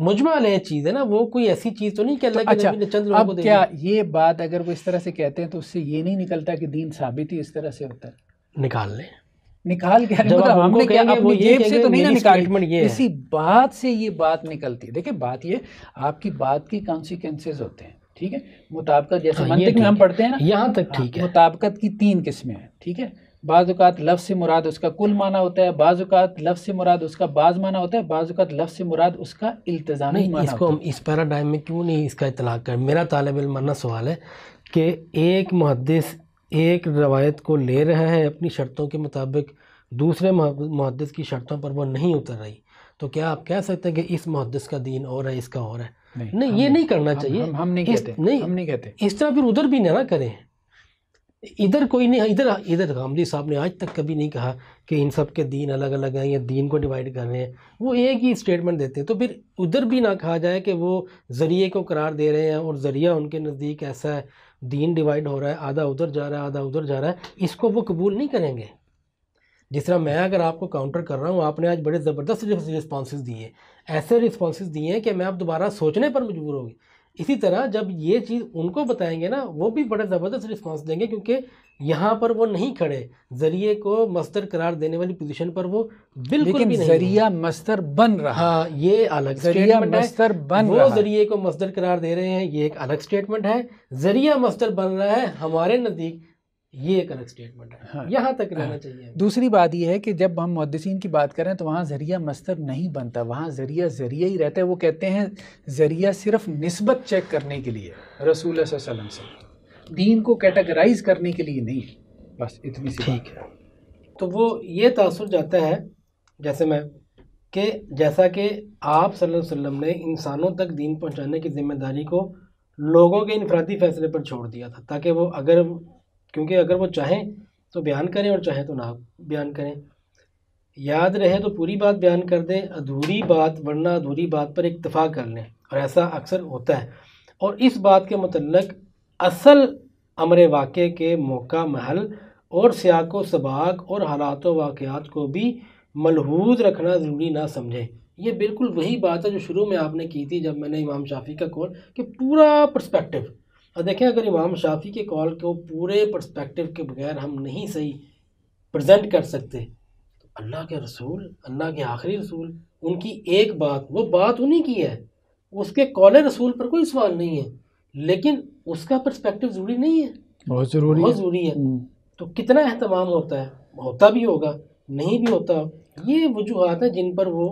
मुजमल है चीज़ है ना वो कोई ऐसी चीज़ तो नहीं कह रहा तो अच्छा, कि चंद अब क्या ये बात अगर वो इस तरह से कहते हैं तो उससे ये नहीं निकलता कि दीन साबित ही इस तरह से होता है निकाल लें निकाल के मतलब हमने क्या अपनी जेब से तो नहीं ना निकाल ये इसी बात से ये बात निकलती है देखिए बात ये आपकी बात की कॉन्सिक्वेंसेज होते हैं ठीक है मुताबकत जैसे हाँ, मंतिक में हम पढ़ते हैं ना यहाँ तक हाँ, ठीक है मुताबकत की तीन किस्में हैं ठीक है बाज़ात लफ्ज़ से मुराद उसका कुल माना होता है बाज़ात लफ्ज़ से मुराद उसका बाज माना होता है बाज़ात लफ्ज़ से मुराद उसका इल्तजामी नहीं इसको हम इस पैराडाइम में क्यों नहीं इसका इतलाक़ करें मेरा तालब मरना सवाल है कि एक मुहदस एक रवायत को ले रहा है अपनी शर्तों के मुताबिक दूसरे मुहदस की शर्तों पर वो नहीं उतर रही तो क्या आप कह सकते हैं कि इस मुहदस का दीन और है इसका और है नहीं, नहीं ये नहीं करना हम, चाहिए हम, हम नहीं कहते नहीं हम नहीं कहते इस तरह फिर उधर भी ना करें इधर कोई नहीं इधर इधर गामदी साहब ने आज तक कभी नहीं कहा कि इन सब के दीन अलग अलग हैं या दीन को डिवाइड कर रहे हैं वो एक ही स्टेटमेंट देते हैं तो फिर उधर भी ना कहा जाए कि वो ज़रिए को करार दे रहे हैं और ज़रिया उनके नज़दीक ऐसा है दीन डिवाइड हो रहा है आधा उधर जा रहा है आधा उधर जा रहा है इसको वो कबूल नहीं करेंगे जिस तरह मैं अगर आपको काउंटर कर रहा हूँ आपने आज बड़े ज़बरदस्त रिस्पॉन्स दिए ऐसे रिस्पॉन्स दिए हैं कि मैं आप दोबारा सोचने पर मजबूर होगी इसी तरह जब ये चीज़ उनको बताएंगे ना वो भी बड़े ज़बरदस्त रिस्पांस देंगे क्योंकि यहाँ पर वो नहीं खड़े जरिए को मस्तर करार देने वाली पोजीशन पर वो बिल्कुल लेकिन भी नहीं जरिया मस्तर बन रहा हाँ ये अलग जरिया मस्तर बन वो जरिए को मस्तर करार दे रहे हैं ये एक अलग स्टेटमेंट है जरिया मस्तर बन रहा है हमारे नज़दीक ये एक अलग स्टेटमेंट है हाँ, यहाँ तक रहना हाँ, चाहिए दूसरी बात यह है कि जब हम मुद्दसिन की बात करें तो वहाँ ज़रिया मस्तर नहीं बनता वहाँ ज़रिया ज़रिया ही रहता है वो कहते हैं ज़रिया सिर्फ नस्बत चेक करने के लिए रसूल वसम से दीन को कैटेगराइज करने के लिए नहीं बस इतनी सी ठीक है तो वो ये तासर जाता है जैसे मैं कि जैसा कि आप सल्लल्लाहु अलैहि वसल्लम ने इंसानों तक दीन पहुंचाने की जिम्मेदारी को लोगों के इनफरादी फैसले पर छोड़ दिया था ताकि वो अगर क्योंकि अगर वो चाहें तो बयान करें और चाहें तो ना बयान करें याद रहे तो पूरी बात बयान कर दें अधूरी बात वरना अधूरी बात पर इतफ़ा कर लें और ऐसा अक्सर होता है और इस बात के मतलब असल अमर वाक़े के मौका महल और सियाको सबाक और हालात वाक़ात को भी मलहूज रखना ज़रूरी ना समझें ये बिल्कुल वही बात है जो शुरू में आपने की थी जब मैंने इमाम शाफी का कॉल कि पूरा परस्पेक्टिव अब देखें अगर इमाम शाफी के कॉल को पूरे पर्सपेक्टिव के बगैर हम नहीं सही प्रजेंट कर सकते तो अल्लाह के रसूल अल्लाह के आखिरी रसूल उनकी एक बात वो बात उन्हीं की है उसके कॉल रसूल पर कोई सवाल नहीं है लेकिन उसका पर्सपेक्टिव ज़रूरी नहीं है बहुत ज़रूरी बहुत ज़रूरी है, है। हम्म। तो कितना अहतमाम होता है होता भी होगा नहीं भी होता ये वजूहत हैं जिन पर वो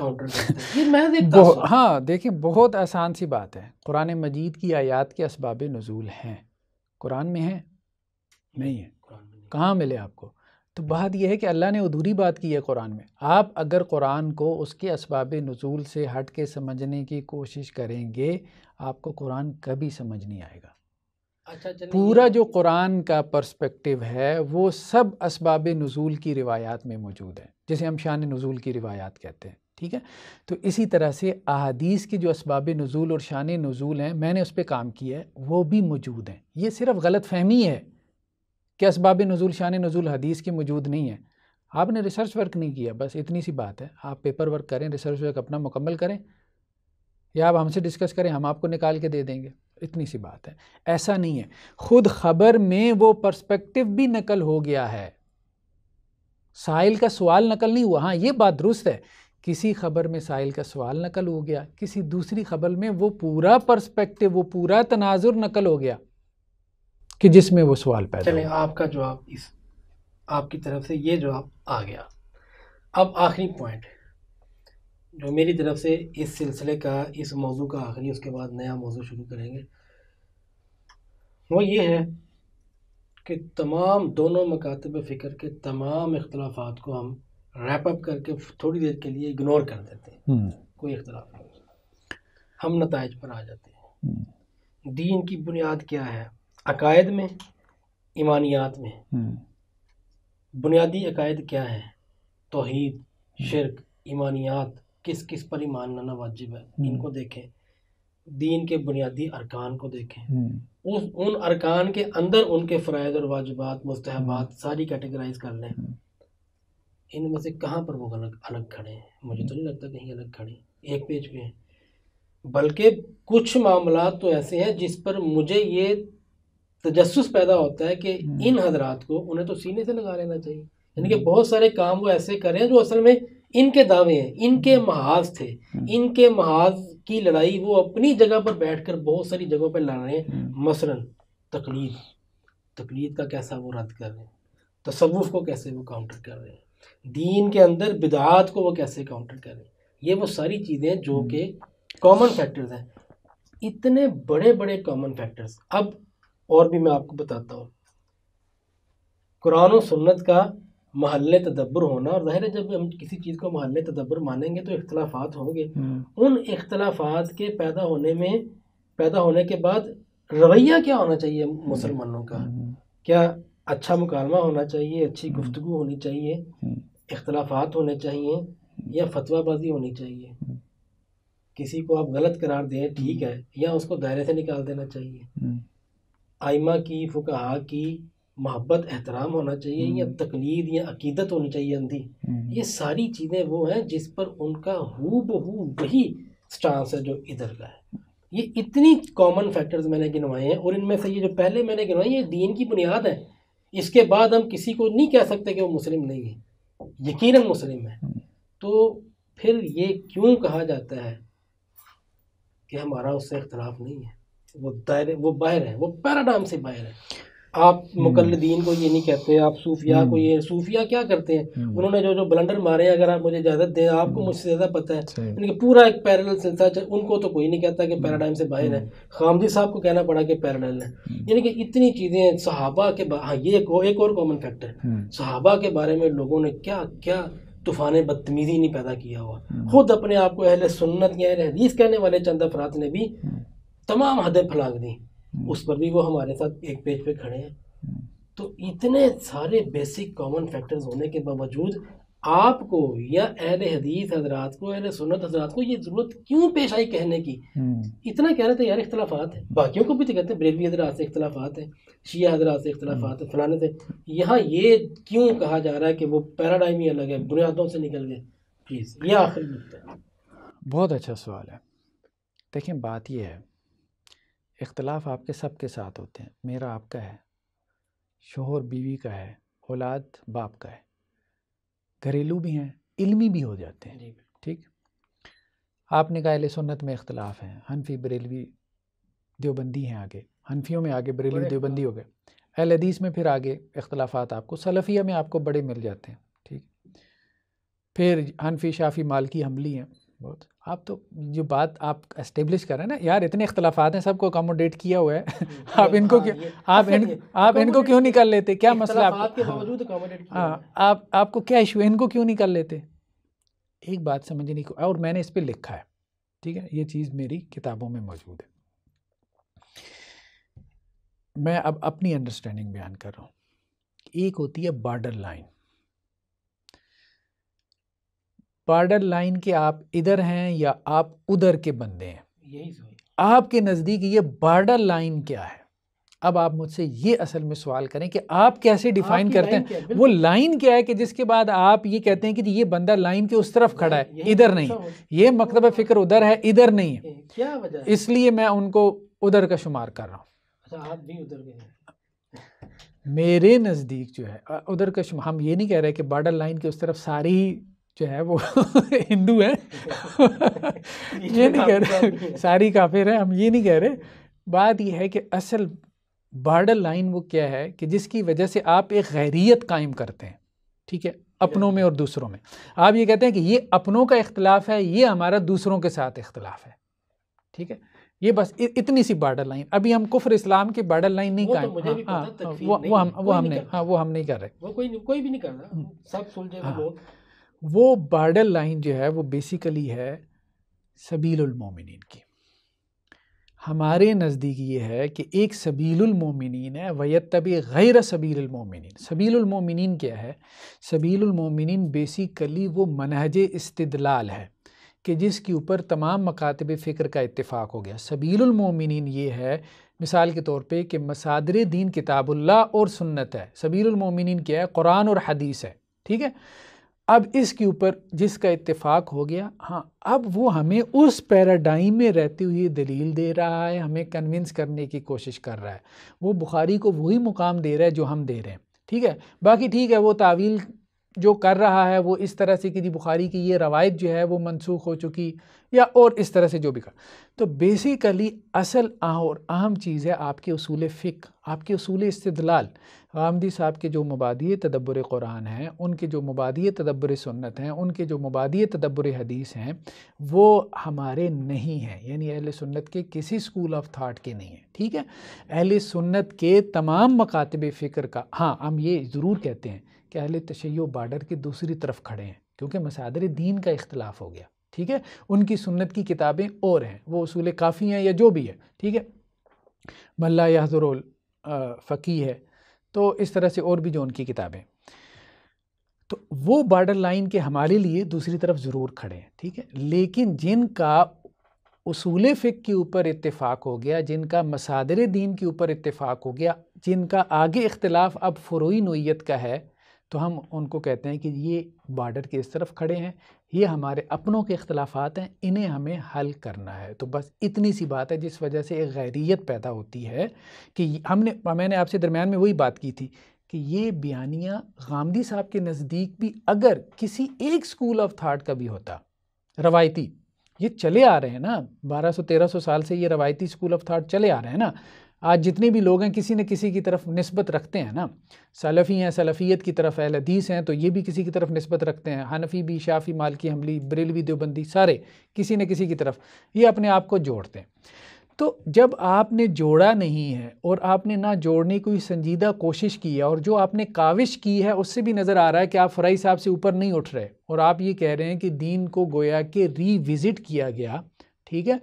काउंटर ये हाँ देखिए बहुत आसान सी बात है कुरान मजीद की आयात के इसबाब नज़ूल हैं कुरान में है नहीं है कहाँ मिले आपको तो बात यह है कि अल्लाह ने अधूरी बात की है कुरान में आप अगर कुरान को उसके इसबाब नज़ूल से हट के समझने की कोशिश करेंगे आपको कुरान कभी समझ नहीं आएगा अच्छा, अच्छा पूरा जो कुरान का पर्सपेक्टिव है वो सब इसबाब नज़ूल की रिवायात में मौजूद है जिसे हम शान नज़ूल की रिवायात कहते हैं ठीक है तो इसी तरह से अदीस के जो इसबाब नज़ूल और शान नज़ूल हैं मैंने उस पर काम किया है वो भी मौजूद हैं ये सिर्फ गलत फहमी है कि इसबाब नज़ूल शान नज़ूल हदीस के मौजूद नहीं है आपने रिसर्च वर्क नहीं किया बस इतनी सी बात है आप पेपर वर्क करें रिसर्च वर्क अपना मुकम्मल करें या आप हमसे डिस्कस करें हम आपको निकाल के दे देंगे इतनी सी बात है ऐसा नहीं है ख़ुद ख़बर में वो पर्सपेक्टिव भी नकल हो गया है साहिल का सवाल नकल नहीं हुआ हाँ ये बात दुरुस्त है किसी खबर में साइल का सवाल नकल हो गया किसी दूसरी खबर में वो पूरा पर्सपेक्टिव वो पूरा तनाजुर नकल हो गया कि जिसमें वो सवाल पैदा चले आपका जवाब इस आपकी तरफ से ये जवाब आ गया अब आखिरी पॉइंट जो मेरी तरफ से इस सिलसिले का इस मौजू का आखिरी उसके बाद नया मौजू शुरू करेंगे वो ये है कि तमाम दोनों मकातब फ़िक्र के तमाम इख्लाफात को हम रैप अप करके थोड़ी देर के लिए इग्नोर कर देते हैं हम्म। कोई इख्तलाफ नहीं हम नतज पर आ जाते हैं हम्म। दीन की बुनियाद क्या है अकायद में ईमानियात में हम्म। बुनियादी अकायद क्या है तोहद शिरक ईमानियात किस किस पर ईमान लाना वाजिब है इनको देखें दीन के बुनियादी अरकान को देखें उस उन अरकान के अंदर उनके फ़रज़ और वाजबात मुस्तहबात सारी कैटेगराइज कर लें इनमें से कहाँ पर वो अलग अलग खड़े हैं मुझे तो नहीं लगता कहीं अलग खड़े एक पेज पे हैं बल्कि कुछ मामला तो ऐसे हैं जिस पर मुझे ये तजस पैदा होता है कि हम्म। इन हजरात को उन्हें तो सीने से लगा लेना चाहिए यानी कि बहुत सारे काम वो ऐसे करें जो असल में इनके दावे हैं इनके हम्म। महाज थे हम्म। इनके महाज की लड़ाई वो अपनी जगह पर बैठकर बहुत सारी जगहों पर लड़ रहे हैं मसलन तकलीद तकलीद का कैसा वो रद्द कर रहे हैं तसवुफ़ को कैसे वो काउंटर कर रहे हैं दीन के अंदर बिदात को वो कैसे काउंटर करें ये वो सारी चीज़ें जो हम्म। कि कॉमन फैक्टर्स हैं इतने बड़े बड़े कॉमन फैक्टर्स अब और भी मैं आपको बताता हूँ कुरान और सुन्नत का महल तदब्बर होना और ज़ाहिर है जब हम किसी चीज़ को महल तदब्बर मानेंगे तो इख्तलाफात होंगे हम्म। उन अख्तलाफात के पैदा होने में पैदा होने के बाद रवैया क्या होना चाहिए मुसलमानों का हम्म। क्या अच्छा मुकालमा होना चाहिए अच्छी हम्म। गुफ्तु होनी चाहिए हम्म। इख्तलाफात होने चाहिए हम्म। या फतवाबाजी होनी चाहिए किसी को आप गलत करार दें ठीक है या उसको दायरे से निकाल देना चाहिए आइमा की फुकाहा की मोहब्बत एहतराम होना चाहिए या तकलीद या अकीदत होनी चाहिए अंधी ये सारी चीज़ें वो हैं जिस पर उनका हु बहू वही स्टांस है जो इधर का है ये इतनी कॉमन फैक्टर्स मैंने गिनवाए हैं और इनमें से ये जो पहले मैंने गिनवाए ये दीन की बुनियाद है इसके बाद हम किसी को नहीं कह सकते कि वो मुस्लिम नहीं है यकीन मुस्लिम है हम्म। तो फिर ये क्यों कहा जाता है कि हमारा उससे इख्तलाफ नहीं है वो दायरे वो बाहर है वो पैराडाम से बाहर है आप हम्म। मुकलदीन को ये नहीं कहते आप सूफिया को हम्म। ये सूफिया क्या करते हैं हम्म। उन्होंने जो जो ब्लंडर मारे हैं अगर आप मुझे इजाज़त दें आपको मुझसे ज़्यादा पता है इनके पूरा एक पैरल सिलसिला उनको तो कोई नहीं कहता कि पैराडाइम से बाहर है खामदी साहब को कहना पड़ा कि पैराडाइम है यानी कि इतनी चीज़ें सहाबा के हाँ ये एक और कॉमन फैक्टर है सहाबा के बारे में लोगों ने क्या क्या तूफान बदतमीज़ी नहीं पैदा किया हुआ खुद अपने आप को अहल सुन्नत या अहल हदीस कहने वाले चंद अफराद ने भी तमाम हदें फलांग दी हम्म। उस पर भी वो हमारे साथ एक पेज पे खड़े हैं हम्म। तो इतने सारे बेसिक कॉमन फैक्टर्स होने के बावजूद आपको या अहल हदीस हजरात को अहल सुनत हजरात को ये ज़रूरत क्यों पेश आई कहने की हम्म। इतना कह रहे थे तो यार इख्तलाफात है बाकियों को भी तो कहते हैं ब्रेलवी हजरात से इख्तलाफात है शिया हजरात से इख्तलाफात है फलाने से यहाँ ये क्यों कहा जा रहा है कि वो पैराडाइम ही अलग है बुनियादों से निकल गए प्लीज़ ये आखिरी है बहुत अच्छा सवाल है देखिए बात यह है इख्तलाफ आपके सब के साथ होते हैं मेरा आपका है शोहर बीवी का है औलाद बाप का है घरेलू भी हैं इल्मी भी हो जाते हैं ठीक आपने कहा सुन्नत में इख्तलाफ हैं हनफी बरेलवी देवबंदी हैं आगे हनफियों में आगे बरेलवी देवबंदी हो गए अहल हदीस में फिर आगे इख्तलाफात आपको सलफ़िया में आपको बड़े मिल जाते हैं ठीक फिर हनफी शाफ़ी मालकी हमली हैं बहुत आप तो जो बात आप इस्टेब्लिश कर रहे हैं ना यार इतने इख्तलाफात हैं सबको अकोमोडेट किया हुआ है हम्म, *laughs* हाँ, *laughs* आप इनको क्यों आप इन आप इनको क्यों नहीं कर लेते क्या मसला आपके हाँ आप आपको क्या इशू है इनको क्यों नहीं कर लेते एक बात समझ को और मैंने इस पर लिखा है ठीक है ये चीज़ मेरी किताबों में मौजूद है मैं अब अपनी अंडरस्टैंडिंग बयान कर रहा हूँ एक होती है बॉर्डर लाइन बॉर्डर लाइन के आप इधर हैं या आप उधर के बंदे हैं यही आपके नज़दीक ये बॉर्डर लाइन क्या है अब आप मुझसे ये असल में सवाल करें कि आप कैसे डिफाइन करते हैं है? वो लाइन क्या है कि जिसके बाद आप ये कहते हैं कि ये बंदा लाइन के उस तरफ खड़ा है इधर तो नहीं ये मकतब फिक्र उधर है इधर नहीं है क्या वजह इसलिए मैं उनको उधर का शुमार कर रहा हूँ अच्छा, आप भी उधर गए मेरे नज़दीक जो है उधर का हम ये नहीं कह रहे कि बॉर्डर लाइन के उस तरफ सारी जो है वो *laughs* हिंदू है *laughs* ये नहीं कह रहे सारी काफिर है हम ये नहीं कह रहे बात यह है कि असल बार्डर लाइन वो क्या है कि जिसकी वजह से आप एक गैरियत कायम करते हैं ठीक है अपनों में और दूसरों में आप ये कहते हैं कि ये अपनों का इख्तलाफ है ये हमारा दूसरों के साथ इख्तलाफ है ठीक है ये बस इतनी सी बार्डर लाइन अभी हम कुफर इस्लाम की बार्डर लाइन नहीं तो कायम तो हाँ, हाँ, वो, वो हम वो हम नहीं हाँ वो हम नहीं कर रहे वो कोई कोई भी नहीं कर रहा हम्म। सब सुलझे वो बार्डर लाइन जो है वो बेसिकली है सबीलमिन की हमारे नज़दीक ये है कि एक सबीलमिन है तब गैर सबीलमिन सबीलमिन क्या है सबीलमिन बेसिकली वो मनहज इस्तलाल है कि जिसके ऊपर तमाम मकातब फ़िक्र का इतफ़ाक़ हो गया सबीलमिन ये है मिसाल के तौर पे कि मसादर दीन किताबुल्ला और सुन्नत है सबीलमिन क्या है कुरान और हदीस है ठीक है अब इसके ऊपर जिसका इत्तेफाक हो गया हाँ अब वो हमें उस पैराडाइम में रहते हुए दलील दे रहा है हमें कन्विंस करने की कोशिश कर रहा है वो बुखारी को वही मुकाम दे रहा है जो हम दे रहे हैं ठीक है बाकी ठीक है वो तावील जो कर रहा है वो इस तरह से कि जी बुखारी की ये रवायत जो है वो मनसूख हो चुकी या और इस तरह से जो भी कर तो बेसिकली असल और अहम चीज़ है आपके असूल फ़िक आपके असूल इस्तलाल आमदी साहब के जो मुबादी तदब्बर कुरान हैं उनके जो मुबादी तदब्बर सुन्नत हैं उनके जो मुबादी तदब्बर हदीस हैं वो हमारे नहीं हैं यानी अहल सुन्नत के किसी स्कूल ऑफ थाट के नहीं हैं ठीक है अहल सुन्नत के तमाम मकातब फ़िक्र का हाँ हम ये ज़रूर कहते हैं कि अहल तशै बार्डर की दूसरी तरफ खड़े हैं क्योंकि मसादर दीन का इख्तलाफ हो गया ठीक है उनकी सुन्नत की किताबें और हैं वो असूल काफ़ी हैं या जो भी है ठीक है मल्ला याजर फ़की है तो इस तरह से और भी जो उनकी किताबें तो वो बॉर्डर लाइन के हमारे लिए दूसरी तरफ ज़रूर खड़े हैं ठीक है लेकिन जिनका उसूल फ़िक के ऊपर इतफाक़ हो गया जिनका मसादर दीन के ऊपर इतफाक़ हो गया जिनका आगे इख्तलाफ अब फ़्रोई नोयत का है तो हम उनको कहते हैं कि ये बॉर्डर के इस तरफ खड़े हैं ये हमारे अपनों के अख्तलाफात हैं इन्हें हमें हल करना है तो बस इतनी सी बात है जिस वजह से एक गैरियत पैदा होती है कि हमने मैंने आपसे दरमियान में वही बात की थी कि ये बयानियाँ गांधी साहब के नज़दीक भी अगर किसी एक स्कूल ऑफ थाट का भी होता रवायती ये चले आ रहे हैं ना 1200-1300 साल से ये रवायती स्कूल ऑफ थाट चले आ रहे हैं ना आज जितने भी लोग हैं किसी न किसी की तरफ नस्बत रखते हैं ना सलफ़ी हैं सलफ़ीत की तरफ अहल हदीस हैं तो ये भी किसी की तरफ नस्बत रखते हैं हनफी भी शाफ़ी मालकी हमली बरेलवी देवबंदी सारे किसी न किसी की तरफ ये अपने आप को जोड़ते हैं तो जब आपने जोड़ा नहीं है और आपने ना जोड़ने की संजीदा कोशिश की है और जो आपने काविश की है उससे भी नज़र आ रहा है कि आप फ़राई साहब से ऊपर नहीं उठ रहे और आप ये कह रहे हैं कि दीन को गोया के रीविज़िट किया गया ठीक है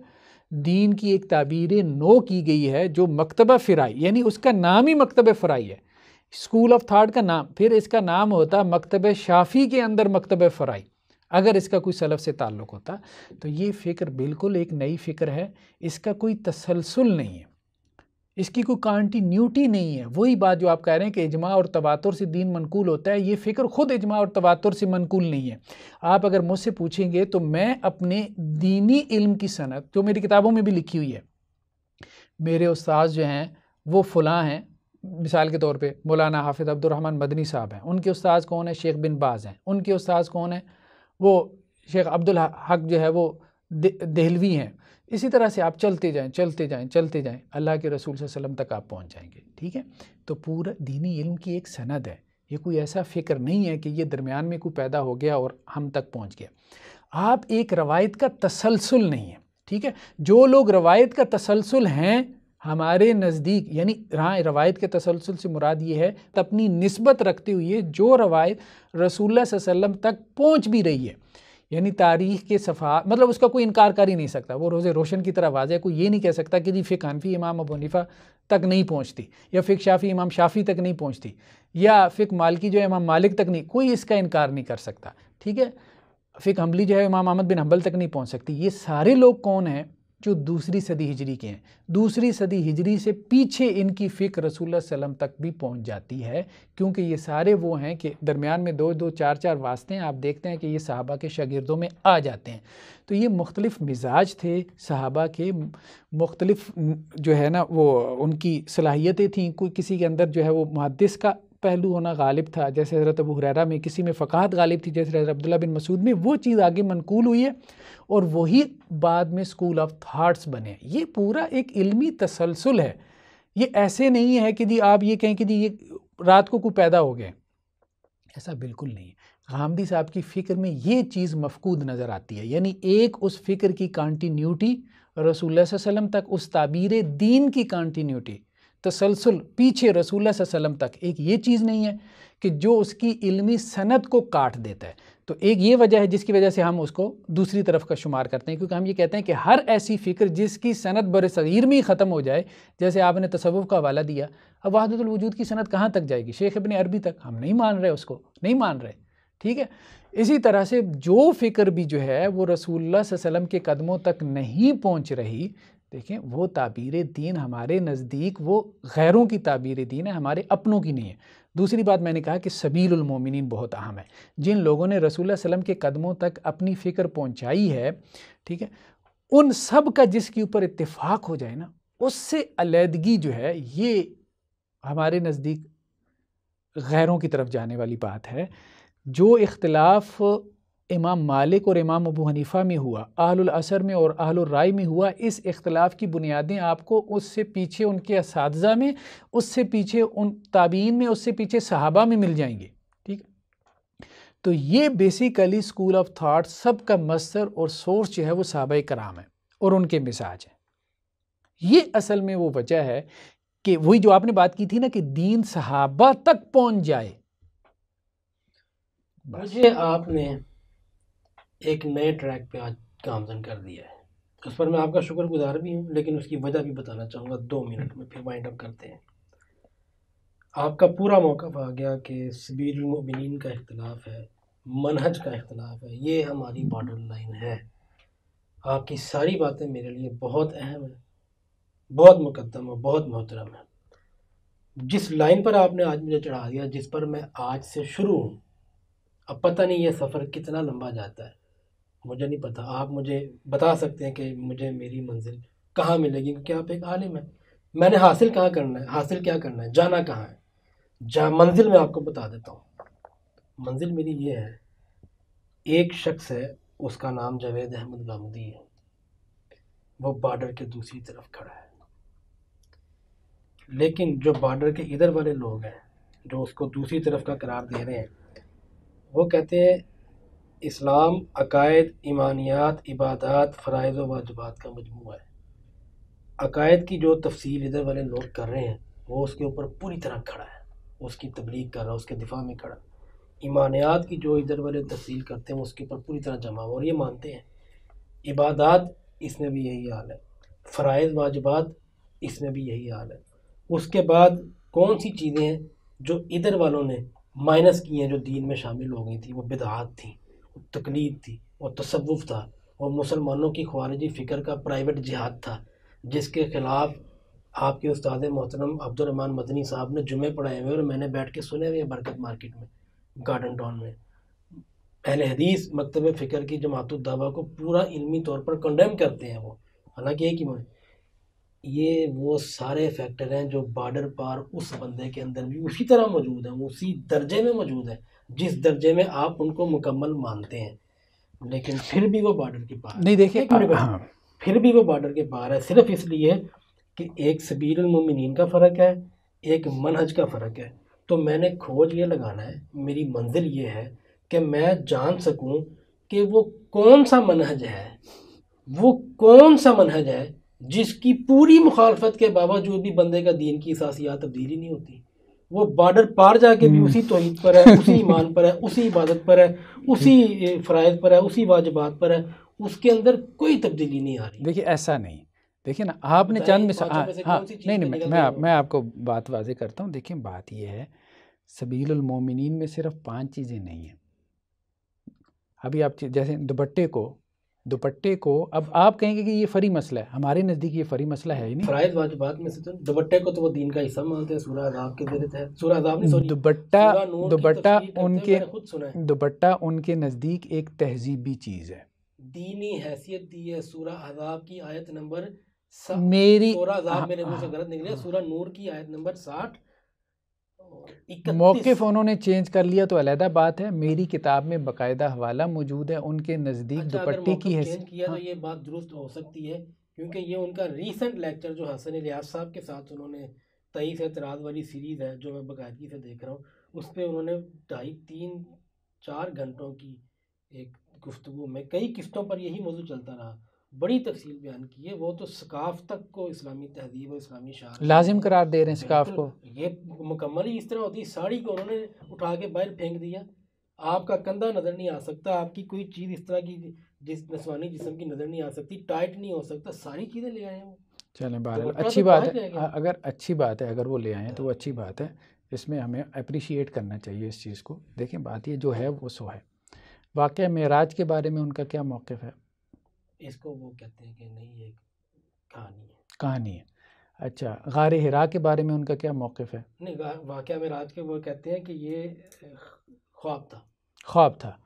दीन की एक ताबीर नो की गई है जो मकतबा फ़राई यानी उसका नाम ही मकतब फ़राई है स्कूल ऑफ थाट का नाम फिर इसका नाम होता मकतब शाफ़ी के अंदर मकतब फ़राई अगर इसका कोई सलफ़ से ताल्लुक़ होता तो ये फ़िक्र बिल्कुल एक नई फ़िक्र है इसका कोई तसलसल नहीं है इसकी कोई कॉन्टीन्यूटी नहीं है वही बात जो आप कह रहे हैं कि इजमा और तबातुर से दीन मनकूल होता है ये फ़िक्र ख़ुद इजमा और तबातुर से मनकूल नहीं है आप अगर मुझसे पूछेंगे तो मैं अपने दीनी इल्म की सनत जो मेरी किताबों में भी लिखी हुई है मेरे उस्ताद जो हैं वो फ़लाँ हैं मिसाल के तौर पर मौलाना हाफिज़ अब्दुलरहमान मदनी साहब हैं उनके उस्ताद कौन है शेख बिन बाज़ हैं उनके उस्ताद कौन है वो शेख अब्दुल हक जो है वो दहलवी हैं इसी तरह से आप चलते जाएं चलते जाएं चलते जाएं अल्लाह के रसूल वसम तक आप पहुंच जाएंगे ठीक है तो पूरा दीनी इल्म की एक सनद है ये कोई ऐसा फ़िक्र नहीं है कि ये दरमियान में कोई पैदा हो गया और हम तक पहुंच गया आप एक रवायत का तसलसल नहीं है ठीक है जो लोग रवायत का तसलसल हैं हमारे नज़दीक यानी हाँ रवायत के तसलसल से मुराद ये है तो अपनी नस्बत रखते हुए जो रवायत रसूल वसम तक पहुँच भी रही है यानी तारीख के सफ़ा मतलब उसका कोई इनकार कर ही नहीं सकता वो रोज़े रोशन की तरह वाज है कोई ये नहीं कह सकता कि जी फ़िक हनफी इमाम अबू हनीफा तक नहीं पहुँचती या फ़िक शाफ़ी इमाम शाफ़ी तक नहीं पहुँचती या फ़िक मालकी जो है इमाम मालिक तक नहीं कोई इसका इनकार नहीं कर सकता ठीक है फ़िक हमली जो है इमाम अहमद बिन हम्बल तक नहीं पहुँच सकती ये सारे लोग कौन हैं जो दूसरी सदी हिजरी के हैं दूसरी सदी हिजरी से पीछे इनकी फ़िक्र रसूल सलम तक भी पहुंच जाती है क्योंकि ये सारे वो हैं कि दरमियान में दो दो चार चार वास्ते हैं आप देखते हैं कि ये साहबा के शागिर्दों में आ जाते हैं तो ये मुख्तलिफ़ मिजाज थे साहबा के मुख्तलिफ़ जो है ना वो उनकी सलाहियतें थीं कोई किसी के अंदर जो है वो मुहदस का पहलू होना गालिब था जैसे हज़रत अबू हुररा में किसी में फ़कात गालिब थी जैसे हज़रत अब्दुल्ला बिन मसूद में वो चीज़ आगे मनकूल हुई है और वही बाद में स्कूल ऑफ थाट्स बने ये पूरा एक इलमी तसलसल है ये ऐसे नहीं है कि जी आप ये कहें कि जी ये रात को को पैदा हो गए ऐसा बिल्कुल नहीं है गामदी साहब की फ़िक्र में ये चीज़ मफकूद नज़र आती है यानी एक उस फ़िक्र की कॉन्टीन्यूटी रसूल वसम तक उस ताबीर दीन की कॉन्टीन्यूटी तसलसल पीछे रसूल वसम तक एक ये चीज़ नहीं है कि जो उसकी इल्मी सनत को काट देता है तो एक ये वजह है जिसकी वजह से हम उसको दूसरी तरफ का शुमार करते हैं क्योंकि हम ये कहते हैं कि हर ऐसी फ़िक्र जिसकी सनत बर सगीर में ही ख़त्म हो जाए जैसे आपने तसवुफ़ का हवाला दिया अब वाहदतलवजूद की सनत कहाँ तक जाएगी शेख अपने अरबी तक हम नहीं मान रहे उसको नहीं मान रहे ठीक है इसी तरह से जो फ़िक्र भी जो है वो रसूल वसम के कदमों तक नहीं पहुँच रही देखें वो ताबीर दीन हमारे नज़दीक वो गैरों की ताबीर दीन है हमारे अपनों की नहीं है दूसरी बात मैंने कहा कि सबीलमिन बहुत अहम है जिन लोगों ने रसूल वसम के कदमों तक अपनी फ़िक्र पहुँचाई है ठीक है उन सब का जिसके ऊपर इतफाक़ हो जाए ना उससे अलीदगी जो है ये हमारे नज़दीक गैरों की तरफ जाने वाली बात है जो इख्तलाफ इमाम मालिक और इमाम अबू हनीफ़ा में हुआ आहल असर में और आहल राय में हुआ इस इख्तलाफ की बुनियादें आपको उससे पीछे उनके इस में उससे पीछे उन ताबीन में उससे पीछे सहाबा में मिल जाएंगे ठीक तो ये बेसिकली स्कूल ऑफ थाट सब का मस्तर और सोर्स जो है वो सहाबा कराम है और उनके मिसाज हैं ये असल में वो वजह है कि वही जो आपने बात की थी ना कि दीन सहाबा तक पहुंच जाए मुझे आपने एक नए ट्रैक पे आज गामजन कर दिया है उस पर मैं आपका शुक्रगुजार भी हूँ लेकिन उसकी वजह भी बताना चाहूँगा दो मिनट में फिर वाइंड अप करते हैं आपका पूरा मौका आ गया कि मुबिन का अख्तिलाफ है मनहज का अख्तिलाफ़ है ये हमारी बॉर्डर लाइन है आपकी सारी बातें मेरे लिए बहुत अहम है बहुत मुकदम और बहुत मोहतरम है जिस लाइन पर आपने आज मुझे चढ़ा दिया जिस पर मैं आज से शुरू हूँ अब पता नहीं ये सफ़र कितना लंबा जाता है मुझे नहीं पता आप मुझे बता सकते हैं कि मुझे मेरी मंजिल कहाँ मिलेगी क्योंकि आप एक आलिम हैं मैंने हासिल कहाँ करना है हासिल क्या करना है जाना कहाँ है जा मंजिल मैं आपको बता देता हूँ मंजिल मेरी ये है एक शख्स है उसका नाम जावेद अहमद गामदी है वो बॉर्डर के दूसरी तरफ खड़ा है लेकिन जो बॉर्डर के इधर वाले लोग हैं जो उसको दूसरी तरफ का करार दे रहे हैं वो कहते हैं इस्लाम अकायद ईमानियात इबादत फ़रज़ व वाजबात का मजमू है अकायद की जो तफसील इधर वाले लोग कर रहे हैं वो उसके ऊपर पूरी तरह खड़ा है उसकी तबलीग कर रहा है उसके दिफा में खड़ा ईमानियात की जो इधर वाले तफसील करते हैं उसके ऊपर पूरी तरह जमा और ये मानते हैं इबादत इसमें भी यही हाल है फ़रज़ वाजबात इसमें भी यही हाल है उसके बाद कौन सी चीज़ें हैं जो इधर वालों ने माइनस की हैं जो दीन में शामिल हो गई थी वो बिदात थी तकनीक थी और तसवुफ़ था और मुसलमानों की खारजी फ़िक्र का प्राइवेट जिहाद था जिसके ख़िलाफ़ आपके उस्ताद मोहतरम अब्दुलरमान मदनी साहब ने जुमे पढ़ाए हुए और मैंने बैठ के सुने हुए बरकत मार्केट में गार्डन टाउन में अहल हदीस मकतब फ़िक्र की जमात जमातुलदावा को पूरा इलमी तौर पर कंडेम करते हैं वो हालांकि एक ही ये वो सारे फैक्टर हैं जो बॉर्डर पार उस बंदे के अंदर भी उसी तरह मौजूद हैं उसी दर्जे में मौजूद हैं जिस दर्जे में आप उनको मुकम्मल मानते हैं लेकिन फिर भी वो बॉर्डर के पार नहीं देखिए हाँ फिर भी वो बॉर्डर के पार है सिर्फ इसलिए कि एक सबीर उमिन का फ़र्क है एक मनहज का फ़र्क है तो मैंने खोज ये लगाना है मेरी मंजिल ये है कि मैं जान सकूं कि वो कौन सा मनहज है वो कौन सा मनहज है जिसकी पूरी मुखालफत के बावजूद भी बंदे का दीन की सासियात तब्दीली नहीं होती वो बॉर्डर पार जाके भी हम्म। उसी तोहद पर है उसी ईमान पर है उसी इबादत पर है उसी फ़रज पर है उसी वाजबात पर है उसके अंदर कोई तब्दीली नहीं आ रही देखिए ऐसा नहीं देखिए ना आपने चंद मिसाल हाँ हाँ नहीं नहीं मैं मैं, मैं आपको बात वाजे करता हूँ देखिए बात यह है सबीलमिन में सिर्फ पांच चीज़ें नहीं हैं अभी आप जैसे दुपट्टे को दुपट्टे को अब आप कहेंगे कि ये फरी मसला है हमारे नज़दीक ये फरी मसला है ही नहीं फ़राइज वाजिबात में से तो दुपट्टे को तो वो दीन का हिस्सा मानते हैं सूरह अजाब के ज़रिए देते तो हैं सूरह अजाब ने सॉरी दुपट्टा दुपट्टा उनके खुद सुना है दुपट्टा उनके नज़दीक एक तहजीबी चीज़ है दीनी हैसियत दी है सूरह अजाब की आयत नंबर मेरी सूरह अजाब हाँ, मेरे मुंह से हाँ। गलत निकले सूरह नूर की आयत नंबर साठ मौकफ़ उन्होंने चेंज कर लिया तो अलहदा बात है मेरी किताब में बाकायदा हवाला मौजूद है उनके नज़दीक अच्छा, दुपट्टी की है किया तो हाँ। तो ये बात दुरुस्त हो सकती है क्योंकि ये उनका रीसेंट लेक्चर जो हसन रियाज साहब के साथ उन्होंने तेईस एतराज़ वाली सीरीज़ है जो मैं बाकायदगी से देख रहा हूँ उस पर उन्होंने ढाई तीन चार घंटों की एक गुफ्तु में कई किस्तों पर यही मौजूद चलता रहा बड़ी तफसील बयान की है वो तो सकाफ तक को इस्लामी तहजीब और इस्लामी शाह लाजिम करार दे रहे हैं सकाफ को ये मुकम्मल ही इस तरह होती है साड़ी को उन्होंने उठा के बाहर फेंक दिया आपका कंधा नज़र नहीं आ सकता आपकी कोई चीज़ इस तरह की जिस नस्वानी जिसम की नज़र नहीं आ सकती टाइट नहीं हो सकता सारी चीज़ें ले आए हैं वो चलें तो बहरहाल तो अच्छी बात है अगर अच्छी बात है अगर वो ले आए हैं तो वो अच्छी बात है इसमें हमें अप्रिशिएट करना चाहिए इस चीज़ को देखें बात ये जो है वो सो है वाक़ महराज के बारे में उनका क्या मौक़ है इसको वो कहते हैं कि नहीं एक कहानी है कहानी है अच्छा गार हरा के बारे में उनका क्या मौक़ है नहीं वाक़ में रात के वो कहते हैं कि ये ख्वाब था ख्वाब था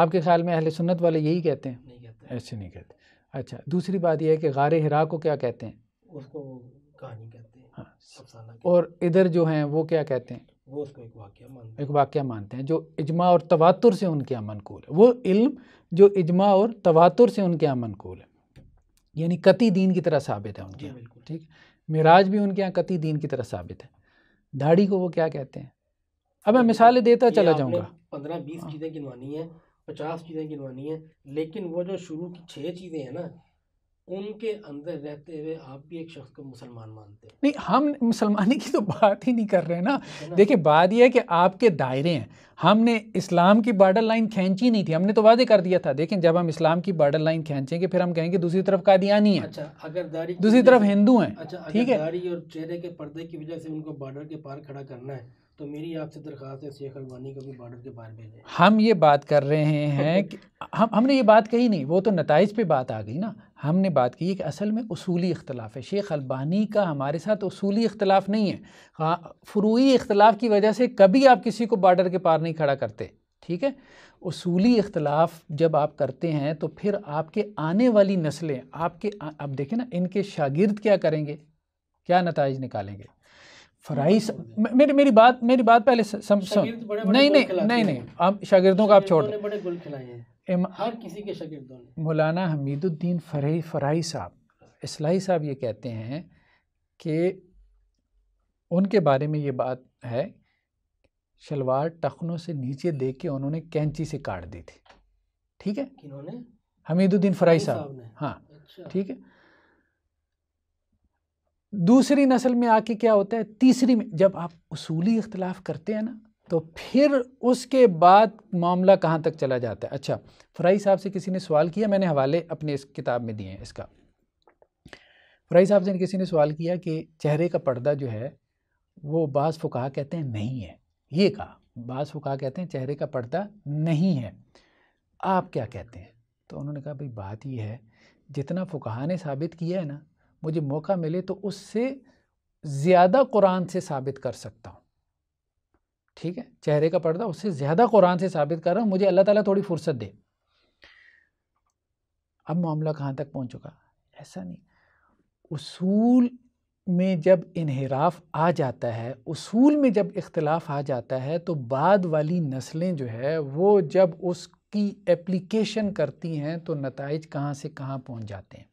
आपके ख्याल में अहले सुन्नत वाले यही कहते हैं नहीं कहते ऐसे नहीं कहते अच्छा दूसरी बात यह है कि गार हरा को क्या कहते हैं उसको कहानी कहते हैं हाँ कहते और इधर जो हैं वो क्या कहते हैं वो उसको एक वाक्य मानते हैं एक वाक्य मानते हैं जो इजमा और तवातुर से उनके अमन है वो इल्म जो इजमा और तवातुर से उनके यहाँ मनकूल है यानी कति दीन की तरह साबित है उनके यहाँ ठीक मिराज भी उनके यहाँ कति दीन की तरह साबित है दाढ़ी को वो क्या कहते हैं अब मैं मिसालें देता चला जाऊँगा पंद्रह बीस हाँ। चीज़ें गिनवानी है पचास चीज़ें गिनवानी है लेकिन वो जो शुरू की छः चीज़ें हैं ना उनके अंदर रहते हुए आप भी एक शख्स को मुसलमान मानते हैं नहीं हम मुसलमानी की तो बात ही नहीं कर रहे ना, देखिए बात यह है कि आपके दायरे हैं हमने इस्लाम की बॉर्डर लाइन खींची नहीं थी हमने तो वादे कर दिया था देखें जब हम इस्लाम की बॉर्डर लाइन खींचेंगे फिर हम कहेंगे दूसरी तरफ कादियानी है अच्छा अगर दूसरी तरफ हिंदू हैं अच्छा ठीक है दाढ़ी और चेहरे के पर्दे की वजह से उनको बॉर्डर के पार खड़ा करना है तो मेरी आपसे दरखास्त है शेख अलबानी को भी बॉर्डर के बाहर भेजें हम ये बात कर रहे हैं कि हम हमने ये बात कही नहीं वो तो नतज पे बात आ गई ना हमने बात की कि असल में असूली इख्तलाफ है शेख अलबानी का हमारे साथ असूली इख्तलाफ नहीं है हाँ फ्रूई इख्तलाफ की वजह से कभी आप किसी को बॉर्डर के पार नहीं खड़ा करते ठीक है असूली इख्तलाफ जब आप करते हैं तो फिर आपके आने वाली नस्लें आपके आप देखें ना इनके शागिर्द क्या करेंगे क्या नतज निकालेंगे फराइस मेरी मेरी बात मेरी बात पहले सम, सम, बड़े नहीं नहीं नहीं नहीं आप शागिर्दों का आप छोड़ दें बड़े गुल खिलाए हैं हर किसी के शागिर्दों ने मौलाना हमीदुद्दीन फराई फराई साहब इसलाही साहब ये कहते हैं कि उनके बारे में ये बात है शलवार टखनों से नीचे दे के उन्होंने कैंची से काट दी थी ठीक है हमीदुद्दीन फराई साहब हाँ अच्छा। ठीक है दूसरी नस्ल में आके क्या होता है तीसरी में जब आप उसूली इख्तलाफ करते हैं ना तो फिर उसके बाद मामला कहाँ तक चला जाता है अच्छा फ़्राई साहब से किसी ने सवाल किया मैंने हवाले अपने इस किताब में दिए हैं इसका फ़्राई साहब से किसी ने सवाल किया कि चेहरे का पर्दा जो है वो बाज़ फुका कहते हैं नहीं है ये कहा बाज़ फुका कहते हैं चेहरे का पर्दा नहीं है आप क्या कहते हैं तो उन्होंने कहा भाई बात यह है जितना फुकाहा ने साबित किया है ना मुझे मौका मिले तो उससे ज़्यादा कुरान से साबित कर सकता हूँ ठीक है चेहरे का पर्दा उससे ज़्यादा कुरान से साबित कर रहा हूँ मुझे अल्लाह ताला थोड़ी फुर्सत दे अब मामला कहाँ तक पहुँच चुका ऐसा नहीं उसूल में जब इनहराफ आ जाता है उसूल में जब इख्तलाफ आ जाता है तो बाद वाली नस्लें जो है वो जब उसकी एप्लीकेशन करती हैं तो नतज कहाँ से कहाँ पहुँच जाते हैं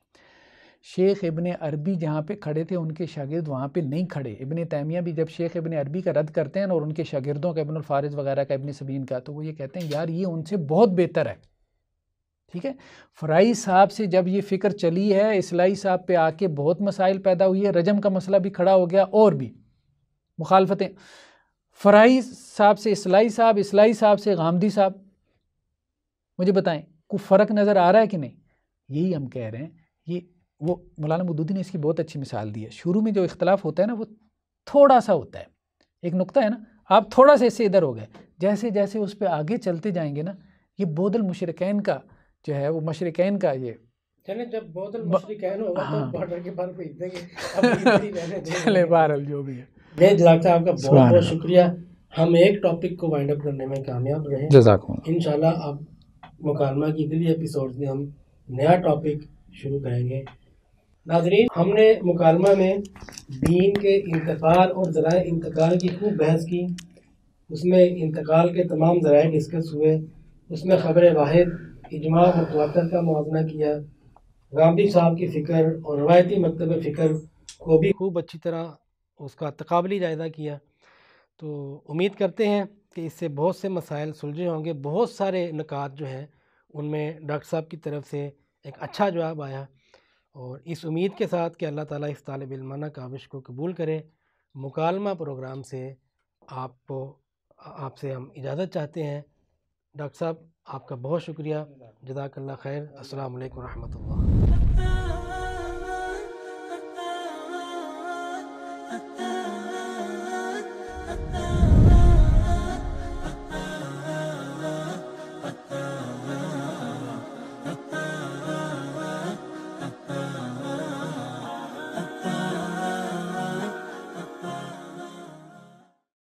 शेख इबन अरबी जहाँ पे खड़े थे उनके शागिर्द वहाँ पे नहीं खड़े इबन तैमिया भी जब शेख इबन अरबी का रद्द करते हैं और उनके शागिर्दों का इबन फारिज वगैरह का इबन सबीन का तो वो ये कहते हैं यार ये उनसे बहुत बेहतर है ठीक है फ़राई साहब से जब ये फ़िक्र चली है इसलाई साहब पर आके बहुत मसाइल पैदा हुई है रजम का मसला भी खड़ा हो गया और भी मुखालफतें फ्राई साहब से इसलाई साहब इसलाई साहब से गामदी साहब मुझे बताएं कोई फ़र्क नज़र आ रहा है कि नहीं यही हम कह रहे हैं ये वो मौलाना मदूदी ने इसकी बहुत अच्छी मिसाल दी है शुरू में जो इख्तलाफ होता है ना वो थोड़ा सा होता है एक नुकता है ना आप थोड़ा सा इससे इधर हो गए जैसे जैसे उस पर आगे चलते जाएंगे ना ये बोदल मुशरकैन का जो है वो मशरकैन का ये चले जब बोदल मुशरकैन होगा तो हाँ। तो बॉर्डर के पार भेज *laughs* चले बहरहाल जो भी है जय जलाक बहुत बहुत शुक्रिया हम एक टॉपिक को वाइंड अप करने में कामयाब रहे इन शाह आप मुकालमा की अगली एपिसोड में हम नया टॉपिक शुरू करेंगे नाजरीन हमने मुकालमा में दीन के इंतकाल और ज़रा इंतकाल की खूब बहस की उसमें इंतकाल के तमाम ज़रा डिस्कस हुए उसमें ख़बर वाहिद इजमा और तवातर का मुआवना किया गांधी साहब की फ़िक्र और रवायती मकतब फ़िक्र को भी खूब अच्छी तरह उसका तकबली जायज़ा किया तो उम्मीद करते हैं कि इससे बहुत से मसाइल सुलझे होंगे बहुत सारे नकात जो हैं उनमें डॉक्टर साहब की तरफ से एक अच्छा जवाब आया और इस उम्मीद के साथ कि अल्लाह ताला इस तालब इलमाना काविश को कबूल करे मुकालमा प्रोग्राम से आपको आपसे हम इजाज़त चाहते हैं डॉक्टर साहब आपका बहुत शुक्रिया जदाकल्ला खैर असल वालेकुम रहमतुल्लाह